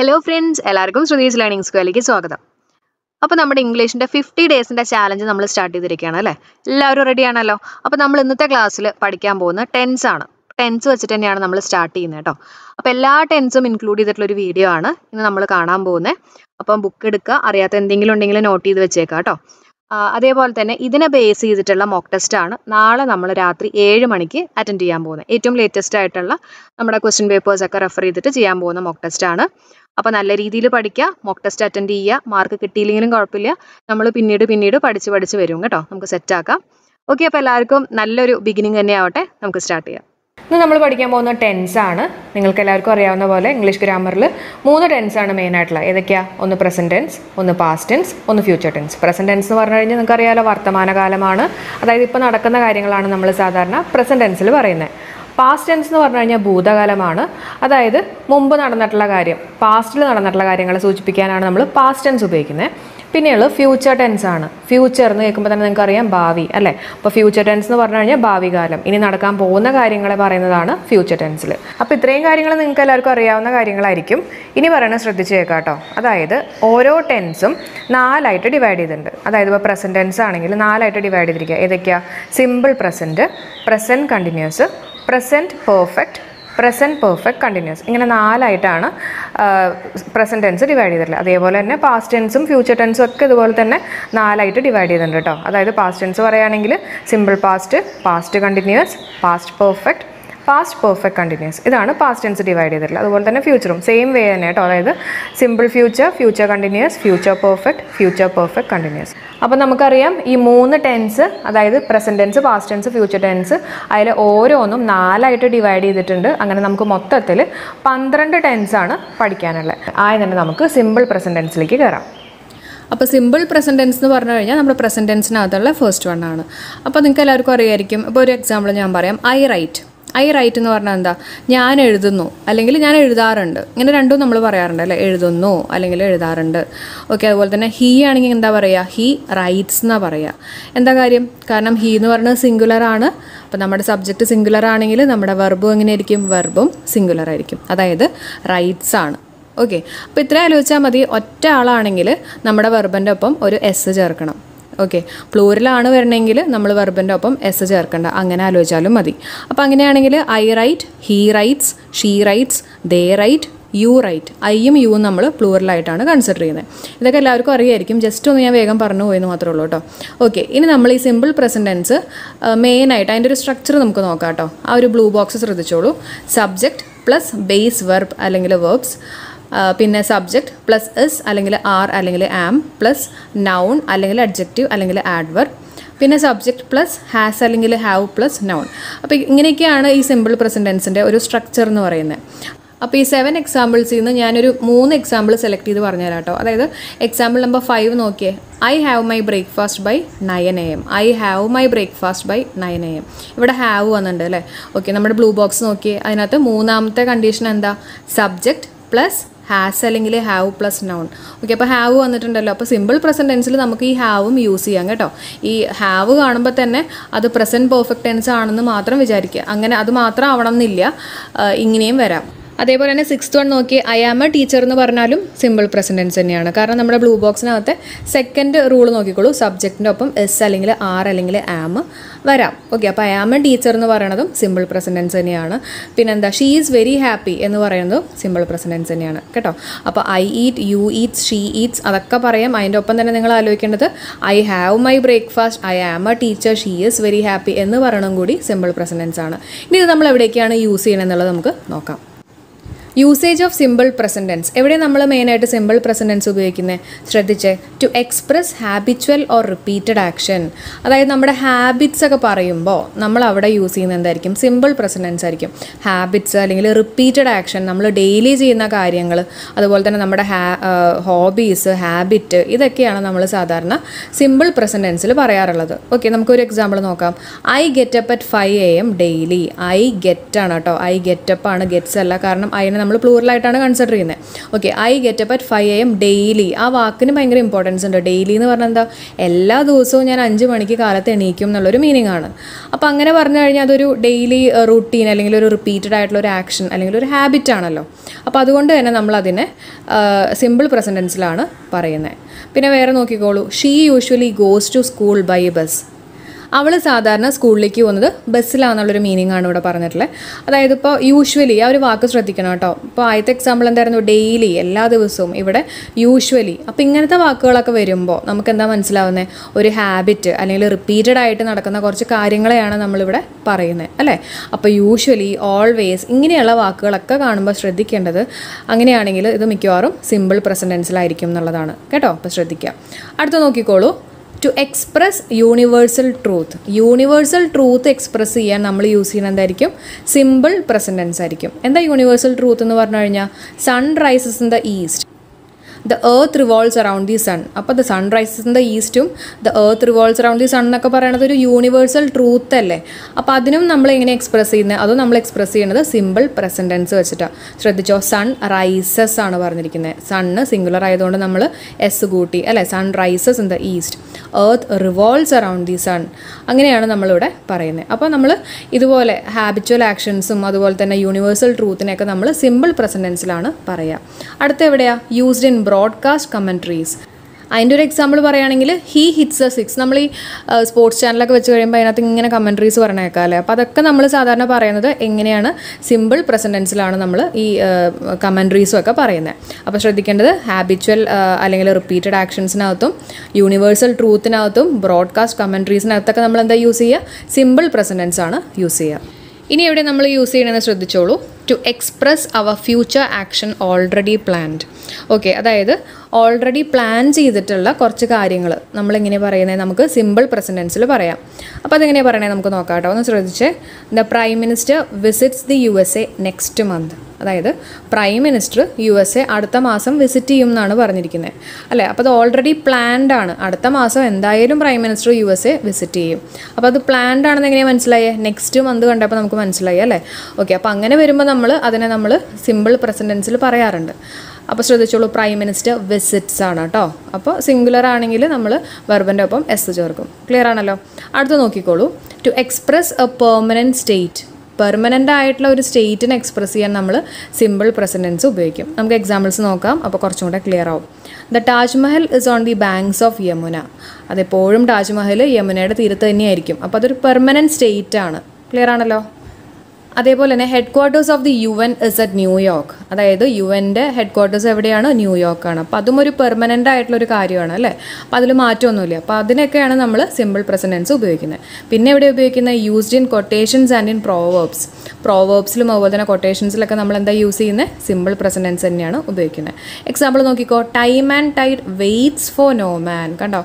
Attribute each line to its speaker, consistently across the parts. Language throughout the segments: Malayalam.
Speaker 1: ഹലോ ഫ്രണ്ട്സ് എല്ലാവർക്കും ശ്രുതീസ് ലേണിംഗ് സ്കൂളിലേക്ക് സ്വാഗതം അപ്പോൾ നമ്മുടെ ഇംഗ്ലീഷിൻ്റെ ഫിഫ്റ്റി ഡേയ്സിൻ്റെ ചാലഞ്ച് നമ്മൾ സ്റ്റാർട്ട് ചെയ്തിരിക്കുകയാണ് അല്ലേ എല്ലാവരും റെഡി ആണല്ലോ അപ്പോൾ നമ്മൾ ഇന്നത്തെ ക്ലാസ്സിൽ പഠിക്കാൻ പോകുന്ന ടെൻസ് ആണ് ടെൻസ് വെച്ചിട്ട് തന്നെയാണ് നമ്മൾ സ്റ്റാർട്ട് ചെയ്യുന്നത് കേട്ടോ അപ്പോൾ എല്ലാ ടെൻസും ഇൻക്ലൂഡ് ചെയ്തിട്ടുള്ള ഒരു വീഡിയോ ആണ് ഇന്ന് നമ്മൾ കാണാൻ പോകുന്നത് അപ്പം ബുക്ക് എടുക്കുക അറിയാത്ത എന്തെങ്കിലും ഉണ്ടെങ്കിൽ നോട്ട് ചെയ്ത് വെച്ചേക്കാം കേട്ടോ അതേപോലെ തന്നെ ഇതിനെ ബേസ് ചെയ്തിട്ടുള്ള മോക്ക് ടെസ്റ്റ് ആണ് നാളെ നമ്മൾ രാത്രി ഏഴ് മണിക്ക് അറ്റൻഡ് ചെയ്യാൻ പോകുന്നത് ഏറ്റവും ലേറ്റസ്റ്റ് ആയിട്ടുള്ള നമ്മുടെ ക്വസ്റ്റ്യൻ പേപ്പേഴ്സ് ഒക്കെ റെഫർ ചെയ്തിട്ട് ചെയ്യാൻ പോകുന്ന മോക്ക് ടെസ്റ്റ് ആണ് അപ്പോൾ നല്ല രീതിയിൽ പഠിക്കുക മോക്ക് ടെസ്റ്റ് അറ്റൻഡ് ചെയ്യുക മാർക്ക് കിട്ടിയില്ലെങ്കിലും കുഴപ്പമില്ല നമ്മൾ പിന്നീട് പിന്നീട് പഠിച്ച് പഠിച്ച് വരും കേട്ടോ നമുക്ക് സെറ്റാക്കാം ഓക്കെ അപ്പോൾ എല്ലാവർക്കും നല്ലൊരു ബിഗിനിങ് തന്നെ ആവട്ടെ നമുക്ക് സ്റ്റാർട്ട് ചെയ്യാം ഇന്ന് നമ്മൾ പഠിക്കാൻ പോകുന്ന ടെൻസ് ആണ് നിങ്ങൾക്ക് എല്ലാവർക്കും അറിയാവുന്ന പോലെ ഇംഗ്ലീഷ് ഗ്രാമറിൽ മൂന്ന് ടെൻസ് ആണ് മെയിൻ ആയിട്ടുള്ളത് ഏതൊക്കെയാ ഒന്ന് പ്രസന്റ് ടെൻസ് ഒന്ന് പാസ്റ്റ് ടെൻസ് ഒന്ന് ഫ്യൂച്ചർ ടെൻസ് പ്രസന്റ് ടെൻസ് എന്ന് പറഞ്ഞു കഴിഞ്ഞാൽ അറിയാലോ വർത്തമാനകാലമാണ് അതായത് ഇപ്പോൾ നടക്കുന്ന കാര്യങ്ങളാണ് നമ്മൾ സാധാരണ പ്രസന്റ് ടെൻസിൽ പറയുന്നത് പാസ്റ്റ് ടെൻസ് എന്ന് പറഞ്ഞു കഴിഞ്ഞാൽ ഭൂതകാലമാണ് അതായത് മുമ്പ് നടന്നിട്ടുള്ള കാര്യം പാസ്റ്റിൽ നടന്നിട്ടുള്ള കാര്യങ്ങളെ സൂചിപ്പിക്കാനാണ് നമ്മൾ പാസ്റ്റ് ടെൻസ് ഉപയോഗിക്കുന്നത് പിന്നെയുള്ളത് ഫ്യൂച്ചർ ടെൻസ് ആണ് ഫ്യൂച്ചർ എന്ന് കേൾക്കുമ്പോൾ തന്നെ നിങ്ങൾക്കറിയാം ഭാവി അല്ലേ അപ്പോൾ ഫ്യൂച്ചർ ടെൻസ് എന്ന് പറഞ്ഞു കഴിഞ്ഞാൽ ഭാവി കാലം ഇനി നടക്കാൻ പോകുന്ന കാര്യങ്ങളെ പറയുന്നതാണ് ഫ്യൂച്ചർ ടെൻസിൽ അപ്പോൾ ഇത്രയും കാര്യങ്ങൾ നിങ്ങൾക്ക് എല്ലാവർക്കും അറിയാവുന്ന കാര്യങ്ങളായിരിക്കും ഇനി പറയണത് ശ്രദ്ധിച്ച് കേട്ടോ അതായത് ഓരോ ടെൻസും നാലായിട്ട് ഡിവൈഡ് ചെയ്തിട്ടുണ്ട് അതായത് ഇപ്പോൾ പ്രസൻറ്റ് ടെൻസ് ആണെങ്കിൽ നാലായിട്ട് ഡിവൈഡ് ചെയ്തിരിക്കുക ഏതൊക്കെയാണ് simple present present continuous present perfect present perfect continuous ഇങ്ങനെ നാലായിട്ടാണ് പ്രസൻറ്റ് ടെൻസ് ഡിവൈഡ് ചെയ്തിട്ടുള്ളത് അതേപോലെ തന്നെ പാസ്റ്റ് ടെൻസും ഫ്യൂച്ചർ ടെൻസും ഒക്കെ ഇതുപോലെ തന്നെ നാലായിട്ട് ഡിവൈഡ് ചെയ്തിട്ടുണ്ട് കേട്ടോ അതായത് പാസ്റ്റ് ടെൻസ് പറയുകയാണെങ്കിൽ simple past past continuous past perfect past perfect continuous ഇതാണ് പാസ്റ്റ് ടെൻസ് ഡിവൈഡ് ചെയ്തിട്ടുള്ളത് അതുപോലെ തന്നെ ഫ്യൂച്ചറും സെയിം വേ തന്നെ കേട്ടോ അതായത് simple future future continuous future perfect future perfect continuous അപ്പോൾ നമുക്കറിയാം ഈ മൂന്ന് ടെൻസ് അതായത് present tense past tense future tense അതിൽ ഓരോന്നും നാലായിട്ട് ഡിവൈഡ് ചെയ്തിട്ടുണ്ട് അങ്ങനെ നമുക്ക് മൊത്തത്തിൽ പന്ത്രണ്ട് ടെൻസാണ് പഠിക്കാനുള്ളത് ആദ്യം തന്നെ നമുക്ക് സിമ്പിൾ പ്രസൻറ്റ് ടെൻസിലേക്ക് കയറാം അപ്പോൾ സിമ്പിൾ പ്രസൻറ്റ് ടെൻസ് എന്ന് പറഞ്ഞു കഴിഞ്ഞാൽ നമ്മുടെ പ്രസൻറ്റ് ടെൻസിനകത്തുള്ള ഫസ്റ്റ് വണ്ണാണ് അപ്പോൾ നിങ്ങൾക്ക് എല്ലാവർക്കും അറിയായിരിക്കും ഇപ്പോൾ ഒരു എക്സാമ്പിൾ ഞാൻ പറയാം ഐ റൈറ്റ് ഐ റൈറ്റ് എന്ന് പറഞ്ഞാൽ എന്താ ഞാൻ എഴുതുന്നു അല്ലെങ്കിൽ ഞാൻ എഴുതാറുണ്ട് ഇങ്ങനെ രണ്ടും നമ്മൾ പറയാറുണ്ട് അല്ലേ എഴുതുന്നു അല്ലെങ്കിൽ എഴുതാറുണ്ട് ഓക്കെ അതുപോലെ തന്നെ ഹീ ആണെങ്കിൽ എന്താ പറയുക ഹീ റൈറ്റ്സ് എന്നാണ് പറയുക എന്താ കാര്യം കാരണം ഹീ എന്ന് പറയുന്നത് സിംഗുലർ ആണ് അപ്പോൾ നമ്മുടെ സബ്ജക്റ്റ് സിംഗുലർ ആണെങ്കിൽ നമ്മുടെ വെർബും എങ്ങനെയായിരിക്കും വെർബും സിംഗുലർ ആയിരിക്കും അതായത് റൈറ്റ്സ് ആണ് ഓക്കെ അപ്പോൾ ഇത്ര ആലോചിച്ചാൽ മതി ഒറ്റ ആളാണെങ്കിൽ നമ്മുടെ വെർബിൻ്റെ ഒപ്പം ഒരു എസ് ചേർക്കണം ഓക്കെ പ്ലൂരലാണ് വരണമെങ്കിൽ നമ്മൾ വെർബിൻ്റെ ഒപ്പം എസ് ചേർക്കണ്ട അങ്ങനെ ആലോചിച്ചാലും മതി അപ്പോൾ അങ്ങനെയാണെങ്കിൽ I write he writes she writes they write you write ഐയും യുവും നമ്മൾ പ്ലൂറലായിട്ടാണ് കൺസിഡർ ചെയ്യുന്നത് ഇതൊക്കെ എല്ലാവർക്കും അറിയായിരിക്കും ജസ്റ്റ് ഒന്ന് ഞാൻ വേഗം പറഞ്ഞു പോയെന്ന് മാത്രമേ ഉള്ളൂ കേട്ടോ ഓക്കെ ഇനി നമ്മൾ ഈ സിമ്പിൾ പ്രസൻറ്റൻസ് മെയിനായിട്ട് അതിൻ്റെ ഒരു സ്ട്രക്ചർ നമുക്ക് നോക്കാം കേട്ടോ ആ ഒരു ബ്ലൂ ബോക്സ് ശ്രദ്ധിച്ചോളൂ സബ്ജക്റ്റ് പ്ലസ് ബേസ് വെർബ് അല്ലെങ്കിൽ വേർബ്സ് പിന്നെ സബ്ജക്റ്റ് പ്ലസ് എസ് അല്ലെങ്കിൽ ആർ അല്ലെങ്കിൽ ആം പ്ലസ് നൗൺ അല്ലെങ്കിൽ അഡ്ജക്റ്റീവ് അല്ലെങ്കിൽ ആഡ്വർ പിന്നെ സബ്ജക്റ്റ് പ്ലസ് ഹാസ് അല്ലെങ്കിൽ ഹാവ് പ്ലസ് നൗൺ അപ്പോൾ ഇങ്ങനെയൊക്കെയാണ് ഈ സിമ്പിൾ പ്രസൻറ്റൻസിൻ്റെ ഒരു സ്ട്രക്ചർ എന്ന് പറയുന്നത് അപ്പോൾ ഈ സെവൻ എക്സാമ്പിൾസിൽ നിന്ന് ഞാനൊരു മൂന്ന് എക്സാമ്പിൾ സെലക്ട് ചെയ്ത് പറഞ്ഞു തരാം കേട്ടോ അതായത് എക്സാമ്പിൾ നമ്പർ ഫൈവ് നോക്കിയേ I have my breakfast by nine A M I have my breakfast by nine A M ഇവിടെ ഹാവ് വന്നിട്ടുണ്ട് അല്ലേ ഓക്കെ നമ്മുടെ ബ്ലൂ ബോക്സ് നോക്കിയേ അതിനകത്ത് മൂന്നാമത്തെ കണ്ടീഷൻ എന്താ സബ്ജക്റ്റ് പ്ലസ് ഹാസ് അല്ലെങ്കിൽ ഹാവ് പ്ലസ് നൗൺ ഓക്കെ അപ്പോൾ ഹാവ് വന്നിട്ടുണ്ടല്ലോ അപ്പോൾ സിമ്പിൾ പ്രസൻറ്റ് ടെൻസിൽ നമുക്ക് ഈ ഹാവും യൂസ് ചെയ്യാം കേട്ടോ ഈ ഹാവ് കാണുമ്പോൾ തന്നെ അത് പ്രസൻറ്റ് പെർഫെക്റ്റ് ടെൻസ് ആണെന്ന് മാത്രം വിചാരിക്കുക അങ്ങനെ അത് മാത്രം ആവണം എന്നില്ല ഇങ്ങനെയും വരാം അതേപോലെ തന്നെ സിക്സ് വൺ നോക്കി ഐ ആം എ ടീച്ചർ എന്ന് പറഞ്ഞാലും സിമ്പിൾ പ്രസൻറ്റൻസ് തന്നെയാണ് കാരണം നമ്മുടെ ബ്ലൂ ബോക്സിനകത്തെ സെക്കൻഡ് റൂൾ നോക്കിക്കോളൂ സബ്ജക്റ്റിൻ്റെ ഒപ്പം എസ് അല്ലെങ്കിൽ ആർ അല്ലെങ്കിൽ ആം വരാം ഓക്കെ അപ്പോൾ ഐ ആം എ ടീച്ചർ എന്ന് പറയുന്നതും സിമ്പിൾ പ്രസൻറ്റൻസ് തന്നെയാണ് പിന്നെന്താ ഷീ ഈസ് വെരി ഹാപ്പി എന്ന് പറയുന്നതും സിമ്പിൾ പ്രസൻറ്റൻസ് തന്നെയാണ് കേട്ടോ അപ്പോൾ I eat you eats she eats അതൊക്കെ പറയാം അതിൻ്റെ ഒപ്പം തന്നെ നിങ്ങൾ ആലോചിക്കേണ്ടത് I have my breakfast I am a teacher she is very happy എന്ന് പറയണം കൂടി സിമ്പിൾ പ്രസൻറ്റൻസ് ആണ് ഇനി ഇത് നമ്മൾ എവിടേക്കാണ് യൂസ് ചെയ്യണമെന്നുള്ളത് നമുക്ക് നോക്കാം യൂസേജ് ഓഫ് സിമ്പിൾ പ്രസൻറ്റൻസ് എവിടെ നമ്മൾ മെയിനായിട്ട് സിമ്പിൾ പ്രസൻറ്റൻസ് ഉപയോഗിക്കുന്നത് ശ്രദ്ധിച്ച് to express habitual or repeated action അതായത് നമ്മുടെ ഹാബിറ്റ്സ് ഒക്കെ പറയുമ്പോൾ നമ്മൾ അവിടെ യൂസ് ചെയ്യുന്ന എന്തായിരിക്കും സിമ്പിൾ പ്രസൻറ്റൻസ് ആയിരിക്കും ഹാബിറ്റ്സ് അല്ലെങ്കിൽ റിപ്പീറ്റഡ് ആക്ഷൻ നമ്മൾ ഡെയിലി ചെയ്യുന്ന കാര്യങ്ങൾ അതുപോലെ തന്നെ നമ്മുടെ ഹാ ഹോബീസ് ഹാബിറ്റ് ഇതൊക്കെയാണ് നമ്മൾ സാധാരണ സിമ്പിൾ പ്രസൻറ്റൻസിൽ പറയാറുള്ളത് ഓക്കെ നമുക്കൊരു എക്സാമ്പിൾ നോക്കാം I get up at five A M daily I get ആണ് കേട്ടോ ഐ ഗെറ്റപ്പ് ആണ് ഗെറ്റ്സ് അല്ല കാരണം അതിനെ നമ്മൾ പ്ലൂറലായിട്ടാണ് കൺസിഡർ ചെയ്യുന്നത് okay I get up at five A M daily ആ വാക്കിന് ഭയങ്കര ഇമ്പോർട്ടൻസ് ഉണ്ട് ഡെയിലി എന്ന് പറഞ്ഞാൽ എന്താ എല്ലാ ദിവസവും ഞാൻ അഞ്ച് മണിക്ക് കാലത്ത് എണീക്കും എന്നുള്ളൊരു മീനിങ് ആണ് അപ്പോൾ അങ്ങനെ പറഞ്ഞു കഴിഞ്ഞാൽ അതൊരു ഡെയിലി റൂട്ടീൻ uh, അല്ലെങ്കിൽ ഒരു റിപ്പീറ്റഡ് ആയിട്ടുള്ള ഒരു ആക്ഷൻ അല്ലെങ്കിൽ ഒരു ഹാബിറ്റ് ആണല്ലോ അപ്പോൾ അതുകൊണ്ട് തന്നെ നമ്മളതിനെ സിമ്പിൾ uh, പ്രസൻറ്റൻസിലാണ് പറയുന്നത് പിന്നെ വേറെ നോക്കിക്കോളൂ she usually goes to school by bus അവൾ സാധാരണ സ്കൂളിലേക്ക് പോകുന്നത് ബസ്സിലാണെന്നുള്ളൊരു മീനിങ് ആണ് ഇവിടെ പറഞ്ഞിട്ടുള്ളത് അതായത് ഇപ്പോൾ യൂഷ്വലി ആ ഒരു വാക്ക് ശ്രദ്ധിക്കണം കേട്ടോ ഇപ്പോൾ ആദ്യത്തെ എക്സാമ്പിൾ എന്തായിരുന്നു ഡെയിലി എല്ലാ ദിവസവും ഇവിടെ യൂഷ്വലി അപ്പോൾ ഇങ്ങനത്തെ വാക്കുകളൊക്കെ വരുമ്പോൾ നമുക്ക് എന്താ മനസ്സിലാവുന്നത് ഒരു ഹാബിറ്റ് അല്ലെങ്കിൽ റിപ്പീറ്റഡ് ആയിട്ട് നടക്കുന്ന കുറച്ച് കാര്യങ്ങളെയാണ് നമ്മളിവിടെ പറയുന്നത് അല്ലേ അപ്പോൾ യൂഷ്വലി ഓൾവേസ് ഇങ്ങനെയുള്ള വാക്കുകളൊക്കെ കാണുമ്പോൾ ശ്രദ്ധിക്കേണ്ടത് അങ്ങനെയാണെങ്കിൽ ഇത് മിക്കവാറും സിമ്പിൾ പ്രസൻറ്റൻസിലായിരിക്കും എന്നുള്ളതാണ് കേട്ടോ അപ്പോൾ ശ്രദ്ധിക്കുക അടുത്ത നോക്കിക്കോളൂ to express universal truth universal truth express ചെയ്യാൻ നമ്മൾ യൂസ് ചെയ്യുന്ന എന്തായിരിക്കും സിമ്പിൾ പ്രസൻറ്റൻസ് ആയിരിക്കും എന്താ യൂണിവേഴ്സൽ ട്രൂത്ത് എന്ന് പറഞ്ഞു കഴിഞ്ഞാൽ sun rises in the east the earth revolves around the sun അപ്പോൾ ദ സൺറൈസസ് ഇൻ ദ ഈസ്റ്റും the earth revolves around the sun എന്നൊക്കെ പറയുന്നത് ഒരു യൂണിവേഴ്സൽ ട്രൂത്ത് അല്ലേ അപ്പോൾ അതിനും നമ്മൾ എങ്ങനെ എക്സ്പ്രസ് ചെയ്യുന്നത് അതും നമ്മൾ എക്സ്പ്രസ് ചെയ്യുന്നത് സിമ്പിൾ പ്രസൻറ്റൻസ് വെച്ചിട്ടാണ് ശ്രദ്ധിച്ചോ സൺ റൈസസ് ആണ് പറഞ്ഞിരിക്കുന്നത് സണ്ണ് സിംഗുലർ ആയതുകൊണ്ട് നമ്മൾ എസ് കൂട്ടി അല്ലേ sun rises in the east earth revolves around the sun അങ്ങനെയാണ് നമ്മളിവിടെ പറയുന്നത് അപ്പോൾ നമ്മൾ ഇതുപോലെ ഹാബിച്വൽ ആക്ഷൻസും അതുപോലെ തന്നെ യൂണിവേഴ്സൽ ട്രൂത്തിനെയൊക്കെ നമ്മൾ സിമ്പിൾ പ്രസൻറ്റൻസിലാണ് പറയുക അടുത്ത എവിടെയാണ് യൂസ്ഡ് ഇൻ ബ്രോഡ്കാസ്റ്റ് കമൻട്രീസ് അതിൻ്റെ ഒരു എക്സാമ്പിൾ പറയുകയാണെങ്കിൽ ഹീ ഹിറ്റ്സ് എ സിക്സ് നമ്മൾ ഈ സ്പോർട്സ് ചാനലൊക്കെ വെച്ച് കഴിയുമ്പോൾ അതിനകത്ത് ഇങ്ങനെ കമൻട്രീസ് പറഞ്ഞേക്കാമല്ലേ അപ്പോൾ അതൊക്കെ നമ്മൾ സാധാരണ പറയുന്നത് എങ്ങനെയാണ് സിമ്പിൾ പ്രസൻറ്റൻസിലാണ് നമ്മൾ ഈ കമൻട്രീസും ഒക്കെ പറയുന്നത് അപ്പോൾ ശ്രദ്ധിക്കേണ്ടത് ഹാബിച്വൽ അല്ലെങ്കിൽ റിപ്പീറ്റഡ് ആക്ഷൻസിനകത്തും യൂണിവേഴ്സൽ ട്രൂത്തിനകത്തും ബ്രോഡ്കാസ്റ്റ് കമൻട്രീസിനകത്തൊക്കെ നമ്മൾ എന്താ യൂസ് ചെയ്യുക സിമ്പിൾ പ്രസൻറ്റൻസാണ് ആണ് യൂസ് ചെയ്യുക ഇനി എവിടെ നമ്മൾ യൂസ് ചെയ്യണമെന്ന് ശ്രദ്ധിച്ചോളൂ to express our future action already planned okay അതായത് ഓൾറെഡി പ്ലാൻ ചെയ്തിട്ടുള്ള കുറച്ച് കാര്യങ്ങൾ നമ്മളെങ്ങനെ പറയുന്നത് നമുക്ക് സിമ്പിൾ പ്രസിഡൻസിൽ പറയാം അപ്പോൾ അതെങ്ങനെ പറയണേ നമുക്ക് നോക്കാം കേട്ടോ ഒന്ന് ശ്രദ്ധിച്ച് the prime minister visits the U S A next month അതായത് prime minister U S A അടുത്ത മാസം വിസിറ്റ് ചെയ്യും എന്നാണ് പറഞ്ഞിരിക്കുന്നത് അല്ലേ അപ്പോൾ അത് ഓൾറെഡി പ്ലാൻഡ് ആണ് അടുത്ത മാസം എന്തായാലും prime minister U S A visit ചെയ്യും അപ്പോൾ അത് പ്ലാൻഡ് ആണെന്ന് എങ്ങനെയാണ് മനസ്സിലായേ നെക്സ്റ്റ് മന്ത് കണ്ടപ്പോൾ നമുക്ക് മനസ്സിലായി അല്ലേ ഓക്കെ അപ്പോൾ അങ്ങനെ വരുമ്പോൾ നമ്മൾ അതിനെ നമ്മൾ സിമ്പിൾ പ്രസൻറ്റൻസിൽ പറയാറുണ്ട് അപ്പോൾ ശ്രദ്ധിച്ചോളൂ പ്രൈം മിനിസ്റ്റർ വിസിറ്റ്സ് ആണ് കേട്ടോ അപ്പോൾ സിംഗുലർ ആണെങ്കിൽ നമ്മൾ വെർബിൻ്റെ ഒപ്പം എസ് ചേർക്കും ക്ലിയർ ആണല്ലോ അടുത്ത് നോക്കിക്കോളൂ to express a permanent state permanent ആയിട്ടുള്ള ഒരു സ്റ്റേറ്റിനെ എക്സ്പ്രസ് ചെയ്യാൻ നമ്മൾ സിമ്പിൾ പ്രസൻറ്റൻസ് ഉപയോഗിക്കും നമുക്ക് എക്സാമ്പിൾസ് നോക്കാം അപ്പോൾ കുറച്ചും കൂടെ ക്ലിയർ ആവും the Taj Mahal is on the banks of Yamuna അതെപ്പോഴും താജ്മഹൽ യമുനയുടെ തീരത്ത് തന്നെയായിരിക്കും അപ്പോൾ അതൊരു പെർമനൻറ്റ് സ്റ്റേറ്റ് ആണ് ക്ലിയർ ആണല്ലോ അതേപോലെ തന്നെ headquarters of the U N is at New York അതായത് യു എൻ്റെ ഹെഡ് ക്വാർട്ടേഴ്സ് എവിടെയാണ് ന്യൂയോർക്കാണ് അപ്പോൾ അതും ഒരു പെർമനൻ്റ് ആയിട്ടുള്ള ഒരു കാര്യമാണ് അല്ലേ അപ്പോൾ അതിൽ മാറ്റമൊന്നുമില്ല അപ്പോൾ അതിനൊക്കെയാണ് നമ്മൾ സിമ്പിൾ പ്രസൻറ്റൻസ് ഉപയോഗിക്കുന്നത് പിന്നെ ഇവിടെ ഉപയോഗിക്കുന്ന used in quotations and in proverbs പ്രോവേർബ്സിലും അതുപോലെ തന്നെ കൊട്ടേഷൻസിലൊക്കെ നമ്മൾ എന്താ യൂസ് ചെയ്യുന്നത് സിമ്പിൾ പ്രസൻറ്റൻസ് തന്നെയാണ് ഉപയോഗിക്കുന്നത് എക്സാമ്പിൾ നോക്കിക്കോ time and tide waits for no man കണ്ടോ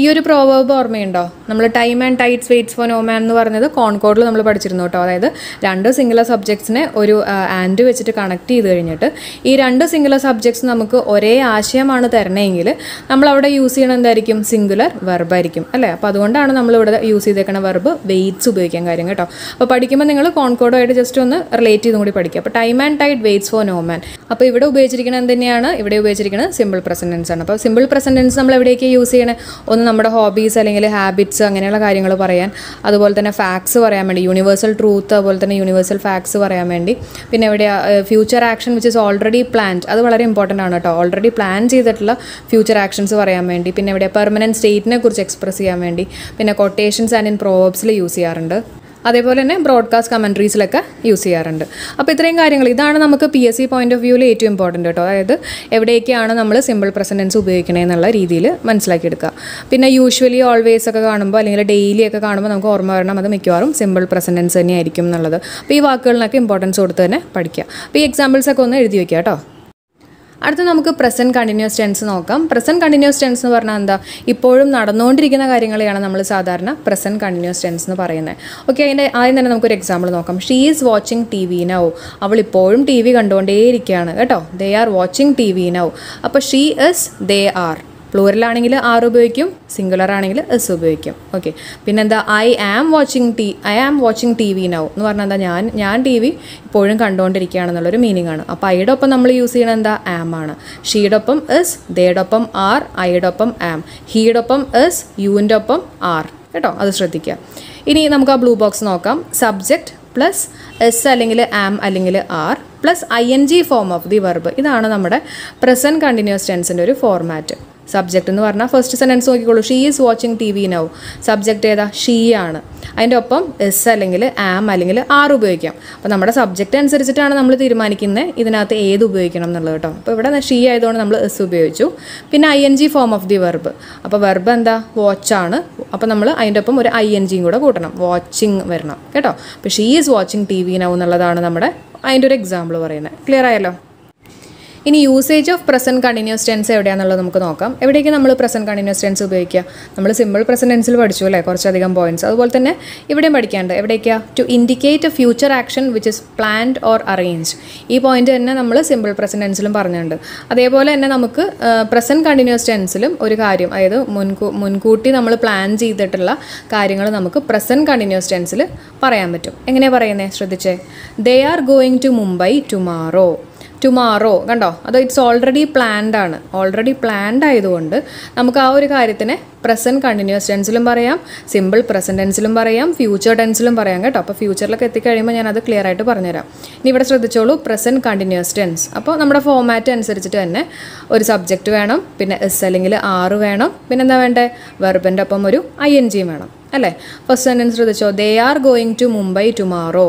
Speaker 1: ഈ ഒരു പ്രോവേബ് ഓർമ്മയുണ്ടോ നമ്മൾ time and tides waits for no man എന്ന് പറഞ്ഞത് കോൺകോഡിൽ നമ്മൾ പഠിച്ചിരുന്നു കേട്ടോ അതായത് രണ്ട് സിംഗുലർ സബ്ജക്ട്സിനെ ഒരു ആൻഡ് വെച്ചിട്ട് കണക്ട് ചെയ്ത് കഴിഞ്ഞിട്ട് ഈ രണ്ട് സിംഗുലർ സബ്ജക്ട്സ് നമുക്ക് ഒരേ ആശയമാണ് തരണമെങ്കിൽ നമ്മൾ അവിടെ യൂസ് ചെയ്യണത് എന്തായിരിക്കും സിംഗുലർ വെർബായിരിക്കും അല്ലേ അപ്പോൾ അതുകൊണ്ടാണ് നമ്മൾ ഇവിടെ യൂസ് ചെയ്തേക്കുന്ന വെർബ് വെയിറ്റ്സ് ഉപയോഗിക്കാൻ കാര്യം കേട്ടോ അപ്പോൾ പഠിക്കുമ്പോൾ നിങ്ങൾ കോൺകോഡുമായിട്ട് ജസ്റ്റ് ഒന്ന് റിലേറ്റ് ചെയ്തും കൂടി പഠിക്കുക അപ്പോൾ time and tide waits for no man അപ്പോൾ ഇവിടെ ഉപയോഗിച്ചിരിക്കുന്നത് തന്നെയാണ് ഇവിടെ ഉപയോഗിച്ചിരിക്കുന്നത് സിമ്പിൾ പ്രസൻറ്റൻസ് ആണ് അപ്പോൾ സിമ്പിൾ പ്രസൻറ്റൻസ് നമ്മൾ എവിടെയൊക്കെ യൂസ് ചെയ്യണേ ഒന്ന് നമ്മുടെ ഹോബീസ് അല്ലെങ്കിൽ ഹാബിറ്റ്സ് അങ്ങനെയുള്ള കാര്യങ്ങൾ പറയാൻ അതുപോലെ തന്നെ ഫാക്ട്സ് പറയാൻ വേണ്ടി യൂണിവേഴ്സൽ ട്രൂത്ത് അതുപോലെ തന്നെ യൂണിവേഴ്സൽ ഫാക്ട്സ് പറയാൻ വേണ്ടി പിന്നെ ഇവിടെ future action which is already planned അത് വളരെ ഇമ്പോർട്ടൻ്റ് ആണ് കേട്ടോ ഓൾറെഡി പ്ലാൻ ചെയ്തിട്ടുള്ള ഫ്യൂച്ചർ ആക്ഷൻസ് പറയാൻ വേണ്ടി പിന്നെ ഇവിടെ പെർമനൻറ്റ് സ്റ്റേറ്റിനെ കുറിച്ച് എക്സ്പ്രസ് ചെയ്യാൻ വേണ്ടി പിന്നെ കൊട്ടേഷൻസ് ആൻഡ് ഇൻ പ്രോവേബ്സിൽ യൂസ് ചെയ്യാറുണ്ട് അതേപോലെ തന്നെ ബ്രോഡ്കാസ്റ്റ് കമൻട്രീസിലൊക്കെ യൂസ് ചെയ്യാറുണ്ട് അപ്പോൾ ഇത്രയും കാര്യങ്ങൾ ഇതാണ് നമുക്ക് P S C point of വ്യൂവിൽ ഏറ്റവും ഇമ്പോർട്ടൻ്റ് കേട്ടോ അതായത് എവിടെയൊക്കെയാണ് നമ്മൾ സിമ്പിൾ പ്രസൻറ്റൻസ് എന്നുള്ള രീതിയിൽ മനസ്സിലാക്കിയെടുക്കുക പിന്നെ യൂഷ്വലി ഓൾവേസ് ഒക്കെ കാണുമ്പോൾ അല്ലെങ്കിൽ ഡെയിലി ഒക്കെ കാണുമ്പോൾ നമുക്ക് ഓർമ്മ വരണം അത് മിക്കവാറും സിമ്പിൾ പ്രസൻറ്റൻസ് തന്നെയായിരിക്കും എന്നുള്ളത് അപ്പോൾ ഈ വാക്കുകളിനൊക്കെ ഇമ്പോർട്ടൻസ് കൊടുത്ത് തന്നെ പഠിക്കുക അപ്പോൾ ഈ എക്സാമ്പിൾസൊക്കെ ഒന്ന് എഴുതി വയ്ക്കുക കേട്ടോ അടുത്ത നമുക്ക് പ്രസൻറ്റ് കണ്ടിന്യൂസ് ടെൻസ് നോക്കാം പ്രസൻറ്റ് കണ്ടിന്യൂസ് ടെൻസ് എന്ന് പറഞ്ഞാൽ എന്താ ഇപ്പോഴും നടന്നുകൊണ്ടിരിക്കുന്ന കാര്യങ്ങളെയാണ് നമ്മൾ സാധാരണ പ്രസൻറ്റ് കണ്ടിന്യൂസ് ടെൻസ് എന്ന് പറയുന്നത് ഓക്കെ അതിൻ്റെ ആദ്യം തന്നെ നമുക്കൊരു എക്സാമ്പിൾ നോക്കാം she is watching T V now അവൾ ഇപ്പോഴും ടി വി കണ്ടുകൊണ്ടേയിരിക്കുകയാണ് കേട്ടോ they are watching T V now അപ്പോൾ she is they are plural are ഉപയോഗിക്കും സിംഗുലർ ആണെങ്കിൽ എസ് ഉപയോഗിക്കും ഓക്കെ പിന്നെന്താ I am watching T I am watching T V now എന്ന് പറഞ്ഞാൽ എന്താ ഞാൻ ഞാൻ ടി വി ഇപ്പോഴും കണ്ടുകൊണ്ടിരിക്കുകയാണെന്നുള്ളൊരു മീനിങ് ആണ് അപ്പോൾ ഐയുടെ ഒപ്പം നമ്മൾ യൂസ് ചെയ്യണത് എന്താ ആം ആണ് ഷീയുടെ ഒപ്പം എസ് ദയുടെ ഒപ്പം ആർ ഐയുടെ ഒപ്പം ആം ഹീയുടെ ഒപ്പം എസ് യുവിൻ്റെ ഒപ്പം ആർ കേട്ടോ അത് ശ്രദ്ധിക്കുക ഇനി നമുക്ക് ആ ബ്ലൂ ബോക്സ് നോക്കാം സബ്ജക്റ്റ് പ്ലസ് എസ് അല്ലെങ്കിൽ ആം അല്ലെങ്കിൽ are plus I N G form of the verb ഇതാണ് നമ്മുടെ പ്രസൻറ്റ് കണ്ടിന്യൂസ് ടെൻസിൻ്റെ ഒരു ഫോർമാറ്റ് സബ്ജക്റ്റ് എന്ന് പറഞ്ഞാൽ ഫസ്റ്റ് സെൻറ്റൻസ് നോക്കിക്കോളൂ she is watching T V now subject ഏതാ ഷീ ആണ് അതിൻ്റെ ഒപ്പം എസ് അല്ലെങ്കിൽ ആം അല്ലെങ്കിൽ ആർ ഉപയോഗിക്കാം അപ്പോൾ നമ്മുടെ സബ്ജക്റ്റ് അനുസരിച്ചിട്ടാണ് നമ്മൾ തീരുമാനിക്കുന്നത് ഇതിനകത്ത് ഏത് ഉപയോഗിക്കണം എന്നുള്ളത് കേട്ടോ അപ്പോൾ ഇവിടെ ഷീ ആയതുകൊണ്ട് നമ്മൾ എസ് ഉപയോഗിച്ചു പിന്നെ I N G form of the verb അപ്പോൾ വെർബ് എന്താ വാച്ചാണ് അപ്പോൾ നമ്മൾ അതിൻ്റെ ഒപ്പം ഒരു ഐ എൻ ജിയും കൂടെ കൂട്ടണം വാച്ചിങ് വരണം കേട്ടോ അപ്പോൾ she is watching T V now എന്നുള്ളതാണ് നമ്മുടെ അതിൻ്റെ ഒരു എക്സാമ്പിൾ പറയുന്നത് ക്ലിയർ ആയല്ലോ ഇനി usage of present continuous tense എവിടെയാണെന്നുള്ളത് നമുക്ക് നോക്കാം എവിടെയൊക്കെ നമ്മൾ പ്രസൻറ്റ് കണ്ടിന്യൂസ് ടെൻസ് ഉപയോഗിക്കുക നമ്മൾ സിമ്പിൾ പ്രസൻറ്റ് ടെൻസിൽ പഠിച്ചു അല്ലേ കുറച്ചധികം പോയിന്റ്സ് അതുപോലെ തന്നെ ഇവിടെയും പഠിക്കാണ്ട് എവിടെയൊക്കെയാ to indicate a future action which is planned or arrange ഈ പോയിന്റ് തന്നെ നമ്മൾ സിമ്പിൾ പ്രസൻറ്റ് ടെൻസിലും പറഞ്ഞിട്ടുണ്ട് അതേപോലെ തന്നെ നമുക്ക് പ്രസൻറ്റ് കണ്ടിന്യൂസ് ടെൻസിലും ഒരു കാര്യം അതായത് മുൻകൂട്ടി നമ്മൾ പ്ലാൻ ചെയ്തിട്ടുള്ള കാര്യങ്ങൾ നമുക്ക് പ്രസൻറ്റ് കണ്ടിന്യൂസ് ടെൻസിൽ പറയാൻ പറ്റും എങ്ങനെയാണ് പറയുന്നത് ശ്രദ്ധിച്ചേ they are going to Mumbai tomorrow tomorrow കണ്ടോ അത് ഇറ്റ്സ് ഓൾറെഡി പ്ലാൻഡ് ആണ് ഓൾറെഡി പ്ലാൻഡ് ആയതുകൊണ്ട് നമുക്ക് ആ ഒരു കാര്യത്തിന് പ്രസൻറ്റ് കണ്ടിന്യൂസ് ടെൻസിലും പറയാം സിമ്പിൾ പ്രസൻറ്റ് ടെൻസിലും പറയാം ഫ്യൂച്ചർ ടെൻസിലും പറയാം കേട്ടോ അപ്പോൾ ഫ്യൂച്ചറിലൊക്കെ എത്തിക്കഴിയുമ്പോൾ ഞാൻ അത് ക്ലിയർ ആയിട്ട് പറഞ്ഞുതരാം ഇനി ഇവിടെ ശ്രദ്ധിച്ചോളൂ പ്രസൻറ്റ് കണ്ടിന്യൂസ് ടെൻസ് അപ്പോൾ നമ്മുടെ ഫോമാറ്റ് അനുസരിച്ചിട്ട് തന്നെ ഒരു സബ്ജക്റ്റ് വേണം പിന്നെ എസ് അല്ലെങ്കിൽ ആറ് വേണം പിന്നെ എന്താ വേണ്ടേ വെർബൻ്റെ ഒപ്പം ഒരു ഐ എൻ ജിയും വേണം അല്ലേ ഫസ്റ്റ് സെൻറ്റൻസ് ശ്രദ്ധിച്ചോ they are going to Mumbai tomorrow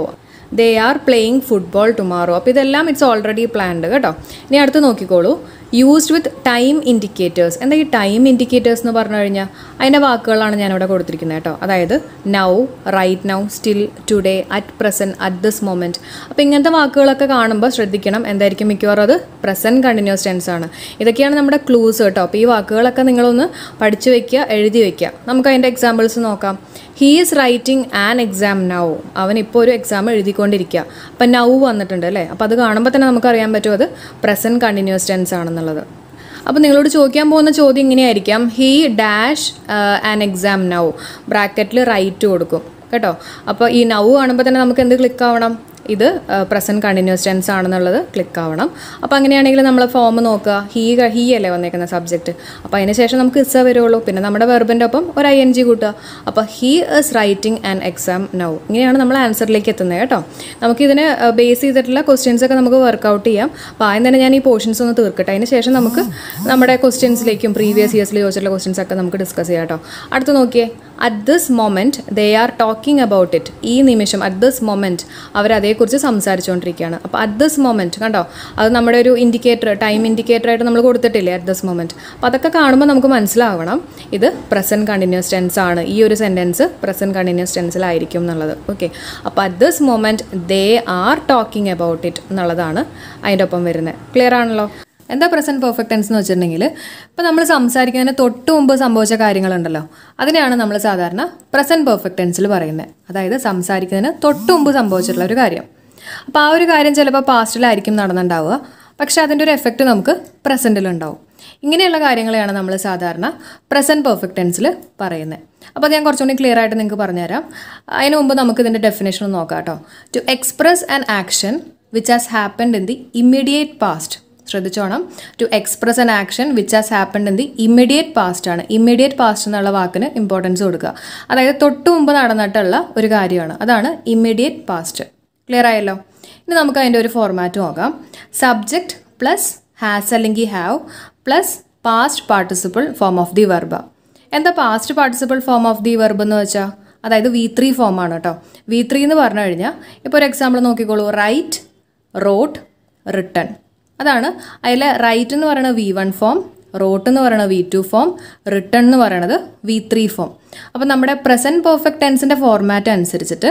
Speaker 1: they are playing football tomorrow അപ്പോൾ ഇതെല്ലാം ഇറ്റ്സ് ഓൾറെഡി പ്ലാൻഡ് കേട്ടോ ഇനി അടുത്ത് നോക്കിക്കോളൂ യൂസ്ഡ് വിത്ത് ടൈം ഇൻഡിക്കേറ്റേഴ്സ് എന്താ ഈ ടൈം ഇൻഡിക്കേറ്റേഴ്സ് എന്ന് പറഞ്ഞു കഴിഞ്ഞാൽ അതിൻ്റെ വാക്കുകളാണ് ഞാനിവിടെ കൊടുത്തിരിക്കുന്നത് കേട്ടോ അതായത് now right now still today at present at this moment അപ്പോൾ ഇങ്ങനത്തെ വാക്കുകളൊക്കെ കാണുമ്പോൾ ശ്രദ്ധിക്കണം എന്തായിരിക്കും മിക്കവാറും അത് പ്രസൻറ്റ് കണ്ടിന്യൂസ് ടെൻസ് ആണ് ഇതൊക്കെയാണ് നമ്മുടെ ക്ലൂസ് കേട്ടോ അപ്പോൾ ഈ വാക്കുകളൊക്കെ നിങ്ങളൊന്ന് പഠിച്ചു വയ്ക്കുക എഴുതി വയ്ക്കുക നമുക്ക് അതിൻ്റെ എക്സാമ്പിൾസ് നോക്കാം he is writing an exam now അവൻ ഇപ്പോൾ ഒരു എക്സാം എഴുതിക്കൊണ്ടിരിക്കുക അപ്പം നൗ വന്നിട്ടുണ്ട് അല്ലേ അപ്പോൾ അത് കാണുമ്പോൾ തന്നെ നമുക്കറിയാൻ പറ്റും അത് പ്രസൻറ്റ് കണ്ടിന്യൂസ് ടെൻസ് ആണെന്ന് എന്നുള്ളത് അപ്പോൾ നിങ്ങളോട് ചോദിക്കാൻ പോകുന്ന ചോദ്യം ഇങ്ങനെയായിരിക്കാം he dash an exam now ബ്രാക്കറ്റിൽ റൈറ്റ് കൊടുക്കും കേട്ടോ അപ്പോൾ ഈ നൗ കാണുമ്പോൾ തന്നെ നമുക്ക് എന്ത് ക്ലിക്ക് ആവണം ഇത് പ്രസൻറ്റ് കണ്ടിന്യൂസ് ടെൻസ് ആണെന്നുള്ളത് ക്ലിക്ക് ആവണം അപ്പോൾ അങ്ങനെയാണെങ്കിൽ നമ്മൾ ഫോം നോക്കുക ഹീ ഹീ അല്ലേ വന്നേക്കുന്ന സബ്ജക്റ്റ് അപ്പോൾ അതിന് ശേഷം നമുക്ക് ഇസ വരുള്ളൂ പിന്നെ നമ്മുടെ വെർബിൻ്റെ ഒപ്പം ഒരു ഐ എൻ ജി കൂട്ടുക അപ്പോൾ he is writing and exam now ഇങ്ങനെയാണ് നമ്മൾ ആൻസറിലേക്ക് എത്തുന്നത് കേട്ടോ നമുക്കിതിനെ ബേസ് ചെയ്തിട്ടുള്ള ക്വസ്റ്റ്യൻസ് ഒക്കെ നമുക്ക് വർക്കൗട്ട് ചെയ്യാം അപ്പോൾ ആദ്യം തന്നെ ഞാൻ ഈ പോർഷൻസ് ഒന്ന് തീർക്കട്ടെ അതിന് ശേഷം നമുക്ക് നമ്മുടെ ക്വസ്റ്റ്യൻസിലേക്കും പ്രീവിയസ് ഇയേഴ്സിൽ ചോദിച്ചിട്ടുള്ള ക്വസ്റ്റ്യൻസ് ഒക്കെ നമുക്ക് ഡിസ്കസ് ചെയ്യാം കേട്ടോ അടുത്ത് നോക്കിയേ at this moment they are talking about it ഈ നിമിഷം അറ്റ് ദിസ് മൊമെൻറ്റ് അവരതേക്കുറിച്ച് സംസാരിച്ചുകൊണ്ടിരിക്കുകയാണ് അപ്പോൾ അറ്റ് ദിസ് മൊമെൻറ്റ് കണ്ടോ അത് നമ്മുടെ ഒരു ഇൻഡിക്കേറ്റർ ടൈം ഇൻഡിക്കേറ്റർ ആയിട്ട് നമ്മൾ കൊടുത്തിട്ടില്ലേ അറ്റ് ദിസ് മൊമെൻറ്റ് അപ്പോൾ അതൊക്കെ കാണുമ്പോൾ നമുക്ക് മനസ്സിലാവണം ഇത് പ്രസൻറ്റ് കണ്ടിന്യൂസ് ടെൻസ് ആണ് ഈ ഒരു സെൻറ്റൻസ് പ്രസൻറ്റ് കണ്ടിന്യൂസ് ടെൻസിലായിരിക്കും എന്നുള്ളത് ഓക്കെ അപ്പോൾ at this moment they are talking about it എന്നുള്ളതാണ് അതിൻ്റെ ഒപ്പം വരുന്നത് ക്ലിയർ ആണല്ലോ എന്താ പ്രസന്റ് പെർഫെക്റ്റ് ടെൻസ് എന്ന് വെച്ചിട്ടുണ്ടെങ്കിൽ ഇപ്പം നമ്മൾ സംസാരിക്കുന്നതിന് തൊട്ട് മുമ്പ് സംഭവിച്ച കാര്യങ്ങളുണ്ടല്ലോ അതിനെയാണ് നമ്മൾ സാധാരണ പ്രസന്റ് പെർഫെക്റ്റ് ടെൻസിൽ പറയുന്നത് അതായത് സംസാരിക്കുന്നതിന് തൊട്ട് മുമ്പ് സംഭവിച്ചിട്ടുള്ള ഒരു കാര്യം അപ്പോൾ ആ ഒരു കാര്യം ചിലപ്പോൾ പാസ്റ്റിലായിരിക്കും നടന്നിട്ടുണ്ടാവുക പക്ഷേ അതിൻ്റെ ഒരു എഫക്റ്റ് നമുക്ക് പ്രസൻറ്റിലുണ്ടാവും ഇങ്ങനെയുള്ള കാര്യങ്ങളെയാണ് നമ്മൾ സാധാരണ പ്രസൻറ്റ് പെർഫെക്റ്റ് ടെൻസിൽ പറയുന്നത് അപ്പോൾ ഞാൻ കുറച്ചുകൂടി ക്ലിയർ ആയിട്ട് നിങ്ങൾക്ക് പറഞ്ഞുതരാം അതിന് മുമ്പ് നമുക്ക് ഇതിൻ്റെ ഡെഫിനേഷൻ നോക്കാം കേട്ടോ to express an action which has happened in the immediate past ശ്രദ്ധിച്ചോണം to express an action which has happened in the immediate past ആണ് ഇമ്മീഡിയറ്റ് പാസ്റ്റ് എന്നുള്ള വാക്കിന് ഇമ്പോർട്ടൻസ് കൊടുക്കുക അതായത് തൊട്ട് മുമ്പ് നടന്നിട്ടുള്ള ഒരു കാര്യമാണ് അതാണ് ഇമ്മീഡിയറ്റ് പാസ്റ്റ് ക്ലിയർ ആയല്ലോ ഇനി നമുക്ക് അതിൻ്റെ ഒരു ഫോർമാറ്റ് നോക്കാം സബ്ജക്റ്റ് പ്ലസ് ഹാസ് അല്ലെങ്കിൽ have plus past participle form of the verb എന്താ past participle form of the verb എന്ന് വെച്ചാൽ അതായത് വി ത്രീ ഫോമാണ് കേട്ടോ വി ത്രീ എന്ന് പറഞ്ഞു കഴിഞ്ഞാൽ ഇപ്പോൾ ഒരു എക്സാമ്പിൾ നോക്കിക്കോളൂ റൈറ്റ് റോട്ട് റിട്ടേൺ അതാണ് അതിൽ റൈറ്റ് എന്ന് പറയുന്നത് വി വൺ ഫോം റോട്ട് എന്ന് പറയുന്നത് വി ടു ഫോം റിട്ടേൺ എന്ന് പറയുന്നത് വി ത്രീ ഫോം അപ്പോൾ നമ്മുടെ പ്രസൻറ്റ് പെർഫെക്റ്റ് ടെൻസിൻ്റെ ഫോർമാറ്റ് അനുസരിച്ചിട്ട്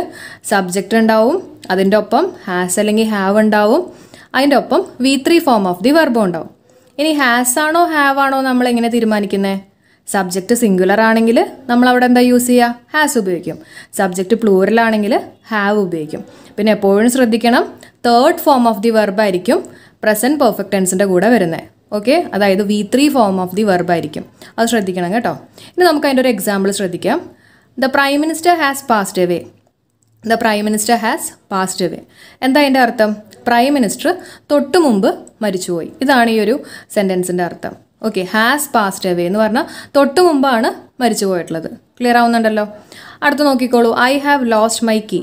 Speaker 1: സബ്ജക്റ്റ് ഉണ്ടാവും അതിൻ്റെ ഒപ്പം ഹാസ് അല്ലെങ്കിൽ ഹാവ് ഉണ്ടാവും അതിൻ്റെ ഒപ്പം V three form of the വെർബോ ഉണ്ടാവും ഇനി ഹാസ് ആണോ ഹാവ് ആണോ നമ്മൾ എങ്ങനെ തീരുമാനിക്കുന്നത് സബ്ജക്റ്റ് സിംഗുലർ ആണെങ്കിൽ നമ്മൾ അവിടെ എന്താ യൂസ് ചെയ്യുക ഹാസ് ഉപയോഗിക്കും സബ്ജക്റ്റ് പ്ലൂറൽ ആണെങ്കിൽ ഹാവ് ഉപയോഗിക്കും പിന്നെ എപ്പോഴും ശ്രദ്ധിക്കണം third form of the verb ആയിരിക്കും പ്രസൻറ്റ് പെർഫെക്റ്റ് ടെൻസിൻ്റെ കൂടെ വരുന്നത് ഓക്കെ അതായത് V three form of the വെർബായിരിക്കും ആയിരിക്കും അത് ശ്രദ്ധിക്കണം കേട്ടോ ഇനി നമുക്ക് അതിൻ്റെ ഒരു എക്സാമ്പിൾ ശ്രദ്ധിക്കാം the prime minister has passed away the prime minister has passed away എന്താ അതിൻ്റെ അർത്ഥം പ്രൈം മിനിസ്റ്റർ തൊട്ട് മുമ്പ് മരിച്ചുപോയി ഇതാണ് ഈ ഒരു സെൻറ്റൻസിൻ്റെ അർത്ഥം ഓക്കെ ഹാസ് പാസ്ഡ് എവേ എന്ന് പറഞ്ഞാൽ തൊട്ട് മുമ്പാണ് മരിച്ചു പോയിട്ടുള്ളത് ക്ലിയർ ആവുന്നുണ്ടല്ലോ അടുത്ത് നോക്കിക്കോളൂ I have lost my key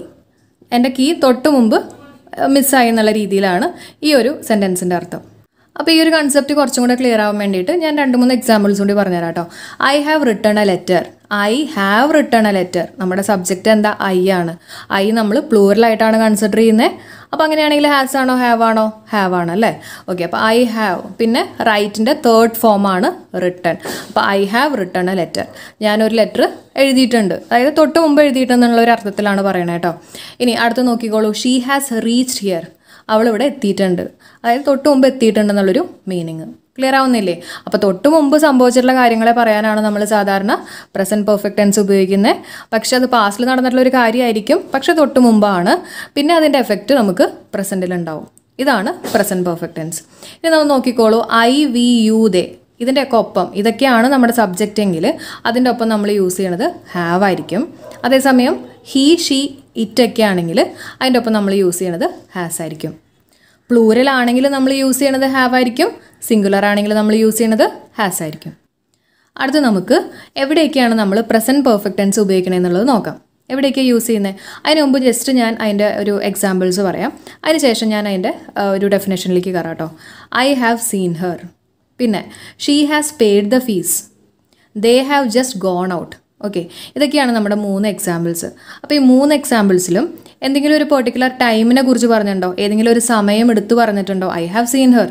Speaker 1: എൻ്റെ കീ തൊട്ട് മുമ്പ് മിസ്സായി എന്നുള്ള രീതിയിലാണ് ഈ ഒരു സെൻറ്റൻസിൻ്റെ അർത്ഥം അപ്പോൾ ഈ ഒരു കൺസെപ്റ്റ് കുറച്ചും കൂടെ ക്ലിയർ ആവാൻ വേണ്ടിയിട്ട് ഞാൻ രണ്ട് മൂന്ന് എക്സാമ്പിൾസ് കൂടി പറഞ്ഞുതരാം കേട്ടോ I have written a letter I have written a letter നമ്മുടെ സബ്ജക്റ്റ് എന്താ ഐ ആണ് ഐ നമ്മൾ പ്ലൂറലായിട്ടാണ് കൺസിഡർ ചെയ്യുന്നത് അപ്പോൾ അങ്ങനെയാണെങ്കിൽ ഹാസ് ആണോ ഹാവ് ആണോ ഹാവ് ആണ് അല്ലേ ഓക്കെ അപ്പോൾ ഐ ഹാവ് പിന്നെ റൈറ്റിൻ്റെ തേർഡ് ഫോമാണ് റിട്ടേൺ അപ്പോൾ I have written a letter ഞാനൊരു ലെറ്റർ എഴുതിയിട്ടുണ്ട് അതായത് തൊട്ട് മുമ്പ് എഴുതിയിട്ടുണ്ടെന്നുള്ള ഒരു അർത്ഥത്തിലാണ് പറയണേ കേട്ടോ ഇനി അടുത്ത് നോക്കിക്കോളൂ ഷീ ഹാസ് റീച്ച്ഡ് ഹിയർ അവളിവിടെ എത്തിയിട്ടുണ്ട് അതായത് തൊട്ട് മുമ്പ് എത്തിയിട്ടുണ്ടെന്നുള്ളൊരു മീനിങ് ക്ലിയർ ആവുന്നില്ലേ അപ്പോൾ തൊട്ട് മുമ്പ് സംഭവിച്ചിട്ടുള്ള കാര്യങ്ങളെ പറയാനാണ് നമ്മൾ സാധാരണ പ്രസൻറ്റ് പെർഫെക്റ്റ് ടെൻസ് ഉപയോഗിക്കുന്നത് പക്ഷേ അത് പാസ്റ്റിൽ നടന്നിട്ടുള്ള ഒരു കാര്യമായിരിക്കും പക്ഷേ തൊട്ട് മുമ്പാണ് പിന്നെ അതിൻ്റെ എഫക്റ്റ് നമുക്ക് പ്രസൻറ്റിലുണ്ടാവും ഇതാണ് പ്രസൻറ്റ് പെർഫെക്റ്റ് ടെൻസ് ഇനി നമ്മൾ നോക്കിക്കോളൂ ഐ വി യു ദേ ഇതിൻ്റെയൊക്കെ ഒപ്പം ഇതൊക്കെയാണ് നമ്മുടെ സബ്ജക്റ്റ് എങ്കിൽ അതിൻ്റെ ഒപ്പം നമ്മൾ യൂസ് ചെയ്യണത് ഹാവ് ആയിരിക്കും അതേസമയം ഹീ ഷീ ഇറ്റൊക്കെ ആണെങ്കിൽ അതിൻ്റെ ഒപ്പം നമ്മൾ യൂസ് ചെയ്യണത് ഹാസ് ആയിരിക്കും പ്ലൂരൽ ആണെങ്കിൽ നമ്മൾ യൂസ് ചെയ്യണത് ഹാവ് ആയിരിക്കും സിംഗുലർ ആണെങ്കിൽ നമ്മൾ യൂസ് ചെയ്യണത് ഹാസ് ആയിരിക്കും അടുത്ത് നമുക്ക് എവിടെയൊക്കെയാണ് നമ്മൾ പ്രസൻറ്റ് പെർഫെക്റ്റ് ടെൻസ് ഉപയോഗിക്കണത് എന്നുള്ളത് നോക്കാം എവിടെയൊക്കെയാണ് യൂസ് ചെയ്യുന്നത് അതിന് മുമ്പ് ജസ്റ്റ് ഞാൻ അതിൻ്റെ ഒരു എക്സാമ്പിൾസ് പറയാം ശേഷം ഞാൻ അതിൻ്റെ ഒരു ഡെഫിനേഷനിലേക്ക് കയറാം കേട്ടോ ഐ ഹാവ് സീൻ ഹെർ പിന്നെ she has paid the fees they have just gone out okay ഇതൊക്കെയാണ് നമ്മുടെ മൂന്ന് എക്സാമ്പിൾസ് അപ്പോൾ ഈ മൂന്ന് എക്സാമ്പിൾസിലും എന്തെങ്കിലും ഒരു പെർട്ടിക്കുലർ ടൈമിനെ കുറിച്ച് പറഞ്ഞിട്ടുണ്ടോ ഏതെങ്കിലും ഒരു സമയം എടുത്തു പറഞ്ഞിട്ടുണ്ടോ I have seen her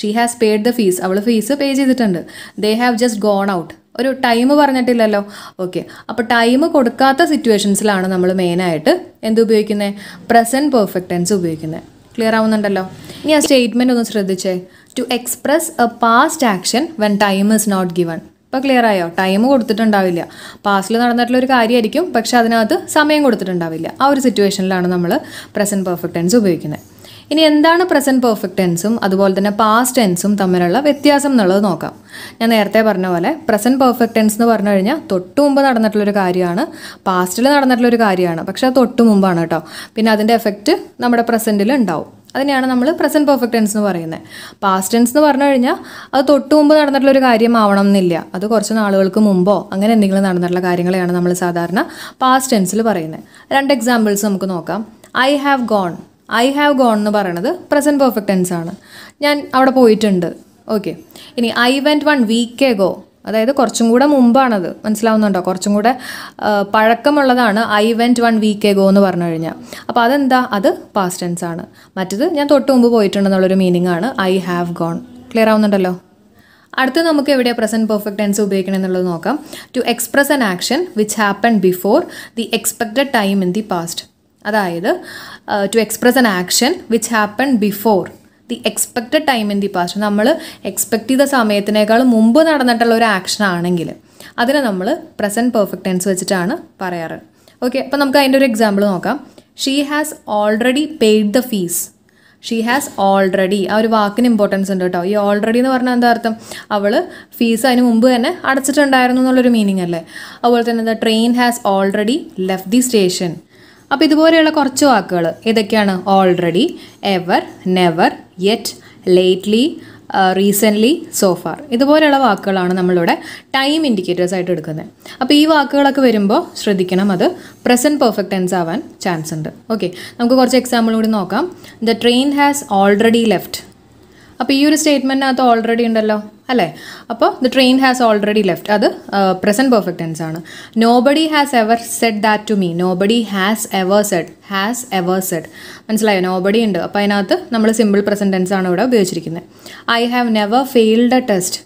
Speaker 1: she has paid the fees അവൾ ഫീസ് പേ ചെയ്തിട്ടുണ്ട് they have just gone out ഒരു ടൈം പറഞ്ഞിട്ടില്ലല്ലോ ഓക്കെ അപ്പോൾ ടൈം കൊടുക്കാത്ത സിറ്റുവേഷൻസിലാണ് നമ്മൾ മെയിനായിട്ട് എന്ത് ഉപയോഗിക്കുന്നത് പ്രസൻറ്റ് പെർഫെക്റ്റ് ടെൻസ് ഉപയോഗിക്കുന്നത് ക്ലിയർ ആവുന്നുണ്ടല്ലോ ഇനി ആ സ്റ്റേറ്റ്മെൻറ്റ് ഒന്ന് ശ്രദ്ധിച്ചേ to express a past action when time is not given ഇപ്പം ക്ലിയർ ആയോ ടൈം കൊടുത്തിട്ടുണ്ടാവില്ല പാസ്റ്റിൽ നടന്നിട്ടുള്ള ഒരു കാര്യമായിരിക്കും പക്ഷെ അതിനകത്ത് സമയം കൊടുത്തിട്ടുണ്ടാവില്ല ആ ഒരു സിറ്റുവേഷനിലാണ് നമ്മൾ പ്രസൻറ്റ് പെർഫെക്റ്റ് ടെൻസ് ഉപയോഗിക്കുന്നത് ഇനി എന്താണ് പ്രസൻറ്റ് പെർഫെക്റ്റ് ടെൻസും അതുപോലെ തന്നെ പാസ്റ്റ് ടെൻസും തമ്മിലുള്ള വ്യത്യാസം എന്നുള്ളത് നോക്കാം ഞാൻ നേരത്തെ പറഞ്ഞ പോലെ പ്രസൻറ്റ് പെർഫെക്റ്റ് ടെൻസ് എന്ന് പറഞ്ഞു കഴിഞ്ഞാൽ തൊട്ട് മുമ്പ് നടന്നിട്ടുള്ളൊരു കാര്യമാണ് പാസ്റ്റിൽ നടന്നിട്ടുള്ളൊരു കാര്യമാണ് പക്ഷെ അത് തൊട്ട് മുമ്പാണ് കേട്ടോ പിന്നെ അതിൻ്റെ എഫക്റ്റ് നമ്മുടെ പ്രസൻറ്റിൽ ഉണ്ടാവും അതിനെയാണ് നമ്മൾ പ്രസൻറ്റ് പെർഫെക്റ്റ് ടെൻസ് എന്ന് പറയുന്നത് പാസ്റ്റ് ടെൻസ് എന്ന് പറഞ്ഞു കഴിഞ്ഞാൽ അത് തൊട്ട് മുമ്പ് നടന്നിട്ടുള്ള ഒരു കാര്യം എന്നില്ല അത് കുറച്ച് നാളുകൾക്ക് മുമ്പോ അങ്ങനെ എന്തെങ്കിലും നടന്നിട്ടുള്ള കാര്യങ്ങളെയാണ് നമ്മൾ സാധാരണ പാസ്റ്റ് ടെൻസിൽ പറയുന്നത് രണ്ട് എക്സാമ്പിൾസ് നമുക്ക് നോക്കാം I have gone I have gone എന്ന് പറയുന്നത് പ്രസൻറ്റ് പെർഫെക്റ്റ് ടെൻസ് ആണ് ഞാൻ അവിടെ പോയിട്ടുണ്ട് ഓക്കെ ഇനി I went one week ago അതായത് കുറച്ചും കൂടെ മുമ്പാണത് മനസ്സിലാവുന്നുണ്ടോ കുറച്ചും കൂടെ പഴക്കമുള്ളതാണ് I went one week ago എന്ന് പറഞ്ഞു കഴിഞ്ഞാൽ അപ്പോൾ അതെന്താ അത് പാസ്റ്റ് ടെൻസ് ആണ് മറ്റത് ഞാൻ തൊട്ട് മുമ്പ് പോയിട്ടുണ്ടെന്നുള്ളൊരു മീനിങ് ആണ് ഐ ഹാവ് ഗോൺ ക്ലിയർ ആവുന്നുണ്ടല്ലോ അടുത്ത് നമുക്ക് എവിടെയാണ് പ്രസൻറ്റ് പെർഫെക്റ്റ് ടെൻസ് ഉപയോഗിക്കണം എന്നുള്ളത് നോക്കാം to express an action which happen before the expected time in the past അതായത് to express an action which happen before the expected time in the past നമ്മൾ എക്സ്പെക്ട് ചെയ്ത സമയത്തിനേക്കാൾ മുമ്പ് നടന്നിട്ടുള്ള ഒരു ആക്ഷൻ ആണെങ്കിൽ അതിനെ നമ്മൾ പ്രസൻറ്റ് പെർഫെക്റ്റ് ടെൻസ് വെച്ചിട്ടാണ് പറയാറ് ഓക്കെ അപ്പോൾ നമുക്ക് അതിൻ്റെ ഒരു എക്സാമ്പിൾ നോക്കാം she has already paid the fees she has already ആ ഒരു വാക്കിന് ഇമ്പോർട്ടൻസ് ഉണ്ട് കേട്ടോ ഈ ഓൾറെഡി എന്ന് പറഞ്ഞാൽ എന്താ അർത്ഥം അവൾ ഫീസ് അതിന് മുമ്പ് തന്നെ അടച്ചിട്ടുണ്ടായിരുന്നു എന്നുള്ളൊരു മീനിങ് അല്ലേ അതുപോലെ തന്നെ എന്താ train has already left the station അപ്പോൾ ഇതുപോലെയുള്ള കുറച്ച് വാക്കുകൾ ഏതൊക്കെയാണ് already ever never yet lately recently so far ഇതുപോലെയുള്ള വാക്കുകളാണ് നമ്മളിവിടെ ടൈം ഇൻഡിക്കേറ്റേഴ്സ് ആയിട്ട് എടുക്കുന്നത് അപ്പോൾ ഈ വാക്കുകളൊക്കെ വരുമ്പോൾ ശ്രദ്ധിക്കണം അത് പ്രസൻറ്റ് പെർഫെക്റ്റ് ടെൻസ് ആവാൻ ചാൻസ് ഉണ്ട് ഓക്കെ നമുക്ക് കുറച്ച് എക്സാമ്പിൾ കൂടി നോക്കാം the train has already left അപ്പോൾ ഈ ഒരു സ്റ്റേറ്റ്മെൻറ്റിനകത്ത് ഓൾറെഡി ഉണ്ടല്ലോ അല്ലേ അപ്പോൾ the train has already left അത് പ്രസൻറ്റ് പെർഫെക്റ്റ് ടെൻസ് ആണ് nobody has ever said that to me nobody has ever said has ever said മനസ്സിലായോ നോബഡി ഉണ്ട് അപ്പോൾ അതിനകത്ത് നമ്മൾ സിമ്പിൾ പ്രസൻറ്റ് ടെൻസ് ആണ് ഇവിടെ ഉപയോഗിച്ചിരിക്കുന്നത് I have never failed a test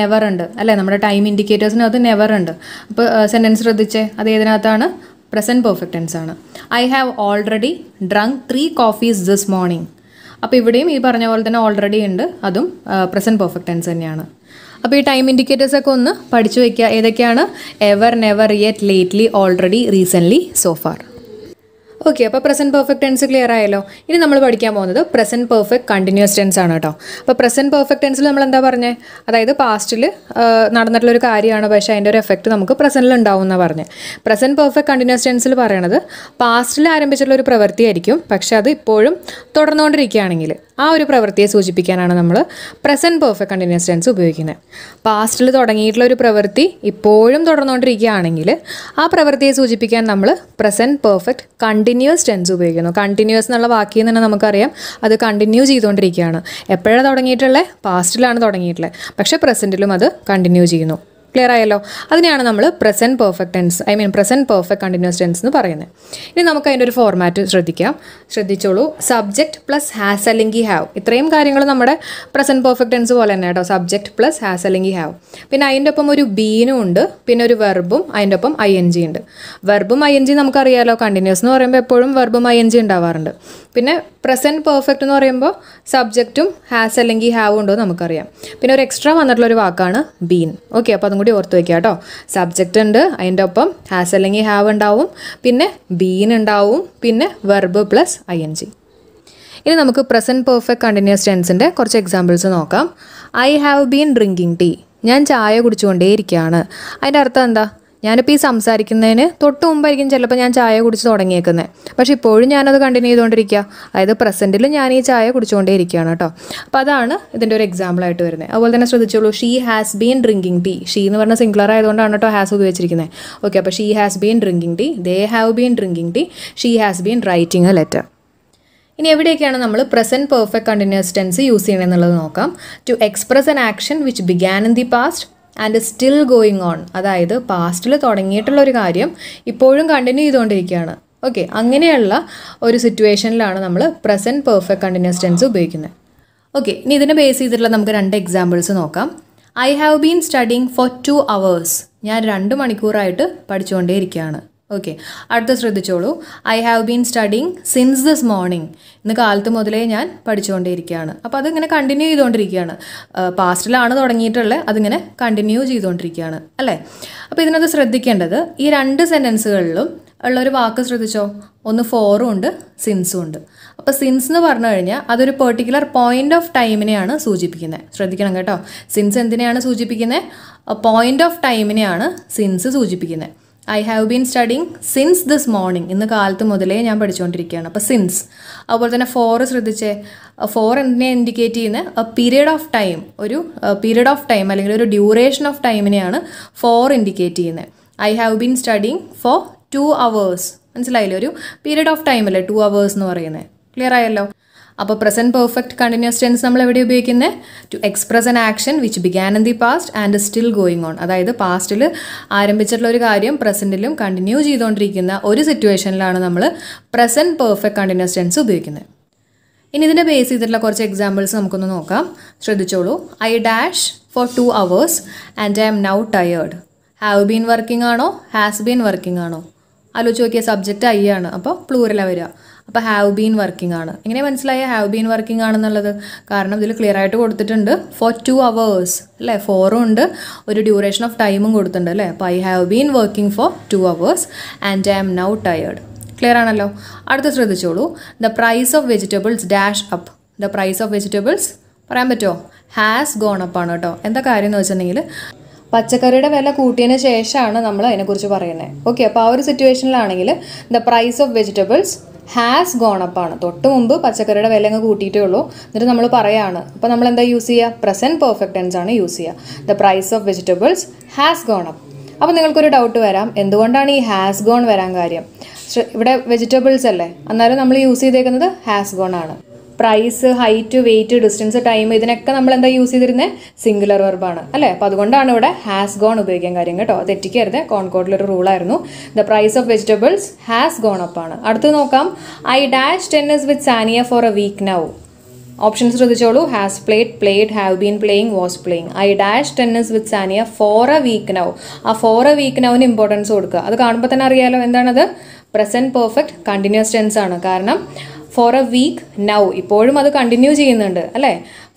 Speaker 1: never ഉണ്ട് അല്ലേ നമ്മുടെ ടൈം ഇൻഡിക്കേറ്റേഴ്സിനകത്ത് നെവർ ഉണ്ട് അപ്പോൾ സെൻറ്റൻസ് ശ്രദ്ധിച്ചേ അത് ഏതിനകത്താണ് പ്രസൻറ്റ് പെർഫെക്റ്റ് ടെൻസ് ആണ് I have already drunk three coffees this morning അപ്പോൾ ഇവിടെയും ഈ പറഞ്ഞ പോലെ തന്നെ ഓൾറെഡി ഉണ്ട് അതും പ്രസൻറ്റ് പെർഫെക്റ്റ് ടെൻസ് തന്നെയാണ് അപ്പോൾ ഈ ടൈം ഇൻഡിക്കേറ്റേഴ്സ് ഒക്കെ ഒന്ന് പഠിച്ചു വയ്ക്കുക ഏതൊക്കെയാണ് ever never yet lately already recently so far okay അപ്പോൾ പ്രസൻറ്റ് പെർഫെക്റ്റ് ടെൻസ് ക്ലിയർ ആയല്ലോ ഇനി നമ്മൾ പഠിക്കാൻ പോകുന്നത് പ്രസൻറ്റ് പെർഫെക്റ്റ് കണ്ടിന്യൂസ് ടെൻസ് ആണ് കേട്ടോ അപ്പോൾ പ്രസൻറ്റ് പെർഫെക്റ്റ് ടെൻസിൽ നമ്മൾ എന്താ പറഞ്ഞത് അതായത് പാസ്റ്റിൽ നടന്നിട്ടുള്ളൊരു കാര്യമാണ് പക്ഷേ അതിൻ്റെ ഒരു എഫക്റ്റ് നമുക്ക് പ്രസൻറ്റിൽ ഉണ്ടാവും എന്നാണ് പറഞ്ഞത് പ്രസൻറ്റ് പെർഫെക്റ്റ് കണ്ടിന്യൂസ് ടെൻസിൽ പറയണത് പാസ്റ്റിൽ ആരംഭിച്ചിട്ടുള്ള ഒരു പ്രവൃത്തിയായിരിക്കും പക്ഷേ അത് ഇപ്പോഴും തുടർന്നുകൊണ്ടിരിക്കുകയാണെങ്കിൽ ആ ഒരു പ്രവൃത്തിയെ സൂചിപ്പിക്കാനാണ് നമ്മൾ പ്രസൻറ്റ് പെർഫെക്റ്റ് കണ്ടിന്യൂസ് ടെൻസ് ഉപയോഗിക്കുന്നത് പാസ്റ്റിൽ തുടങ്ങിയിട്ടുള്ള ഒരു പ്രവൃത്തി ഇപ്പോഴും തുടർന്നുകൊണ്ടിരിക്കുകയാണെങ്കിൽ ആ പ്രവൃത്തിയെ സൂചിപ്പിക്കാൻ നമ്മൾ പ്രസൻറ്റ് പെർഫെക്റ്റ് കണ്ടിന്യൂസ് ടെൻസ് ഉപയോഗിക്കുന്നു കണ്ടിന്യൂസ് എന്നുള്ള വാക്കിൽ നിന്ന് നമുക്കറിയാം അത് കണ്ടിന്യൂ ചെയ്തുകൊണ്ടിരിക്കുകയാണ് എപ്പോഴാണ് തുടങ്ങിയിട്ടുള്ളത് പാസ്റ്റിലാണ് തുടങ്ങിയിട്ടുള്ളത് പക്ഷേ പ്രസൻറ്റിലും അത് കണ്ടിന്യൂ ചെയ്യുന്നു ക്ലിയർ ആയല്ലോ അതിനെയാണ് നമ്മൾ present perfect tense I mean present perfect continuous tense എന്ന് പറയുന്നത് ഇനി നമുക്ക് അതിൻ്റെ ഒരു ഫോർമാറ്റ് ശ്രദ്ധിക്കാം ശ്രദ്ധിച്ചോളൂ സബ്ജക്റ്റ് പ്ലസ് ഹാസ് അല്ലെങ്കിൽ ഹാവ് ഇത്രയും കാര്യങ്ങൾ നമ്മുടെ പ്രസൻറ്റ് പെർഫെക്റ്റ് ടെൻസ് പോലെ തന്നെ കേട്ടോ സബ്ജക്റ്റ് പ്ലസ് ഹാസ് അല്ലെങ്കിൽ ഹാവ് പിന്നെ അതിൻ്റെ ഒപ്പം ഒരു ബീനും ഉണ്ട് പിന്നെ ഒരു വെർബും അതിൻ്റെ ഒപ്പം ഐ എൻ ജി ഉണ്ട് വെർബും ഐ എൻ ജി നമുക്കറിയാലോ കണ്ടിന്യൂസ് എന്ന് പറയുമ്പോൾ എപ്പോഴും വെർബും ഐ എൻ ജി ഉണ്ടാവാറുണ്ട് പിന്നെ പ്രസൻറ്റ് പെർഫെക്റ്റ് എന്ന് പറയുമ്പോൾ സബ്ജക്റ്റും ഹാസ് അല്ലെങ്കിൽ ഹാവ് ഉണ്ടോ നമുക്കറിയാം പിന്നെ ഒരു എക്സ്ട്രാ വന്നിട്ടുള്ള ഒരു വാക്കാണ് ബീൻ ഓക്കെ അപ്പോൾ അതും കൂടി ഓർത്ത് വയ്ക്കുക കേട്ടോ സബ്ജക്റ്റ് ഉണ്ട് അതിൻ്റെ ഒപ്പം ഹാസ് അല്ലെങ്കിൽ ഹാവ് ഉണ്ടാവും പിന്നെ ബീൻ ഉണ്ടാവും പിന്നെ verb plus I N G ഇനി നമുക്ക് പ്രസൻറ്റ് പെർഫെക്റ്റ് കണ്ടിന്യൂസ് ടെൻസിൻ്റെ കുറച്ച് എക്സാമ്പിൾസ് നോക്കാം I have been drinking tea ഞാൻ ചായ കുടിച്ചുകൊണ്ടേയിരിക്കുകയാണ് അതിൻ്റെ അർത്ഥം എന്താ ഞാനിപ്പോൾ ഈ സംസാരിക്കുന്നതിന് തൊട്ട് മുമ്പായിരിക്കും ചിലപ്പോൾ ഞാൻ ചായ കുടിച്ച് തുടങ്ങിയേക്കുന്നത് പക്ഷേ ഇപ്പോഴും ഞാനത് കണ്ടിന്യൂ ചെയ്തുകൊണ്ടിരിക്കുക അതായത് പ്രസൻറ്റിൽ ഞാൻ ഈ ചായ കുടിച്ചുകൊണ്ടേ ഇരിക്കുകയാണ് കേട്ടോ അപ്പോൾ അതാണ് ഇതിൻ്റെ ഒരു എക്സാമ്പിളായിട്ട് വരുന്നത് അതുപോലെ തന്നെ ശ്രദ്ധിച്ചോളൂ she has been drinking tea she എന്ന് പറഞ്ഞ സിംഗുലർ ആയതുകൊണ്ടാണ് കേട്ടോ ഹാസ് ഉപയോഗിച്ചിരിക്കുന്നത് ഓക്കെ അപ്പോൾ she has been drinking tea they have been drinking tea she has been writing a letter ഇനി എവിടെയൊക്കെയാണ് നമ്മൾ present perfect continuous tense use ചെയ്യണമെന്നുള്ളത് നോക്കാം to express an action which began in the past and still going on അതായത് പാസ്റ്റിൽ തുടങ്ങിയിട്ടുള്ള ഒരു കാര്യം ഇപ്പോഴും കണ്ടിന്യൂ ചെയ്തുകൊണ്ടിരിക്കുകയാണ് ഓക്കെ അങ്ങനെയുള്ള ഒരു സിറ്റുവേഷനിലാണ് നമ്മൾ പ്രസൻറ്റ് പെർഫെക്റ്റ് കണ്ടിന്യൂസ് ടെൻസ് ഉപയോഗിക്കുന്നത് ഓക്കെ ഇനി ഇതിനെ ബേസ് ചെയ്തിട്ടുള്ള നമുക്ക് രണ്ട് എക്സാമ്പിൾസ് നോക്കാം I have been studying for two hours ഞാൻ രണ്ട് മണിക്കൂറായിട്ട് പഠിച്ചുകൊണ്ടേയിരിക്കുകയാണ് ഓക്കെ അടുത്ത ശ്രദ്ധിച്ചോളൂ I have been studying since this morning ഇന്ന് കാലത്ത് മുതലേ ഞാൻ പഠിച്ചുകൊണ്ടേയിരിക്കുകയാണ് അപ്പോൾ അതിങ്ങനെ കണ്ടിന്യൂ ചെയ്തുകൊണ്ടിരിക്കുകയാണ് പാസ്റ്റിലാണ് തുടങ്ങിയിട്ടുള്ളത് അതിങ്ങനെ കണ്ടിന്യൂ ചെയ്തുകൊണ്ടിരിക്കുകയാണ് അല്ലേ അപ്പോൾ ഇതിനകത്ത് ശ്രദ്ധിക്കേണ്ടത് ഈ രണ്ട് സെൻറ്റൻസുകളിലും ഉള്ളൊരു വാക്ക് ശ്രദ്ധിച്ചോ ഒന്ന് ഫോറും ഉണ്ട് സിൻസും ഉണ്ട് അപ്പോൾ സിൻസ് എന്ന് പറഞ്ഞു കഴിഞ്ഞാൽ അതൊരു പെർട്ടിക്കുലർ പോയിന്റ് ഓഫ് ടൈമിനെയാണ് സൂചിപ്പിക്കുന്നത് ശ്രദ്ധിക്കണം കേട്ടോ സിൻസ് എന്തിനെയാണ് സൂചിപ്പിക്കുന്നത് പോയിന്റ് ഓഫ് ടൈമിനെയാണ് സിൻസ് സൂചിപ്പിക്കുന്നത് I have been studying since this morning ഇന്ന് കാലത്ത് മുതലേ ഞാൻ പഠിച്ചുകൊണ്ടിരിക്കുകയാണ് അപ്പോൾ സിൻസ് അതുപോലെ തന്നെ ഫോർ ശ്രദ്ധിച്ചേ ഫോർ എന്തിനെ ഇൻഡിക്കേറ്റ് ചെയ്യുന്ന പീരീഡ് ഓഫ് ടൈം ഒരു പീരീഡ് ഓഫ് ടൈം അല്ലെങ്കിൽ ഒരു ഡ്യൂറേഷൻ ഓഫ് ടൈമിനെയാണ് ഫോർ ഇൻഡിക്കേറ്റ് ചെയ്യുന്നത് I have been studying for two hours മനസ്സിലായില്ലേ ഒരു പീരീഡ് ഓഫ് ടൈം അല്ലേ ടു അവേഴ്സ് എന്ന് പറയുന്നത് ക്ലിയർ ആയല്ലോ അപ്പോൾ പ്രസൻറ്റ് പെർഫെക്റ്റ് കണ്ടിന്യൂസ് ടെൻസ് നമ്മൾ എവിടെ ഉപയോഗിക്കുന്നത് to express an action which began in the past and still going on അതായത് പാസ്റ്റിൽ ആരംഭിച്ചിട്ടുള്ള ഒരു കാര്യം പ്രസൻറ്റിലും കണ്ടിന്യൂ ചെയ്തുകൊണ്ടിരിക്കുന്ന ഒരു സിറ്റുവേഷനിലാണ് നമ്മൾ പ്രസൻറ്റ് പെർഫെക്റ്റ് കണ്ടിന്യൂസ് ടെൻസ് ഉപയോഗിക്കുന്നത് ഇനി ഇതിൻ്റെ ബേസ് ചെയ്തിട്ടുള്ള കുറച്ച് എക്സാമ്പിൾസ് നമുക്കൊന്ന് നോക്കാം ശ്രദ്ധിച്ചോളൂ I dash for two hours and I am now tired have been working ആണോ ഹാസ് ബീൻ വർക്കിംഗ് ആണോ ആലോചിച്ച് നോക്കിയ സബ്ജക്റ്റ് ഐ ആണ് അപ്പോൾ പ്ലൂറിലാണ് വരിക അപ്പോൾ ഹാവ് ബീൻ വർക്കിംഗ് ആണ് എങ്ങനെ മനസ്സിലായ ഹാവ് ബീൻ വർക്കിംഗ് ആണെന്നുള്ളത് കാരണം ഇതിൽ ക്ലിയർ ആയിട്ട് കൊടുത്തിട്ടുണ്ട് ഫോർ ടു അവേഴ്സ് അല്ലേ ഫോറും ഉണ്ട് ഒരു ഡ്യൂറേഷൻ ഓഫ് ടൈമും കൊടുത്തിട്ടുണ്ട് അല്ലേ അപ്പോൾ I have been working for two hours and I am now tired clear ആണല്ലോ അടുത്ത ശ്രദ്ധിച്ചോളൂ the price of vegetables dash up the price of vegetables പറയാൻ പറ്റുമോ ഹാസ് ഗോൺ അപ്പ് ആണ് കേട്ടോ എന്താ കാര്യം എന്ന് വെച്ചിട്ടുണ്ടെങ്കിൽ പച്ചക്കറിയുടെ വില കൂട്ടിയതിന് ശേഷമാണ് നമ്മൾ അതിനെക്കുറിച്ച് പറയുന്നത് ഓക്കെ അപ്പോൾ ആ ഒരു സിറ്റുവേഷനിലാണെങ്കിൽ the price of vegetables has gone ആണ് തൊട്ട് മുമ്പ് പച്ചക്കറിയുടെ വില അങ്ങ് കൂട്ടിയിട്ടേ ഉള്ളൂ എന്നിട്ട് നമ്മൾ പറയുകയാണ് അപ്പോൾ നമ്മൾ എന്താ യൂസ് ചെയ്യുക പ്രസൻറ്റ് പെർഫെക്റ്റ് ടെൻസ് ആണ് യൂസ് ചെയ്യുക the price of vegetables has gone up അപ്പോൾ നിങ്ങൾക്കൊരു ഡൗട്ട് വരാം എന്തുകൊണ്ടാണ് ഈ ഹാസ് ഗോൺ വരാൻ കാര്യം ഇവിടെ വെജിറ്റബിൾസ് അല്ലേ അന്നേരം നമ്മൾ യൂസ് ചെയ്തേക്കുന്നത് ഹാസ് ഗോൺ ആണ് price height weight distance time ഇതിനൊക്കെ നമ്മൾ എന്താ യൂസ് ചെയ്തിരുന്നത് സിംഗുലർ വെർബാണ് അല്ലേ അപ്പോൾ അതുകൊണ്ടാണ് ഇവിടെ ഹാസ് ഗോൺ ഉപയോഗിക്കാൻ കാര്യം കേട്ടോ തെറ്റിക്കരുത് കോൺകോട്ടിലൊരു റൂളായിരുന്നു the price of vegetables has gone up ആണ് അടുത്ത് നോക്കാം I dash tennis with Sania for a week now options ശ്രദ്ധിച്ചോളൂ has played played have been playing was playing I dash tennis with Sania for a week now ആ ഫോർ എ വീക്ക് നൗവിന് ഇമ്പോർട്ടൻസ് കൊടുക്കുക അത് കാണുമ്പോൾ തന്നെ അറിയാലോ എന്താണത് പ്രസൻറ്റ് പെർഫെക്റ്റ് കണ്ടിന്യൂസ് ടെൻസ് ആണ് കാരണം ഫോർ എ വീക്ക് നൗ ഇപ്പോഴും അത് കണ്ടിന്യൂ ചെയ്യുന്നുണ്ട് അല്ലേ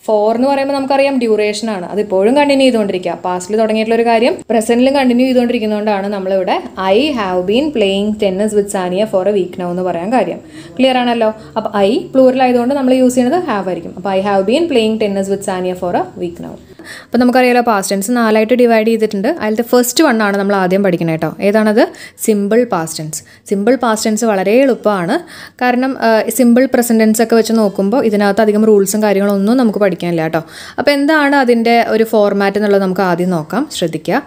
Speaker 1: ഫോർ എന്ന് പറയുമ്പോൾ നമുക്കറിയാം ഡ്യൂറേഷൻ ആണ് അത് ഇപ്പോഴും കണ്ടിന്യൂ ചെയ്തുകൊണ്ടിരിക്കുക പാസ്റ്റിൽ തുടങ്ങിയിട്ടുള്ള ഒരു കാര്യം പ്രസന്റിലും കണ്ടിന്യൂ ചെയ്തുകൊണ്ടിരിക്കുന്നതുകൊണ്ടാണ് നമ്മളിവിടെ I have been playing tennis with Sania for a week now എന്ന് പറയാൻ കാര്യം ക്ലിയർ ആണല്ലോ അപ്പോൾ ഐ പ്ലൂറൽ ആയതുകൊണ്ട് നമ്മൾ യൂസ് ചെയ്യുന്നത് ഹാവ് ആയിരിക്കും അപ്പോൾ I have been playing tennis with Sania for a week now അപ്പോൾ നമുക്കറിയാലോ പാസ്റ്റ് ടെൻസ് നാലായിട്ട് ഡിവൈഡ് ചെയ്തിട്ടുണ്ട് അതിലത്തെ ഫസ്റ്റ് വൺ ആണ് നമ്മൾ ആദ്യം പഠിക്കുന്നത് കേട്ടോ ഏതാണത് simple past tense simple past tense വളരെ എളുപ്പമാണ് കാരണം സിമ്പിൾ പ്രസൻറ്റൻസ് ടെൻസ് ഒക്കെ വെച്ച് നോക്കുമ്പോൾ ഇതിനകത്ത് അധികം റൂൾസും കാര്യങ്ങളൊന്നും നമുക്ക് പഠിക്കാനില്ല കേട്ടോ അപ്പോൾ എന്താണ് അതിൻ്റെ ഒരു ഫോർമാറ്റ് എന്നുള്ളത് നമുക്ക് ആദ്യം നോക്കാം ശ്രദ്ധിക്കുക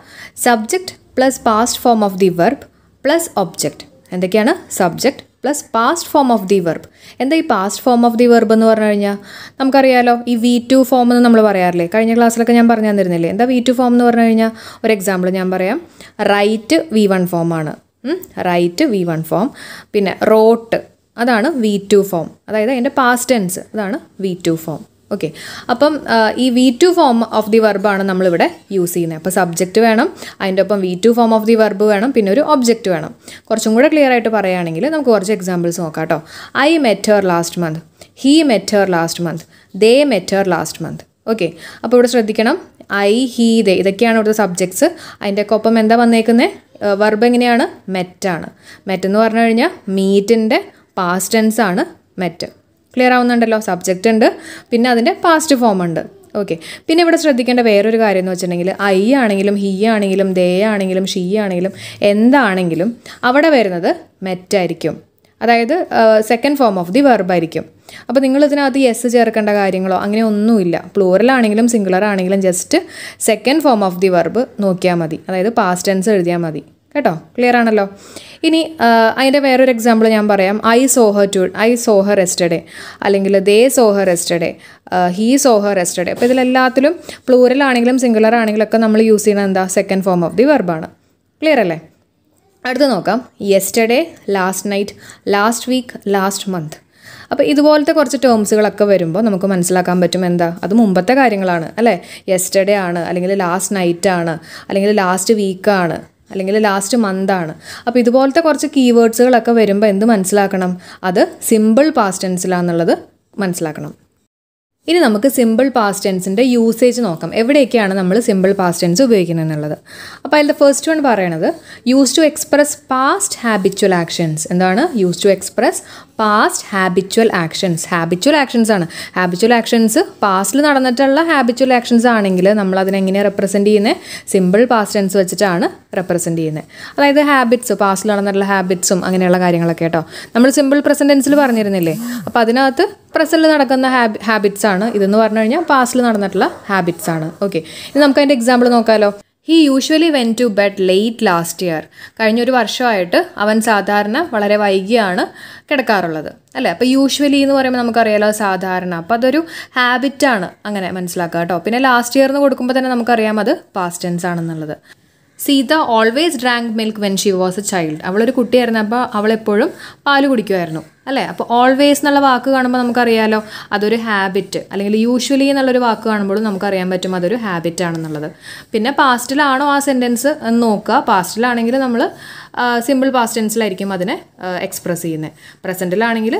Speaker 1: subject plus past form of the verb plus object എന്തൊക്കെയാണ് subject plus past form of the verb എന്താ ഈ past form of the verb എന്ന് പറഞ്ഞു കഴിഞ്ഞാൽ നമുക്കറിയാലോ ഈ വി ടു ഫോം എന്ന് നമ്മൾ പറയാറില്ലേ കഴിഞ്ഞ ക്ലാസ്സിലൊക്കെ ഞാൻ പറഞ്ഞു തന്നിരുന്നില്ലേ എന്താ വി ടു ഫോം എന്ന് പറഞ്ഞു കഴിഞ്ഞാൽ ഒരു എക്സാമ്പിൾ ഞാൻ പറയാം റൈറ്റ് വി വൺ ഫോമാണ് റൈറ്റ് വി വൺ ഫോം പിന്നെ റോട്ട് അതാണ് വി ടു ഫോം അതായത് അതിൻ്റെ പാസ്റ്റ് ടെൻസ് അതാണ് വി ടു ഫോം ഓക്കെ അപ്പം ഈ V two form of the വർബാണ് നമ്മളിവിടെ യൂസ് ചെയ്യുന്നത് അപ്പോൾ സബ്ജക്റ്റ് വേണം അതിൻ്റെ ഒപ്പം V two form of the verb വേണം പിന്നെ ഒരു ഒബ്ജക്റ്റ് വേണം കുറച്ചും കൂടെ ക്ലിയർ ആയിട്ട് പറയുകയാണെങ്കിൽ നമുക്ക് കുറച്ച് എക്സാമ്പിൾസ് നോക്കാം കേട്ടോ I met her last month he met her last month they met her last month okay അപ്പോൾ ഇവിടെ ശ്രദ്ധിക്കണം ഐ ഹീ ദേ ഇതൊക്കെയാണ് ഇവിടുത്തെ സബ്ജക്ട്സ് അതിൻ്റെ ഒക്കെ ഒപ്പം എന്താ വന്നേക്കുന്നത് വെർബ് എങ്ങനെയാണ് മെറ്റാണ് മെറ്റെന്ന് പറഞ്ഞു കഴിഞ്ഞാൽ മീറ്റിൻ്റെ പാസ്റ്റ് ടെൻസ് ആണ് മെറ്റ് ക്ലിയർ ആവുന്നുണ്ടല്ലോ സബ്ജക്റ്റ് ഉണ്ട് പിന്നെ അതിൻ്റെ പാസ്റ്റ് ഫോം ഉണ്ട് ഓക്കെ പിന്നെ ഇവിടെ ശ്രദ്ധിക്കേണ്ട വേറൊരു കാര്യം എന്ന് വെച്ചിട്ടുണ്ടെങ്കിൽ ഐ ആണെങ്കിലും ഹി ആണെങ്കിലും ദേ ആണെങ്കിലും ഷീ ആണെങ്കിലും എന്താണെങ്കിലും അവിടെ വരുന്നത് മെറ്റായിരിക്കും അതായത് സെക്കൻഡ് ഫോം ഓഫ് ദി വെർബായിരിക്കും അപ്പോൾ നിങ്ങൾ ഇതിനകത്ത് എസ് ചേർക്കേണ്ട കാര്യങ്ങളോ അങ്ങനെ ഒന്നുമില്ല പ്ലൂറൽ ആണെങ്കിലും സിംഗുലർ ആണെങ്കിലും just second form of the verb നോക്കിയാൽ മതി അതായത് പാസ്റ്റ് ടെൻസ് എഴുതിയാൽ മതി കേട്ടോ ക്ലിയർ ആണല്ലോ ഇനി അതിൻ്റെ വേറൊരു എക്സാമ്പിൾ ഞാൻ പറയാം I saw her to I saw her yesterday അല്ലെങ്കിൽ they saw her yesterday he saw her yesterday അപ്പോൾ ഇതിലെല്ലാത്തിലും പ്ലൂറൽ ആണെങ്കിലും സിംഗുലർ ആണെങ്കിലും ഒക്കെ നമ്മൾ യൂസ് ചെയ്യുന്നത് എന്താ സെക്കൻഡ് ഫോം ഓഫ് ദി വെർബാണ് ക്ലിയർ അല്ലേ അടുത്ത് നോക്കാം yesterday last night last week last month അപ്പോൾ ഇതുപോലത്തെ കുറച്ച് ടേംസുകളൊക്കെ വരുമ്പോൾ നമുക്ക് മനസ്സിലാക്കാൻ പറ്റും എന്താ അത് മുമ്പത്തെ കാര്യങ്ങളാണ് അല്ലേ യെസ്റ്റർഡേ ആണ് അല്ലെങ്കിൽ ലാസ്റ്റ് നൈറ്റ് ആണ് അല്ലെങ്കിൽ ലാസ്റ്റ് വീക്കാണ് അല്ലെങ്കിൽ ലാസ്റ്റ് മന്താണ് അപ്പോൾ ഇതുപോലത്തെ കുറച്ച് കീവേഡ്സുകളൊക്കെ വരുമ്പോൾ എന്ത് മനസ്സിലാക്കണം അത് സിമ്പിൾ പാസ്റ്റ് മനസ്സിലാക്കണം ഇനി നമുക്ക് സിമ്പിൾ പാസ്റ്റ് ടെൻസിൻ്റെ യൂസേജ് നോക്കാം എവിടെയൊക്കെയാണ് നമ്മൾ സിമ്പിൾ പാസ്റ്റ് ടെൻസ് ഉപയോഗിക്കുന്നത് എന്നുള്ളത് അപ്പോൾ അതിൻ്റെ ഫസ്റ്റ് വൺ പറയണത് use to express past habitual actions എന്താണ് use to express past habitual actions habitual actions ആണ് ഹാബിച്വൽ ആക്ഷൻസ് പാസ്റ്റിൽ നടന്നിട്ടുള്ള ഹാബിച്വൽ ആക്ഷൻസ് ആണെങ്കിൽ നമ്മൾ അതിനെങ്ങനെ റെപ്രസെൻറ്റ് ചെയ്യുന്നത് സിമ്പിൾ പാസ്റ്റ് ടെൻസ് വെച്ചിട്ടാണ് റെപ്രസെൻറ്റ് ചെയ്യുന്നത് അതായത് ഹാബിറ്റ്സ് പാസ്റ്റിൽ നടന്നിട്ടുള്ള ഹാബിറ്റ്സും അങ്ങനെയുള്ള കാര്യങ്ങളൊക്കെ കേട്ടോ നമ്മൾ സിമ്പിൾ പ്രസൻറ്റൻസിൽ പറഞ്ഞിരുന്നില്ലേ അപ്പോൾ അതിനകത്ത് പ്രസൻറ്റിൽ നടക്കുന്ന ഹാബിറ്റ്സ് ആണ് ആണ് ഇതെന്ന് പറഞ്ഞു കഴിഞ്ഞാൽ പാസ്റ്റിൽ നടന്നിട്ടുള്ള ആണ് ഓക്കെ ഇനി നമുക്ക് അതിൻ്റെ എക്സാമ്പിൾ നോക്കാമല്ലോ he usually went to bed late last year കഴിഞ്ഞൊരു വർഷമായിട്ട് അവൻ സാധാരണ വളരെ വൈകിയാണ് കിടക്കാറുള്ളത് അല്ലേ അപ്പോൾ യൂഷ്വലി എന്ന് പറയുമ്പോൾ നമുക്കറിയാലോ സാധാരണ അപ്പോൾ അതൊരു ഹാബിറ്റാണ് അങ്ങനെ മനസ്സിലാക്കുക കേട്ടോ പിന്നെ ലാസ്റ്റ് ഇയർ എന്ന് കൊടുക്കുമ്പോൾ തന്നെ നമുക്കറിയാം അത് പാസ്റ്റ് ടെൻസ് ആണെന്നുള്ളത് Sita always drank milk when she was a child അവളൊരു കുട്ടിയായിരുന്നു അപ്പോൾ അവളെപ്പോഴും പാല് കുടിക്കുമായിരുന്നു അല്ലേ അപ്പോൾ ഓൾവേസ് എന്നുള്ള വാക്ക് കാണുമ്പോൾ നമുക്കറിയാലോ അതൊരു ഹാബിറ്റ് അല്ലെങ്കിൽ യൂഷ്വലി എന്നുള്ളൊരു വാക്ക് കാണുമ്പോഴും നമുക്കറിയാൻ പറ്റും അതൊരു ഹാബിറ്റ് ആണെന്നുള്ളത് പിന്നെ പാസ്റ്റിലാണോ ആ സെൻറ്റൻസ് എന്ന് നോക്കുക പാസ്റ്റിലാണെങ്കിൽ നമ്മൾ സിമ്പിൾ പാസ്റ്റ് ടെൻസിലായിരിക്കും അതിനെ എക്സ്പ്രസ് ചെയ്യുന്നത് പ്രസൻറ്റിലാണെങ്കിൽ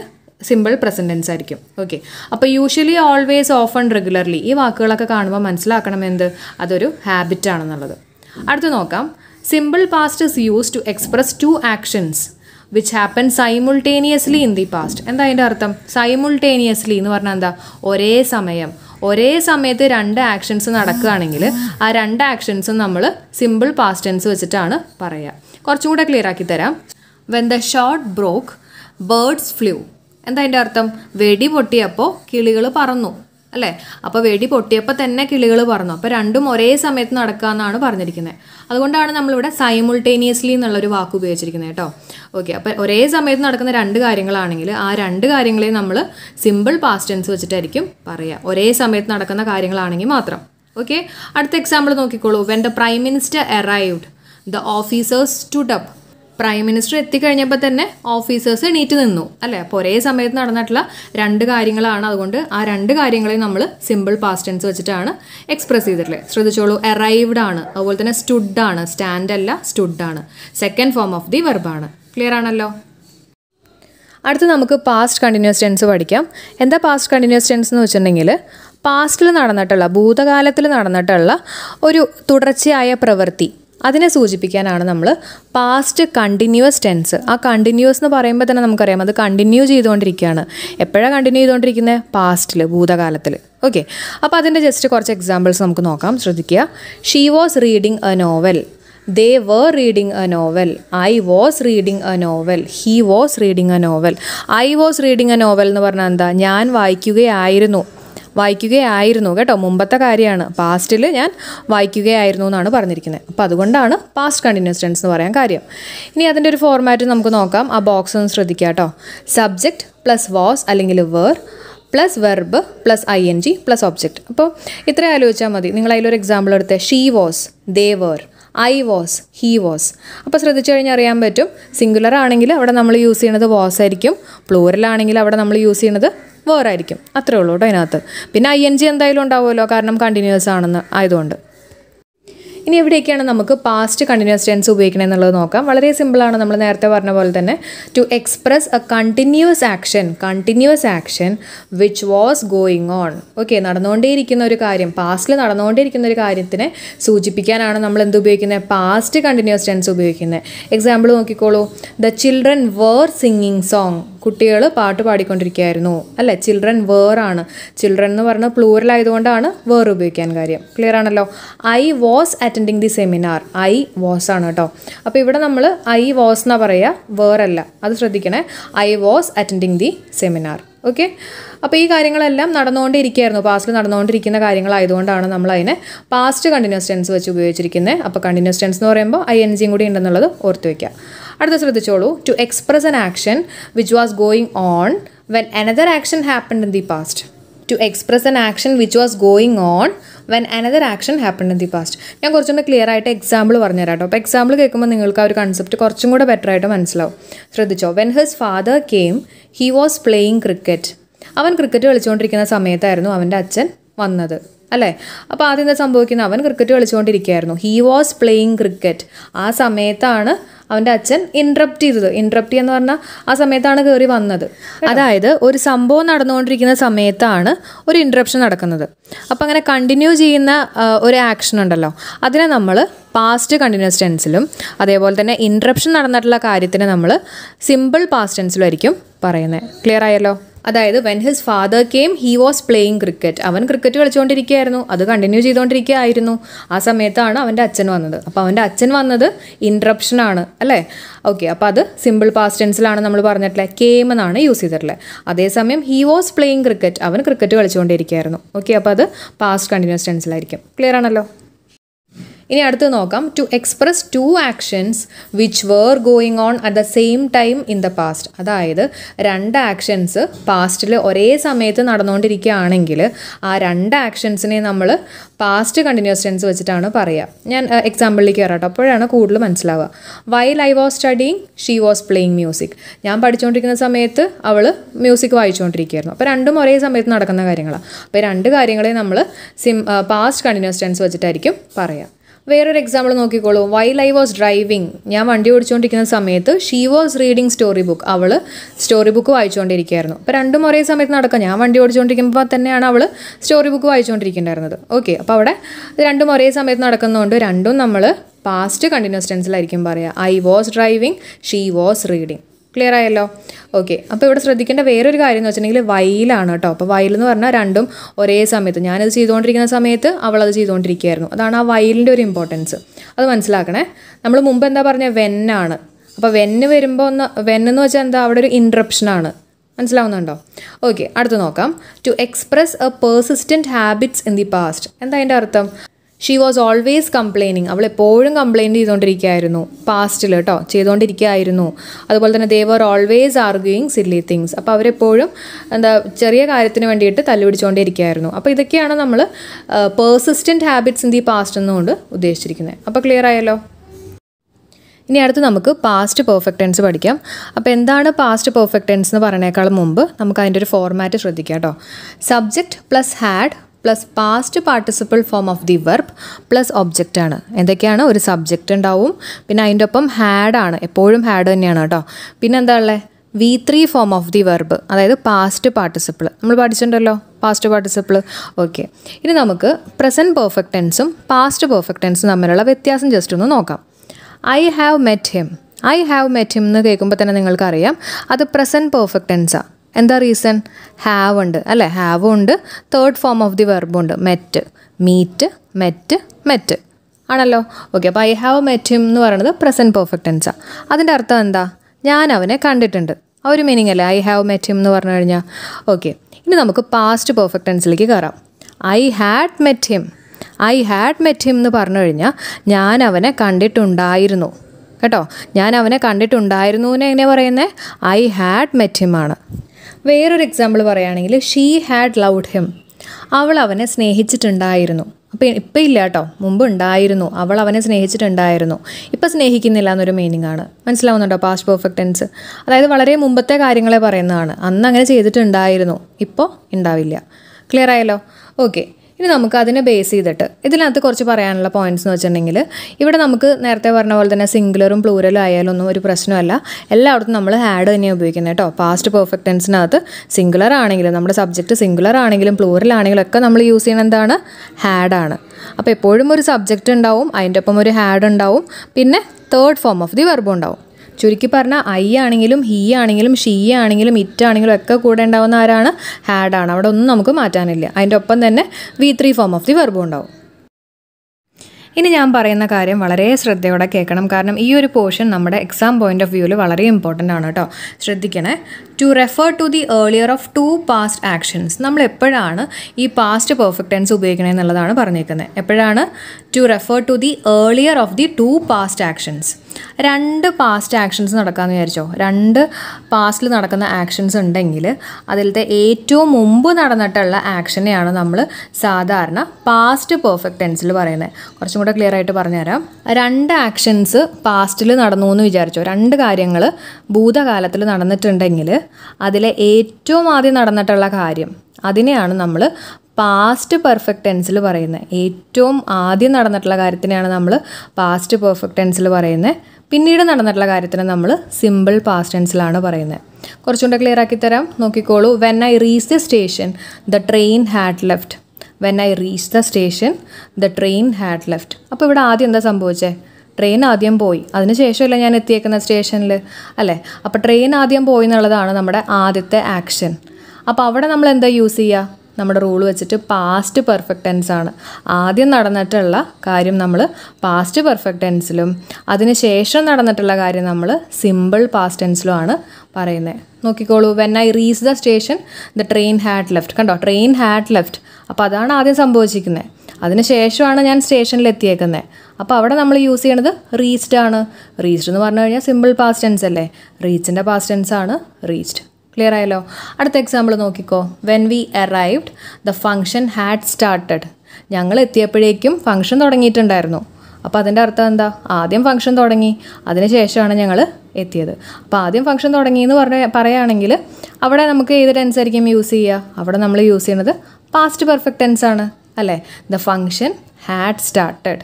Speaker 1: സിമ്പിൾ പ്രസൻറ്റൻസ് ആയിരിക്കും ഓക്കെ അപ്പോൾ യൂഷ്വലി ഓൾവേസ് ഓഫൺ റെഗുലർലി ഈ വാക്കുകളൊക്കെ കാണുമ്പോൾ മനസ്സിലാക്കണം എന്ത് അതൊരു ഹാബിറ്റ് ആണെന്നുള്ളത് അടുത്ത് നോക്കാം simple past is use to express two actions which happen simultaneously in the past എന്താ അതിൻ്റെ അർത്ഥം സൈമുൾട്ടേനിയസ്ലി എന്ന് പറഞ്ഞാൽ എന്താ ഒരേ സമയം ഒരേ സമയത്ത് രണ്ട് ആക്ഷൻസ് നടക്കുകയാണെങ്കിൽ ആ രണ്ട് ആക്ഷൻസും നമ്മൾ സിമ്പിൾ പാസ്റ്റ് ടെൻസ് വെച്ചിട്ടാണ് പറയുക കുറച്ചും കൂടെ ക്ലിയർ ആക്കി തരാം when the shot broke birds flew എന്താ അതിൻ്റെ അർത്ഥം വെടി പൊട്ടിയപ്പോൾ കിളികൾ പറന്നു അല്ലേ അപ്പോൾ വെടി പൊട്ടിയപ്പോൾ തന്നെ കിളികൾ പറഞ്ഞു അപ്പോൾ രണ്ടും ഒരേ സമയത്ത് നടക്കാമെന്നാണ് പറഞ്ഞിരിക്കുന്നത് അതുകൊണ്ടാണ് നമ്മളിവിടെ സൈമുൾട്ടേനിയസ്ലി എന്നുള്ളൊരു വാക്ക് ഉപയോഗിച്ചിരിക്കുന്നത് കേട്ടോ ഓക്കെ അപ്പോൾ ഒരേ സമയത്ത് നടക്കുന്ന രണ്ട് കാര്യങ്ങളാണെങ്കിൽ ആ രണ്ട് കാര്യങ്ങളെ നമ്മൾ സിമ്പിൾ പാസ്റ്റ് ടെൻസ് വെച്ചിട്ടായിരിക്കും പറയുക ഒരേ സമയത്ത് നടക്കുന്ന കാര്യങ്ങളാണെങ്കിൽ മാത്രം ഓക്കെ അടുത്ത എക്സാമ്പിൾ നോക്കിക്കോളൂ when the prime minister arrived the officers to up prime minister എത്തിക്കഴിഞ്ഞപ്പോൾ തന്നെ ഓഫീസേഴ്സ് എണീറ്റ് നിന്നു അല്ലേ അപ്പോൾ ഒരേ സമയത്ത് നടന്നിട്ടുള്ള രണ്ട് കാര്യങ്ങളാണ് അതുകൊണ്ട് ആ രണ്ട് കാര്യങ്ങളെയും നമ്മൾ സിമ്പിൾ പാസ്റ്റ് ടെൻസ് വെച്ചിട്ടാണ് എക്സ്പ്രസ് ചെയ്തിട്ടുള്ളത് ശ്രദ്ധിച്ചോളൂ അറൈവ്ഡ് ആണ് അതുപോലെ തന്നെ സ്റ്റുഡ് ആണ് സ്റ്റാൻഡ് അല്ല സ്റ്റുഡ് ആണ് സെക്കൻഡ് ഫോം ഓഫ് ദി വെർബാണ് ക്ലിയർ ആണല്ലോ അടുത്ത് നമുക്ക് പാസ്റ്റ് കണ്ടിന്യൂസ് ടെൻസ് പഠിക്കാം എന്താ പാസ്റ്റ് കണ്ടിന്യൂസ് ടെൻസ് എന്ന് വെച്ചിട്ടുണ്ടെങ്കിൽ പാസ്റ്റിൽ നടന്നിട്ടുള്ള ഭൂതകാലത്തിൽ നടന്നിട്ടുള്ള ഒരു തുടർച്ചയായ പ്രവൃത്തി അതിനെ സൂചിപ്പിക്കാനാണ് നമ്മൾ പാസ്റ്റ് കണ്ടിന്യൂസ് ടെൻസ് ആ കണ്ടിന്യൂസ് എന്ന് പറയുമ്പോൾ തന്നെ നമുക്കറിയാം അത് കണ്ടിന്യൂ ചെയ്തുകൊണ്ടിരിക്കുകയാണ് എപ്പോഴാണ് കണ്ടിന്യൂ ചെയ്തുകൊണ്ടിരിക്കുന്നത് പാസ്റ്റിൽ ഭൂതകാലത്തിൽ ഓക്കെ അപ്പോൾ അതിൻ്റെ ജസ്റ്റ് കുറച്ച് എക്സാമ്പിൾസ് നമുക്ക് നോക്കാം ശ്രദ്ധിക്കുക she was reading a novel they were reading a novel I was reading a novel he was reading a novel I was reading a novel എന്ന് പറഞ്ഞാൽ എന്താ ഞാൻ വായിക്കുകയായിരുന്നു വായിക്കുകയായിരുന്നു കേട്ടോ മുമ്പത്തെ കാര്യമാണ് പാസ്റ്റിൽ ഞാൻ വായിക്കുകയായിരുന്നു എന്നാണ് പറഞ്ഞിരിക്കുന്നത് അപ്പോൾ അതുകൊണ്ടാണ് പാസ്റ്റ് കണ്ടിന്യൂസ് ടെൻസ് എന്ന് പറയാൻ കാര്യം ഇനി അതിൻ്റെ ഒരു ഫോർമാറ്റ് നമുക്ക് നോക്കാം ആ ബോക്സ് ഒന്ന് ശ്രദ്ധിക്കുക കേട്ടോ സബ്ജക്റ്റ് പ്ലസ് വാസ് അല്ലെങ്കിൽ were plus verb plus I N G plus object അപ്പോൾ ഇത്രയും ആലോചിച്ചാൽ മതി നിങ്ങൾ അതിലൊരു എക്സാമ്പിൾ എടുത്ത് she was they were I was he was അപ്പോൾ ശ്രദ്ധിച്ചു കഴിഞ്ഞാൽ അറിയാൻ പറ്റും സിംഗുലർ ആണെങ്കിൽ അവിടെ നമ്മൾ യൂസ് ചെയ്യണത് വാസ് ആയിരിക്കും പ്ലൂറൽ ആണെങ്കിൽ അവിടെ നമ്മൾ യൂസ് ചെയ്യണത് വേറെ ആയിരിക്കും അത്രേ ഉള്ളൂ കേട്ടോ അതിനകത്ത് പിന്നെ ഐ എൻ ജി എന്തായാലും ഉണ്ടാവുമല്ലോ കാരണം കണ്ടിന്യൂസ് ആണെന്ന് ആയതുകൊണ്ട് ഇനി എവിടെയൊക്കെയാണ് നമുക്ക് പാസ്റ്റ് കണ്ടിന്യൂസ് ടെൻസ് ഉപയോഗിക്കണം എന്നുള്ളത് നോക്കാം വളരെ സിമ്പിളാണ് നമ്മൾ നേരത്തെ പറഞ്ഞ പോലെ തന്നെ to express a continuous action continuous action which was going on okay നടന്നുകൊണ്ടേയിരിക്കുന്ന ഒരു കാര്യം പാസ്റ്റിൽ നടന്നുകൊണ്ടേയിരിക്കുന്ന ഒരു കാര്യത്തിനെ സൂചിപ്പിക്കാനാണ് നമ്മൾ എന്ത് ഉപയോഗിക്കുന്നത് പാസ്റ്റ് കണ്ടിന്യൂസ് ടെൻസ് ഉപയോഗിക്കുന്നത് എക്സാമ്പിൾ നോക്കിക്കോളൂ the children were singing song കുട്ടികൾ പാട്ട് പാടിക്കൊണ്ടിരിക്കുകയായിരുന്നു അല്ലെ ചിൽഡ്രൻ വേറാണ് ചിൽഡ്രൻ എന്ന് പറഞ്ഞാൽ പ്ലൂറൽ ആയതുകൊണ്ടാണ് വേർ ഉപയോഗിക്കാൻ കാര്യം ക്ലിയർ ആണല്ലോ I was attending the seminar I was ആണ് കേട്ടോ അപ്പോൾ ഇവിടെ നമ്മൾ ഐ വാസ് എന്നാ പറയുക വേറല്ല അത് ശ്രദ്ധിക്കണേ I was attending the seminar okay അപ്പോൾ ഈ കാര്യങ്ങളെല്ലാം നടന്നുകൊണ്ടിരിക്കുകയായിരുന്നു പാസ്റ്റിൽ നടന്നുകൊണ്ടിരിക്കുന്ന കാര്യങ്ങളായതുകൊണ്ടാണ് നമ്മൾ അതിനെ പാസ്റ്റ് കണ്ടിന്യൂസ് ടെൻസ് വെച്ച് ഉപയോഗിച്ചിരിക്കുന്നത് അപ്പോൾ കണ്ടിന്യൂസ് ടെൻസ് എന്ന് പറയുമ്പോൾ ഐ എൻ ജിയും കൂടി ഉണ്ടെന്നുള്ളത് ഓർത്ത് വയ്ക്കുക അടുത്ത ശ്രദ്ധിച്ചോളൂ to express an action which was going on when another action happen in the past to express an action which was going on when another action happen in the past ഞാൻ കുറച്ചുകൂടെ ക്ലിയർ ആയിട്ട് എക്സാമ്പിൾ പറഞ്ഞുതരാം കേട്ടോ അപ്പോൾ എക്സാമ്പിൾ കേൾക്കുമ്പോൾ നിങ്ങൾക്ക് ആ ഒരു കൺസെപ്റ്റ് കുറച്ചും കൂടെ ബെറ്റർ ആയിട്ട് മനസ്സിലാവും ശ്രദ്ധിച്ചോ when his father came he was playing cricket അവൻ ക്രിക്കറ്റ് കളിച്ചുകൊണ്ടിരിക്കുന്ന സമയത്തായിരുന്നു അവൻ്റെ അച്ഛൻ വന്നത് അല്ലേ അപ്പോൾ ആദ്യം എന്താ സംഭവിക്കുന്നത് അവൻ ക്രിക്കറ്റ് കളിച്ചുകൊണ്ടിരിക്കുകയായിരുന്നു ഹി വാസ് പ്ലേയിങ് ക്രിക്കറ്റ് ആ സമയത്താണ് അവൻ്റെ അച്ഛൻ ഇൻട്രപ്റ്റ് ചെയ്തത് ഇൻട്രപ്റ്റ് എന്ന് പറഞ്ഞാൽ ആ സമയത്താണ് കയറി വന്നത് അതായത് ഒരു സംഭവം നടന്നുകൊണ്ടിരിക്കുന്ന സമയത്താണ് ഒരു ഇൻട്രപ്ഷൻ നടക്കുന്നത് അപ്പം അങ്ങനെ കണ്ടിന്യൂ ചെയ്യുന്ന ഒരു ആക്ഷൻ ഉണ്ടല്ലോ അതിനെ നമ്മൾ പാസ്റ്റ് കണ്ടിന്യൂസ് ടെൻസിലും അതേപോലെ തന്നെ ഇൻട്രപ്ഷൻ നടന്നിട്ടുള്ള കാര്യത്തിന് നമ്മൾ സിമ്പിൾ പാസ്റ്റ് ടെൻസിലും ആയിരിക്കും പറയുന്നത് ക്ലിയർ ആയല്ലോ അതായത് when his father came he was playing cricket അവൻ ക്രിക്കറ്റ് കളിച്ചുകൊണ്ടിരിക്കുകയായിരുന്നു അത് കണ്ടിന്യൂ ചെയ്തുകൊണ്ടിരിക്കുകയായിരുന്നു ആ സമയത്താണ് അവൻ്റെ അച്ഛൻ വന്നത് അപ്പോൾ അവൻ്റെ അച്ഛൻ വന്നത് ഇൻട്രപ്ഷനാണ് അല്ലേ ഓക്കെ അപ്പോൾ അത് സിമ്പിൾ പാസ്റ്റ് ടെൻസിലാണ് നമ്മൾ പറഞ്ഞിട്ടുള്ളത് കെയിം എന്നാണ് യൂസ് ചെയ്തിട്ടുള്ളത് അതേസമയം ഹി വാസ് പ്ലേയിങ് ക്രിക്കറ്റ് അവൻ ക്രിക്കറ്റ് കളിച്ചുകൊണ്ടിരിക്കുകയായിരുന്നു ഓക്കെ അപ്പോൾ അത് പാസ്റ്റ് കണ്ടിന്യൂസ് ടെൻസിലായിരിക്കും ക്ലിയർ ആണല്ലോ ഇനി അടുത്ത് നോക്കാം to express two actions which were going on at the same time in the past അതായത് രണ്ട് ആക്ഷൻസ് പാസ്റ്റിൽ ഒരേ സമയത്ത് നടന്നുകൊണ്ടിരിക്കുകയാണെങ്കിൽ ആ രണ്ട് ആക്ഷൻസിനെ നമ്മൾ പാസ്റ്റ് കണ്ടിന്യൂസ് ടെൻസ് വെച്ചിട്ടാണ് പറയുക ഞാൻ എക്സാമ്പിളിലേക്ക് വരാം കേട്ടോ അപ്പോഴാണ് കൂടുതൽ മനസ്സിലാവുക while I was studying she was playing music ഞാൻ പഠിച്ചുകൊണ്ടിരിക്കുന്ന സമയത്ത് അവൾ മ്യൂസിക് വായിച്ചുകൊണ്ടിരിക്കുകയായിരുന്നു അപ്പോൾ രണ്ടും ഒരേ സമയത്ത് നടക്കുന്ന കാര്യങ്ങളാണ് അപ്പോൾ രണ്ട് കാര്യങ്ങളെ നമ്മൾ സിം പാസ്റ്റ് കണ്ടിന്യൂസ് ടെൻസ് വെച്ചിട്ടായിരിക്കും പറയുക വേറൊരു എക്സാമ്പിൾ നോക്കിക്കോളൂ വൈ ഐ വാസ് ഡ്രൈവിംഗ് ഞാൻ വണ്ടി ഓടിച്ചുകൊണ്ടിരിക്കുന്ന സമയത്ത് she was reading story book അവൾ സ്റ്റോറി ബുക്ക് വായിച്ചുകൊണ്ടിരിക്കുകയായിരുന്നു അപ്പോൾ രണ്ടും ഒരേ സമയത്ത് നടക്കുക ഞാൻ വണ്ടി ഓടിച്ചുകൊണ്ടിരിക്കുമ്പോൾ തന്നെയാണ് അവൾ സ്റ്റോറി ബുക്ക് വായിച്ചുകൊണ്ടിരിക്കുന്നുണ്ടായിരുന്നത് ഓക്കെ അപ്പോൾ അവിടെ രണ്ടും ഒരേ സമയത്ത് നടക്കുന്നതുകൊണ്ട് രണ്ടും നമ്മൾ പാസ്റ്റ് കണ്ടിന്യൂസ് ടെൻസിലായിരിക്കും പറയുക I was driving she was reading clear ആയല്ലോ ഓക്കെ അപ്പോൾ ഇവിടെ ശ്രദ്ധിക്കേണ്ട വേറൊരു കാര്യം എന്ന് വെച്ചിട്ടുണ്ടെങ്കിൽ വയലാണ് കേട്ടോ അപ്പോൾ വയലെന്ന് എന്ന് പറഞ്ഞാൽ രണ്ടും ഒരേ സമയത്ത് ഞാനത് ചെയ്തുകൊണ്ടിരിക്കുന്ന സമയത്ത് അവൾ അത് ചെയ്തുകൊണ്ടിരിക്കുകയായിരുന്നു അതാണ് ആ വയലിൻ്റെ ഒരു ഇമ്പോർട്ടൻസ് അത് മനസ്സിലാക്കണേ നമ്മൾ മുമ്പ് എന്താ പറഞ്ഞത് വെന്നാണ് അപ്പോൾ വെന്ന് വരുമ്പോൾ ഒന്ന് വെന്നെന്ന് വെച്ചാൽ എന്താ അവിടെ ഒരു ഇൻട്രപ്ഷനാണ് മനസ്സിലാവുന്നുണ്ടോ ഓക്കെ അടുത്ത് നോക്കാം to express a persistent habits in the past എന്താ അതിൻ്റെ അർത്ഥം ഷീ വാസ് ഓൾവേസ് കംപ്ലൈനിങ് അവൾ എപ്പോഴും കംപ്ലൈൻറ്റ് ചെയ്തുകൊണ്ടിരിക്കുകയായിരുന്നു പാസ്റ്റിൽ കേട്ടോ ചെയ്തുകൊണ്ടിരിക്കുകയായിരുന്നു അതുപോലെ തന്നെ they were always arguing silly things അപ്പോൾ അവരെപ്പോഴും എന്താ ചെറിയ കാര്യത്തിന് വേണ്ടിയിട്ട് തല്ലുപിടിച്ചുകൊണ്ടിരിക്കുകയായിരുന്നു അപ്പോൾ ഇതൊക്കെയാണ് നമ്മൾ persistent habits in the past എന്നുകൊണ്ട് ഉദ്ദേശിച്ചിരിക്കുന്നത് അപ്പോൾ ക്ലിയർ ആയല്ലോ ഇനി അടുത്ത് നമുക്ക് പാസ്റ്റ് പെർഫെക്റ്റ് ടെൻസ് പഠിക്കാം അപ്പോൾ എന്താണ് പാസ്റ്റ് പെർഫെക്റ്റ് ടെൻസ് എന്ന് പറയുന്നേക്കാളും മുമ്പ് നമുക്ക് അതിൻ്റെ ഒരു ഫോർമാറ്റ് ശ്രദ്ധിക്കാം കേട്ടോ subject plus had plus past participle form of the verb plus object ആണ് എന്തൊക്കെയാണ് ഒരു സബ്ജക്റ്റ് ഉണ്ടാവും പിന്നെ അതിൻ്റെ ഒപ്പം ആണ് എപ്പോഴും ഹാഡ് തന്നെയാണ് കേട്ടോ പിന്നെ എന്താ ഉള്ളത് V three form of the verb അതായത് പാസ്റ്റ് പാർട്ടിസിപ്പിൾ നമ്മൾ പഠിച്ചിട്ടുണ്ടല്ലോ പാസ്റ്റ് പാർട്ടിസിപ്പിൾ ഓക്കെ ഇനി നമുക്ക് പ്രസൻറ്റ് പെർഫെക്റ്റ് ടെൻസും പാസ്റ്റ് പെർഫെക്റ്റ് ടെൻസും തമ്മിലുള്ള വ്യത്യാസം ജസ്റ്റ് ഒന്ന് നോക്കാം I have met him I have met him എന്ന് കേൾക്കുമ്പോൾ തന്നെ നിങ്ങൾക്കറിയാം അത് പ്രസൻറ്റ് പെർഫെക്റ്റ് ടെൻസാണ് എന്താ റീസൺ ഹാവ് ഉണ്ട് അല്ലേ ഹാവ് ഉണ്ട് തേർഡ് ഫോം ഓഫ് ദി വെർബും ഉണ്ട് മെറ്റ് മീറ്റ് മെറ്റ് മെറ്റ് ആണല്ലോ ഓക്കെ അപ്പോൾ ഐ ഹാവ് മെറ്റ് ഹിം എന്ന് പറയുന്നത് പ്രസൻറ്റ് പെർഫെക്റ്റ് ടെൻസാണ് അതിൻ്റെ അർത്ഥം എന്താ ഞാൻ അവനെ കണ്ടിട്ടുണ്ട് ആ ഒരു മീനിങ് അല്ലേ ഐ ഹാവ് മെറ്റ് ഹിം എന്ന് പറഞ്ഞു കഴിഞ്ഞാൽ ഓക്കെ ഇനി നമുക്ക് പാസ്റ്റ് പെർഫെക്റ്റ് ടെൻസിലേക്ക് കയറാം I had met him I had met him എന്ന് പറഞ്ഞു കഴിഞ്ഞാൽ ഞാൻ അവനെ കണ്ടിട്ടുണ്ടായിരുന്നു കേട്ടോ ഞാൻ അവനെ കണ്ടിട്ടുണ്ടായിരുന്നു എന്ന് എങ്ങനെയാണ് പറയുന്നത് ഐ ഹാഡ് മെറ്റ് ഹിം ആണ് വേറൊരു എക്സാമ്പിൾ പറയുകയാണെങ്കിൽ ഷീ ഹാഡ് ലൗഡ് ഹിം അവൾ അവനെ സ്നേഹിച്ചിട്ടുണ്ടായിരുന്നു അപ്പോൾ ഇപ്പം ഇല്ല കേട്ടോ മുമ്പ് ഉണ്ടായിരുന്നു അവൾ അവനെ സ്നേഹിച്ചിട്ടുണ്ടായിരുന്നു ഇപ്പം സ്നേഹിക്കുന്നില്ല എന്നൊരു മീനിങ് ആണ് മനസ്സിലാവുന്നുണ്ടോ പാസ്റ്റ് പെർഫെക്റ്റ് ടെൻസ് അതായത് വളരെ മുമ്പത്തെ കാര്യങ്ങളെ പറയുന്നതാണ് അന്ന് അങ്ങനെ ചെയ്തിട്ടുണ്ടായിരുന്നു ഇപ്പോൾ ഉണ്ടാവില്ല ക്ലിയർ ആയല്ലോ ഓക്കെ ഇനി നമുക്ക് അതിനെ ബേസ് ചെയ്തിട്ട് ഇതിനകത്ത് കുറച്ച് പറയാനുള്ള പോയിന്റ്സ് എന്ന് വെച്ചിട്ടുണ്ടെങ്കിൽ ഇവിടെ നമുക്ക് നേരത്തെ പറഞ്ഞ പോലെ തന്നെ സിംഗുലറും പ്ലൂരലും ആയാലും ഒന്നും ഒരു പ്രശ്നമല്ല എല്ലായിടത്തും നമ്മൾ ഹാഡ് തന്നെയാണ് ഉപയോഗിക്കുന്നത് കേട്ടോ പാസ്റ്റ് പെർഫെക്റ്റ് ടെൻസിനകത്ത് സിംഗുലർ ആണെങ്കിലും നമ്മുടെ സബ്ജക്റ്റ് സിംഗുലർ ആണെങ്കിലും പ്ലൂറൽ ആണെങ്കിലും ഒക്കെ നമ്മൾ യൂസ് ചെയ്യുന്ന എന്താണ് ഹാഡാണ് അപ്പോൾ എപ്പോഴും ഒരു സബ്ജക്റ്റ് ഉണ്ടാവും അതിൻ്റെ ഒപ്പം ഒരു ഹാഡ് ഉണ്ടാവും പിന്നെ third form of the verb ഉണ്ടാവും ചുരുക്കി പറഞ്ഞാൽ ഐ ആണെങ്കിലും ഹി ആണെങ്കിലും ഷീ ആണെങ്കിലും ഇറ്റ് ആണെങ്കിലും ഒക്കെ കൂടെ ഉണ്ടാവുന്ന ആരാണ് ആണ് അവിടെ ഒന്നും നമുക്ക് മാറ്റാനില്ല അതിൻ്റെ ഒപ്പം തന്നെ V three form of the വെർബും ഉണ്ടാവും ഇനി ഞാൻ പറയുന്ന കാര്യം വളരെ ശ്രദ്ധയോടെ കേൾക്കണം കാരണം ഈ ഒരു പോർഷൻ നമ്മുടെ എക്സാം പോയിന്റ് ഓഫ് വ്യൂവിൽ വളരെ ഇമ്പോർട്ടൻ്റ് ആണ് കേട്ടോ ശ്രദ്ധിക്കണേ to refer to the earlier of two past actions നമ്മൾ എപ്പോഴാണ് ഈ പാസ്റ്റ് പെർഫെക്റ്റ് ടെൻസ് ഉപയോഗിക്കണേ എന്നുള്ളതാണ് പറഞ്ഞേക്കുന്നത് എപ്പോഴാണ് to refer to the earlier of the two past actions രണ്ട് പാസ്റ്റ് ആക്ഷൻസ് നടക്കാമെന്ന് വിചാരിച്ചോ രണ്ട് പാസ്റ്റിൽ നടക്കുന്ന ആക്ഷൻസ് ഉണ്ടെങ്കിൽ അതിലത്തെ ഏറ്റവും മുമ്പ് നടന്നിട്ടുള്ള ആക്ഷനെയാണ് നമ്മൾ സാധാരണ പാസ്റ്റ് പെർഫെക്റ്റ് ടെൻസിൽ പറയുന്നത് കുറച്ചും കൂടെ ക്ലിയർ ആയിട്ട് പറഞ്ഞുതരാം രണ്ട് ആക്ഷൻസ് പാസ്റ്റിൽ നടന്നു എന്ന് വിചാരിച്ചോ രണ്ട് കാര്യങ്ങൾ ഭൂതകാലത്തിൽ നടന്നിട്ടുണ്ടെങ്കിൽ അതിലെ ഏറ്റവും ആദ്യം നടന്നിട്ടുള്ള കാര്യം അതിനെയാണ് നമ്മൾ പാസ്റ്റ് പെർഫെക്റ്റ് ടെൻസിൽ പറയുന്നത് ഏറ്റവും ആദ്യം നടന്നിട്ടുള്ള കാര്യത്തിനെയാണ് നമ്മൾ പാസ്റ്റ് പെർഫെക്റ്റ് ടെൻസിൽ പറയുന്നത് പിന്നീട് നടന്നിട്ടുള്ള കാര്യത്തിന് നമ്മൾ സിമ്പിൾ പാസ്റ്റ് ടെൻസിലാണ് പറയുന്നത് കുറച്ചുകൂടെ ക്ലിയർ ആക്കി തരാം നോക്കിക്കോളൂ when I reach the station the train had left when I reach the station the train had left അപ്പോൾ ഇവിടെ ആദ്യം എന്താ സംഭവിച്ചത് ട്രെയിൻ ആദ്യം പോയി അതിന് ശേഷമല്ല ഞാൻ എത്തിയേക്കുന്ന സ്റ്റേഷനിൽ അല്ലേ അപ്പോൾ ട്രെയിൻ ആദ്യം പോയി എന്നുള്ളതാണ് നമ്മുടെ ആദ്യത്തെ ആക്ഷൻ അപ്പോൾ അവിടെ നമ്മൾ എന്താ യൂസ് ചെയ്യുക നമ്മുടെ റൂൾ വെച്ചിട്ട് പാസ്റ്റ് പെർഫെക്റ്റ് ടെൻസ് ആണ് ആദ്യം നടന്നിട്ടുള്ള കാര്യം നമ്മൾ പാസ്റ്റ് പെർഫെക്റ്റ് ടെൻസിലും അതിനുശേഷം നടന്നിട്ടുള്ള കാര്യം നമ്മൾ സിമ്പിൾ പാസ്റ്റ് ടെൻസിലും ആണ് പറയുന്നത് നോക്കിക്കോളൂ when I reach the station the train had left കണ്ടോ ട്രെയിൻ ഹാഡ് ലെഫ്റ്റ് അപ്പോൾ അതാണ് ആദ്യം സംഭവിച്ചിരിക്കുന്നത് അതിനുശേഷമാണ് ഞാൻ സ്റ്റേഷനിൽ എത്തിയേക്കുന്നത് അപ്പോൾ അവിടെ നമ്മൾ യൂസ് ചെയ്യണത് റീച്ച്ഡ് ആണ് റീച്ച്ഡ് എന്ന് പറഞ്ഞു കഴിഞ്ഞാൽ സിമ്പിൾ പാസ്റ്റ് ടെൻസ് അല്ലേ റീച്ചിൻ്റെ പാസ്റ്റ് ടെൻസ് ആണ് റീച്ച്ഡ് ക്ലിയർ ആയല്ലോ അടുത്ത എക്സാമ്പിൾ നോക്കിക്കോ when we arrived the function had started ഞങ്ങൾ എത്തിയപ്പോഴേക്കും ഫങ്ഷൻ തുടങ്ങിയിട്ടുണ്ടായിരുന്നു അപ്പോൾ അതിൻ്റെ അർത്ഥം എന്താ ആദ്യം ഫംഗ്ഷൻ തുടങ്ങി അതിനുശേഷമാണ് ഞങ്ങൾ എത്തിയത് അപ്പോൾ ആദ്യം ഫംഗ്ഷൻ തുടങ്ങി എന്ന് പറഞ്ഞ പറയുകയാണെങ്കിൽ അവിടെ നമുക്ക് ഏത് ടെൻസായിരിക്കും യൂസ് ചെയ്യുക അവിടെ നമ്മൾ യൂസ് ചെയ്യുന്നത് പാസ്റ്റ് പെർഫെക്റ്റ് ടെൻസാണ് അല്ലേ the function had started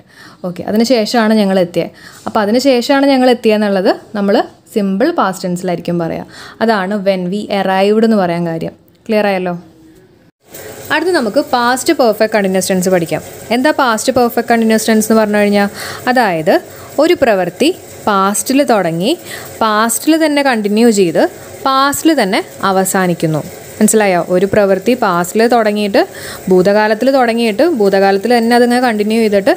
Speaker 1: okay അതിന് ശേഷമാണ് ഞങ്ങൾ എത്തിയത് അപ്പോൾ അതിന് ശേഷമാണ് ഞങ്ങൾ എത്തിയെന്നുള്ളത് നമ്മൾ സിമ്പിൾ പാസ്റ്റ് ടെൻസിലായിരിക്കും പറയുക അതാണ് വെൻ വി എറൈവ്ഡ് എന്ന് പറയാൻ കാര്യം ക്ലിയർ ആയല്ലോ അടുത്ത് നമുക്ക് പാസ്റ്റ് പെർഫെക്റ്റ് കണ്ടിന്യൂസ് ടെൻസ് പഠിക്കാം എന്താ പാസ്റ്റ് പെർഫെക്റ്റ് കണ്ടിന്യൂസ് ടെൻസ് എന്ന് പറഞ്ഞു കഴിഞ്ഞാൽ അതായത് ഒരു പ്രവൃത്തി പാസ്റ്റിൽ തുടങ്ങി പാസ്റ്റിൽ തന്നെ കണ്ടിന്യൂ ചെയ്ത് പാസ്റ്റിൽ തന്നെ അവസാനിക്കുന്നു മനസ്സിലായോ ഒരു പ്രവൃത്തി പാസ്റ്റിൽ തുടങ്ങിയിട്ട് ഭൂതകാലത്തിൽ തുടങ്ങിയിട്ട് ഭൂതകാലത്തിൽ തന്നെ അതിങ്ങനെ കണ്ടിന്യൂ ചെയ്തിട്ട്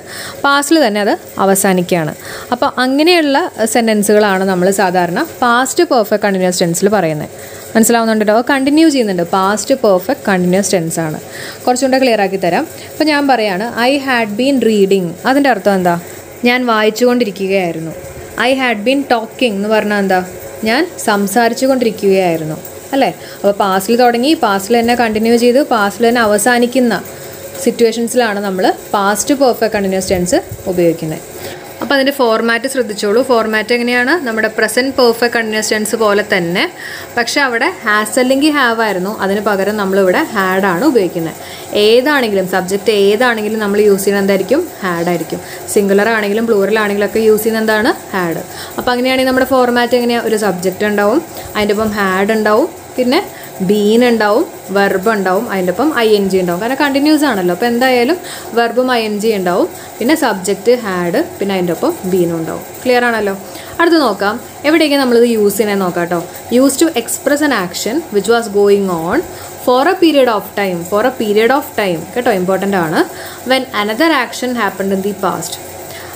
Speaker 1: പാസ്റ്റിൽ തന്നെ അത് അവസാനിക്കുകയാണ് അപ്പോൾ അങ്ങനെയുള്ള സെൻറ്റൻസുകളാണ് നമ്മൾ സാധാരണ പാസ്റ്റ് പെർഫെക്റ്റ് കണ്ടിന്യൂസ് ടെൻസിൽ പറയുന്നത് മനസ്സിലാവുന്നുണ്ടല്ലോ കണ്ടിന്യൂ ചെയ്യുന്നുണ്ട് പാസ്റ്റ് പെർഫെക്റ്റ് കണ്ടിന്യൂസ് ടെൻസ് ആണ് കുറച്ചുകൂടെ ക്ലിയർ ആക്കി തരാം അപ്പോൾ ഞാൻ പറയുകയാണ് ഐ ഹാഡ് ബീൻ റീഡിങ് അതിൻ്റെ അർത്ഥം എന്താ ഞാൻ വായിച്ചുകൊണ്ടിരിക്കുകയായിരുന്നു ഐ ഹാഡ് ബീൻ ടോക്കിംഗ് എന്ന് പറഞ്ഞാൽ എന്താ ഞാൻ സംസാരിച്ചു കൊണ്ടിരിക്കുകയായിരുന്നു അല്ലേ അപ്പോൾ പാസ്റ്റിൽ തുടങ്ങി പാസ്റ്റിൽ തന്നെ കണ്ടിന്യൂ ചെയ്ത് പാസ്റ്റിൽ തന്നെ അവസാനിക്കുന്ന സിറ്റുവേഷൻസിലാണ് നമ്മൾ പാസ്റ്റ് പെർഫെക്റ്റ് കണ്ടിന്യൂസ് ടെൻസ് ഉപയോഗിക്കുന്നത് അപ്പോൾ അതിൻ്റെ ഫോർമാറ്റ് ശ്രദ്ധിച്ചോളൂ ഫോർമാറ്റ് എങ്ങനെയാണ് നമ്മുടെ പ്രസൻറ്റ് പെർഫെക്റ്റ് കണ്ടിന്യൂസ് പോലെ തന്നെ പക്ഷേ അവിടെ ഹാസ് അല്ലെങ്കിൽ ഹാവ് ആയിരുന്നു അതിന് പകരം നമ്മളിവിടെ ഹാഡാണ് ഉപയോഗിക്കുന്നത് ഏതാണെങ്കിലും സബ്ജക്റ്റ് ഏതാണെങ്കിലും നമ്മൾ യൂസ് ചെയ്യുന്നത് എന്തായിരിക്കും ഹാഡായിരിക്കും സിംഗുലർ ആണെങ്കിലും പ്ലൂറൽ ആണെങ്കിലും ഒക്കെ യൂസ് ചെയ്യുന്ന എന്താണ് ഹാഡ് അപ്പോൾ അങ്ങനെയാണെങ്കിൽ നമ്മുടെ ഫോർമാറ്റ് എങ്ങനെയാണ് ഒരു സബ്ജക്റ്റ് ഉണ്ടാവും അതിൻ്റെ ഒപ്പം ഹാഡ് ഉണ്ടാവും പിന്നെ ബീൻ ഉണ്ടാവും വെർബ് ഉണ്ടാവും അതിൻ്റെ ഒപ്പം ഐ എൻ ജി ഉണ്ടാവും കാരണം കണ്ടിന്യൂസ് ആണല്ലോ അപ്പോൾ എന്തായാലും വെർബും ഐ എൻ ജി ഉണ്ടാവും പിന്നെ സബ്ജക്റ്റ് ഹാഡ് പിന്നെ അതിൻ്റെ ഒപ്പം ബീനും ഉണ്ടാവും ക്ലിയർ ആണല്ലോ അടുത്ത് നോക്കാം എവിടെയൊക്കെ നമ്മളിത് യൂസ് ചെയ്യണേ നോക്കാം കേട്ടോ use to express an action which was going on for a period of time for a period of time കേട്ടോ ഇമ്പോർട്ടൻ്റ് ആണ് when another action happen in the past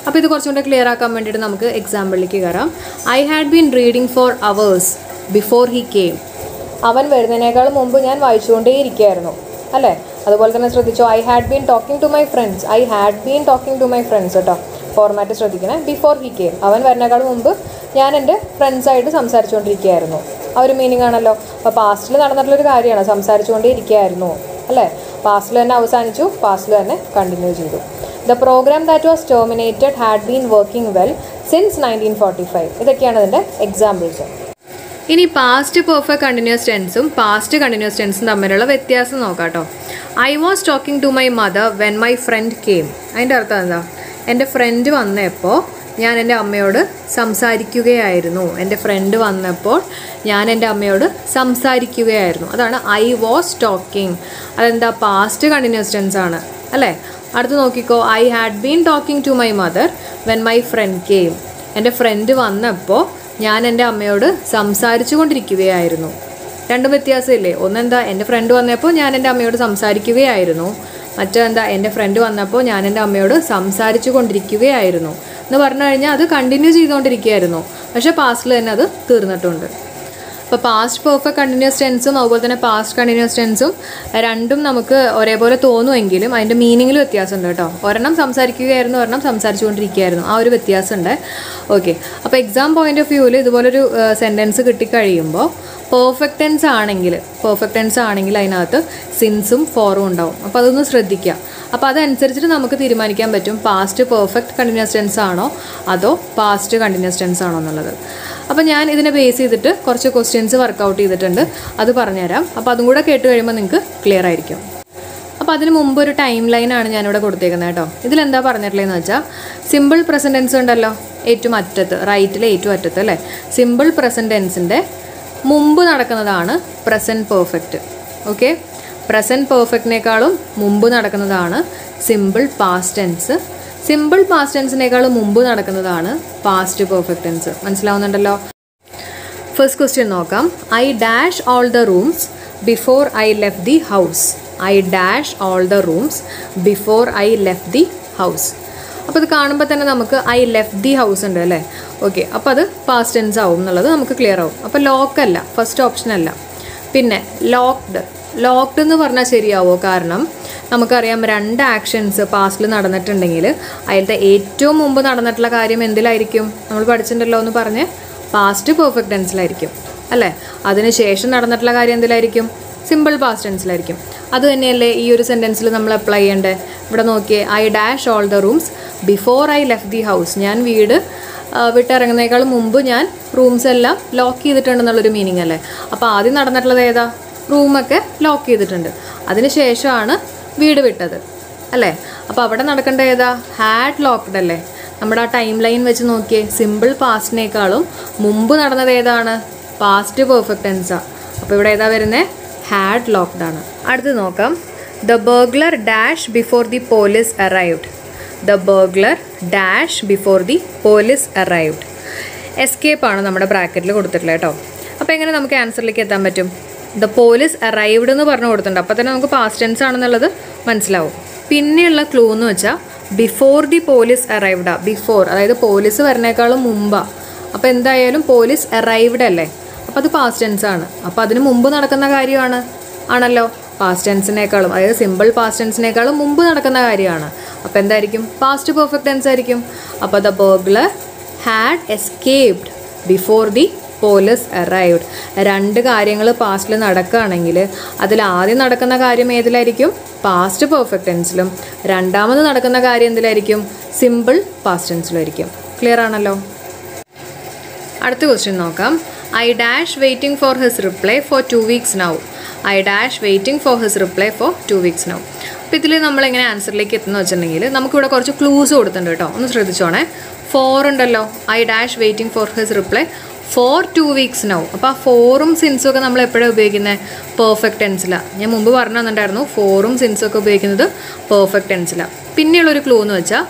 Speaker 1: അപ്പോൾ ഇത് കുറച്ചും കൂടെ ക്ലിയർ ആക്കാൻ വേണ്ടിയിട്ട് നമുക്ക് എക്സാമ്പിളിലേക്ക് കയറാം I had been reading for hours before he came അവൻ വരുന്നതിനേക്കാൾ മുമ്പ് ഞാൻ വായിച്ചുകൊണ്ടേയിരിക്കുകയായിരുന്നു അല്ലേ അതുപോലെ തന്നെ ശ്രദ്ധിച്ചോ I had been talking to my friends I had been talking to my friends കേട്ടോ ഫോർമാറ്റ് ശ്രദ്ധിക്കണേ ബിഫോർ ഹി കെയർ അവൻ വരുന്നേക്കാൾ മുമ്പ് ഞാൻ എൻ്റെ ഫ്രണ്ട്സായിട്ട് സംസാരിച്ചുകൊണ്ടിരിക്കുകയായിരുന്നു ആ ഒരു മീനിങ് ആണല്ലോ അപ്പോൾ പാസ്റ്റിൽ നടന്നിട്ടുള്ളൊരു കാര്യമാണ് സംസാരിച്ചുകൊണ്ടേ ഇരിക്കുകയായിരുന്നു അല്ലേ പാസ്റ്റിൽ തന്നെ അവസാനിച്ചു പാസ്റ്റിൽ തന്നെ കണ്ടിന്യൂ ചെയ്തു the programme that was terminated had been working well since nineteen forty five ഇതൊക്കെയാണ് ഇതിൻ്റെ എക്സാമ്പിൾസ് ഇനി പാസ്റ്റ് പെർഫെക്റ്റ് കണ്ടിന്യൂസ് ടെൻസും പാസ്റ്റ് കണ്ടിന്യൂസ് ടെൻസും തമ്മിലുള്ള വ്യത്യാസം നോക്കാം കേട്ടോ I was talking to my mother when my friend came അതിൻ്റെ അർത്ഥം എന്താ എൻ്റെ ഫ്രണ്ട് വന്നപ്പോൾ ഞാൻ എൻ്റെ അമ്മയോട് സംസാരിക്കുകയായിരുന്നു എൻ്റെ ഫ്രണ്ട് വന്നപ്പോൾ ഞാൻ എൻ്റെ അമ്മയോട് സംസാരിക്കുകയായിരുന്നു അതാണ് ഐ വാസ് ടോക്കിംഗ് അതെന്താ പാസ്റ്റ് കണ്ടിന്യൂസ് ടെൻസ് ആണ് അല്ലേ അടുത്ത് നോക്കിക്കോ I had been talking to my mother when my friend came എൻ്റെ ഫ്രണ്ട് വന്നപ്പോൾ ഞാൻ എൻ്റെ അമ്മയോട് സംസാരിച്ചു കൊണ്ടിരിക്കുകയായിരുന്നു രണ്ടും വ്യത്യാസമില്ലേ ഒന്നെന്താ എൻ്റെ ഫ്രണ്ട് വന്നപ്പോൾ ഞാൻ എൻ്റെ അമ്മയോട് സംസാരിക്കുകയായിരുന്നു മറ്റെന്താ എൻ്റെ ഫ്രണ്ട് വന്നപ്പോൾ ഞാൻ എൻ്റെ അമ്മയോട് സംസാരിച്ചു കൊണ്ടിരിക്കുകയായിരുന്നു എന്ന് പറഞ്ഞു കഴിഞ്ഞാൽ അത് കണ്ടിന്യൂ ചെയ്തുകൊണ്ടിരിക്കുകയായിരുന്നു പക്ഷേ പാസ്റ്റിൽ തന്നെ അത് തീർന്നിട്ടുണ്ട് അപ്പോൾ പാസ്റ്റ് പെർഫെക്റ്റ് കണ്ടിന്യൂസ് ടെൻസും അതുപോലെ തന്നെ പാസ്റ്റ് കണ്ടിന്യൂസ് ടെൻസും രണ്ടും നമുക്ക് ഒരേപോലെ തോന്നുമെങ്കിലും അതിൻ്റെ മീനിങ്ങിൽ വ്യത്യാസമുണ്ട് കേട്ടോ ഒരെണ്ണം സംസാരിക്കുകയായിരുന്നു ഒരെണ്ണം സംസാരിച്ചുകൊണ്ടിരിക്കുകയായിരുന്നു ആ ഒരു വ്യത്യാസമുണ്ട് ഓക്കെ അപ്പോൾ എക്സാം പോയിൻ്റ് ഓഫ് വ്യൂവിൽ ഇതുപോലൊരു സെൻറ്റൻസ് കിട്ടിക്കഴിയുമ്പോൾ പെർഫെക്റ്റ് ടെൻസ് ആണെങ്കിൽ പെർഫെക്റ്റ് ടെൻസ് ആണെങ്കിൽ അതിനകത്ത് സിൻസും ഫോറും ഉണ്ടാവും അപ്പോൾ അതൊന്ന് ശ്രദ്ധിക്കുക അപ്പോൾ അതനുസരിച്ചിട്ട് നമുക്ക് തീരുമാനിക്കാൻ പറ്റും പാസ്റ്റ് പെർഫെക്റ്റ് കണ്ടിന്യൂസ് ടെൻസ് ആണോ അതോ പാസ്റ്റ് കണ്ടിന്യൂസ് ടെൻസ് ആണോ എന്നുള്ളത് അപ്പോൾ ഞാൻ ഇതിനെ ബേസ് ചെയ്തിട്ട് കുറച്ച് ക്വസ്റ്റ്യൻസ് വർക്കൗട്ട് ചെയ്തിട്ടുണ്ട് അത് പറഞ്ഞുതരാം അപ്പോൾ അതും കൂടെ കേട്ട് കഴിയുമ്പോൾ നിങ്ങൾക്ക് ക്ലിയർ ആയിരിക്കും അപ്പോൾ അതിന് മുമ്പ് ഒരു ടൈം ലൈനാണ് ഞാനിവിടെ കൊടുത്തേക്കുന്നത് കേട്ടോ ഇതിലെന്താ പറഞ്ഞിട്ടുള്ളതെന്ന് വെച്ചാൽ സിമ്പിൾ പ്രസൻറ്റൻസ് ഉണ്ടല്ലോ ഏറ്റവും അറ്റത്ത് റൈറ്റിലെ ഏറ്റവും അറ്റത്ത് അല്ലേ സിമ്പിൾ പ്രസൻറ്റൻസിൻ്റെ മുമ്പ് നടക്കുന്നതാണ് പ്രസൻറ്റ് പെർഫെക്റ്റ് ഓക്കെ പ്രസൻറ്റ് പെർഫെക്റ്റിനേക്കാളും മുമ്പ് നടക്കുന്നതാണ് simple past tense simple past ടെൻസിനേക്കാളും മുമ്പ് നടക്കുന്നതാണ് പാസ്റ്റ് പെർഫെക്റ്റ് ടെൻസ് മനസ്സിലാവുന്നുണ്ടല്ലോ ഫസ്റ്റ് ക്വസ്റ്റ്യൻ നോക്കാം I dash all the rooms before I left the house I dash all the rooms before I left the house അപ്പോൾ ഇത് കാണുമ്പോൾ തന്നെ നമുക്ക് ഐ ലെഫ് ദി ഹൗസ് ഉണ്ട് അല്ലേ ഓക്കെ അപ്പോൾ അത് പാസ്റ്റ് ടെൻസ് ആവും എന്നുള്ളത് നമുക്ക് ക്ലിയർ ആവും അപ്പോൾ ലോക്ക് അല്ല ഫസ്റ്റ് ഓപ്ഷൻ അല്ല പിന്നെ ലോക്ക്ഡ് ലോക്ക്ഡ് എന്ന് പറഞ്ഞാൽ ശരിയാവോ കാരണം നമുക്കറിയാം രണ്ട് ആക്ഷൻസ് പാസ്റ്റിൽ നടന്നിട്ടുണ്ടെങ്കിൽ അതിലത്തെ ഏറ്റവും മുമ്പ് നടന്നിട്ടുള്ള കാര്യം എന്തിലായിരിക്കും നമ്മൾ പഠിച്ചിട്ടുണ്ടല്ലോ എന്ന് പറഞ്ഞ് പാസ്റ്റ് പെർഫെക്റ്റ് ടെൻസിലായിരിക്കും അല്ലേ അതിനുശേഷം നടന്നിട്ടുള്ള കാര്യം എന്തിലായിരിക്കും സിമ്പിൾ പാസ്റ്റ് ടെൻസിലായിരിക്കും അത് തന്നെയല്ലേ ഈ ഒരു സെൻറ്റൻസിൽ നമ്മൾ അപ്ലൈ ചെയ്യേണ്ടത് ഇവിടെ നോക്കിയേ I dash all the rooms before I left the house ഞാൻ വീട് വിട്ടിറങ്ങുന്നതിനേക്കാൾ മുമ്പ് ഞാൻ റൂംസ് എല്ലാം ലോക്ക് ചെയ്തിട്ടുണ്ടെന്നുള്ളൊരു മീനിങ് അല്ലേ അപ്പോൾ ആദ്യം നടന്നിട്ടുള്ളത് ഏതാ റൂമൊക്കെ ലോക്ക് ചെയ്തിട്ടുണ്ട് അതിന് ശേഷമാണ് വീട് വിട്ടത് അല്ലേ അപ്പോൾ അവിടെ നടക്കേണ്ട ഏതാ ഹാഡ് ലോക്ക്ഡ് അല്ലേ നമ്മുടെ ആ ടൈം ലൈൻ വെച്ച് നോക്കിയേ സിമ്പിൾ പാസ്റ്റിനേക്കാളും മുമ്പ് നടന്നത് ഏതാണ് പാസ്റ്റ് പെർഫെക്റ്റ് ടെൻസാണ് അപ്പോൾ ഇവിടെ ഏതാ വരുന്നത് ഹാഡ് ലോക്ക്ഡ് ആണ് അടുത്ത് നോക്കാം the burglar dash before the police arrived the burglar dash before the police arrived ആണ് നമ്മുടെ ബ്രാക്കറ്റിൽ കൊടുത്തിട്ടുള്ളത് കേട്ടോ അപ്പോൾ എങ്ങനെ നമുക്ക് ആൻസറിലേക്ക് എത്താൻ പറ്റും ദ പോലീസ് അറൈവ്ഡ് എന്ന് പറഞ്ഞു കൊടുത്തിട്ടുണ്ട് അപ്പോൾ തന്നെ നമുക്ക് പാസ്റ്റ് ടെൻസ് ആണെന്നുള്ളത് മനസ്സിലാവും പിന്നെയുള്ള ക്ലൂ എന്ന് വെച്ചാൽ ബിഫോർ ദി പോലീസ് ആ ബിഫോർ അതായത് പോലീസ് വരുന്നേക്കാളും മുമ്പാണ് അപ്പോൾ എന്തായാലും പോലീസ് അറൈവ്ഡ് അല്ലേ അപ്പോൾ അത് പാസ്റ്റ് ടെൻസ് ആണ് അപ്പോൾ അതിന് മുമ്പ് നടക്കുന്ന കാര്യമാണ് ആണല്ലോ പാസ്റ്റ് ടെൻസിനേക്കാളും അതായത് സിമ്പിൾ പാസ്റ്റ് ടെൻസിനേക്കാളും മുമ്പ് നടക്കുന്ന കാര്യമാണ് അപ്പോൾ എന്തായിരിക്കും പാസ്റ്റ് പെർഫെക്റ്റ് ടെൻസ് ആയിരിക്കും അപ്പോൾ the burglar had escaped before the police arrived രണ്ട് കാര്യങ്ങൾ പാസ്റ്റിൽ നടക്കുകയാണെങ്കിൽ അതിൽ ആദ്യം നടക്കുന്ന കാര്യം ഏതിലായിരിക്കും പാസ്റ്റ് പെർഫെക്റ്റ് ടെൻസിലും രണ്ടാമത് നടക്കുന്ന കാര്യം എന്തിലായിരിക്കും സിമ്പിൾ പാസ്റ്റ് ടെൻസിലായിരിക്കും ക്ലിയർ ആണല്ലോ അടുത്ത ക്വസ്റ്റ്യൻ നോക്കാം I dash waiting for his reply for two weeks now I dash waiting for his reply for two weeks now അപ്പം ഇതിൽ നമ്മളെങ്ങനെ ആൻസറിലേക്ക് എത്തുന്ന വെച്ചിട്ടുണ്ടെങ്കിൽ നമുക്കിവിടെ കുറച്ച് ക്ലൂസ് കൊടുത്തിട്ടുണ്ട് കേട്ടോ ഒന്ന് ശ്രദ്ധിച്ചോണേ ഫോർ ഉണ്ടല്ലോ I dash waiting for his reply for two weeks now അപ്പോൾ ആ ഫോറും സിൻസും ഒക്കെ നമ്മൾ എപ്പോഴും ഉപയോഗിക്കുന്നത് പെർഫെക്റ്റ് ടെൻസിലാണ് ഞാൻ മുമ്പ് പറഞ്ഞു തന്നിട്ടുണ്ടായിരുന്നു ഫോറും സിൻസും ഒക്കെ ഉപയോഗിക്കുന്നത് പെർഫെക്റ്റ് ടെൻസിലാണ് പിന്നെയുള്ളൊരു ക്ലൂ എന്ന് വെച്ചാൽ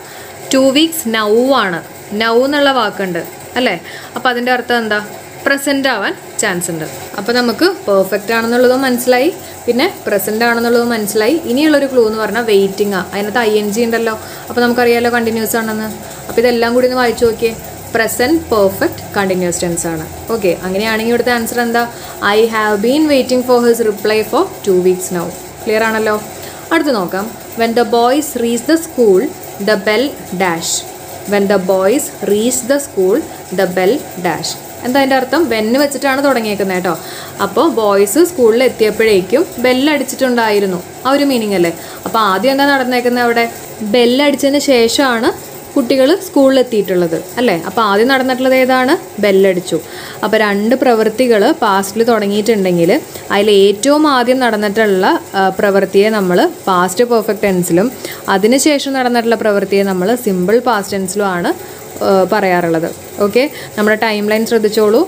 Speaker 1: ടു വീക്സ് നൗ ആണ് നൗ എന്നുള്ള വാക്കുണ്ട് അല്ലേ അപ്പോൾ അതിൻ്റെ അർത്ഥം എന്താ പ്രസൻ്റ് ആവാൻ ചാൻസ് ഉണ്ട് അപ്പോൾ നമുക്ക് പെർഫെക്റ്റ് ആണെന്നുള്ളതും മനസ്സിലായി പിന്നെ പ്രസൻ്റ് ആണെന്നുള്ളതും മനസ്സിലായി ഇനിയുള്ളൊരു ക്ലൂ എന്ന് പറഞ്ഞാൽ വെയിറ്റിംഗ് ആ അതിനകത്ത് ഐ എൻ ജി ഉണ്ടല്ലോ അപ്പോൾ നമുക്കറിയാമല്ലോ കണ്ടിന്യൂസ് ആണെന്ന് അപ്പോൾ ഇതെല്ലാം കൂടി ഒന്ന് വായിച്ചു നോക്കിയേ പ്രസൻറ്റ് പെർഫെക്റ്റ് കണ്ടിന്യൂസ് ടെൻസ് ആണ് ഓക്കെ അങ്ങനെയാണെങ്കിൽ ഇവിടുത്തെ ആൻസർ എന്താ I have been waiting for his reply for two weeks now clear ആണല്ലോ അടുത്ത് നോക്കാം when the boys reach the school the bell dash when the boys reach the school the bell dash എന്താ അതിൻ്റെ അർത്ഥം ബെന്ന് വെച്ചിട്ടാണ് തുടങ്ങിയേക്കുന്നത് കേട്ടോ അപ്പോൾ ബോയ്സ് സ്കൂളിൽ എത്തിയപ്പോഴേക്കും ബെല്ലടിച്ചിട്ടുണ്ടായിരുന്നു ആ ഒരു മീനിങ് അല്ലേ അപ്പോൾ ആദ്യം എന്താ നടന്നേക്കുന്നത് അവിടെ ബെല്ലടിച്ചതിന് ശേഷമാണ് കുട്ടികൾ സ്കൂളിലെത്തിയിട്ടുള്ളത് അല്ലേ അപ്പോൾ ആദ്യം നടന്നിട്ടുള്ളത് ഏതാണ് ബെല്ലടിച്ചു അപ്പോൾ രണ്ട് പ്രവൃത്തികൾ പാസ്റ്റിൽ തുടങ്ങിയിട്ടുണ്ടെങ്കിൽ അതിൽ ഏറ്റവും ആദ്യം നടന്നിട്ടുള്ള പ്രവൃത്തിയെ നമ്മൾ പാസ്റ്റ് പെർഫെക്റ്റ് ടെൻസിലും അതിനുശേഷം നടന്നിട്ടുള്ള പ്രവൃത്തിയെ നമ്മൾ സിമ്പിൾ പാസ്റ്റ് ടെൻസിലും ആണ് പറയാറുള്ളത് ഓക്കെ നമ്മുടെ ടൈം ലൈൻ ശ്രദ്ധിച്ചോളൂ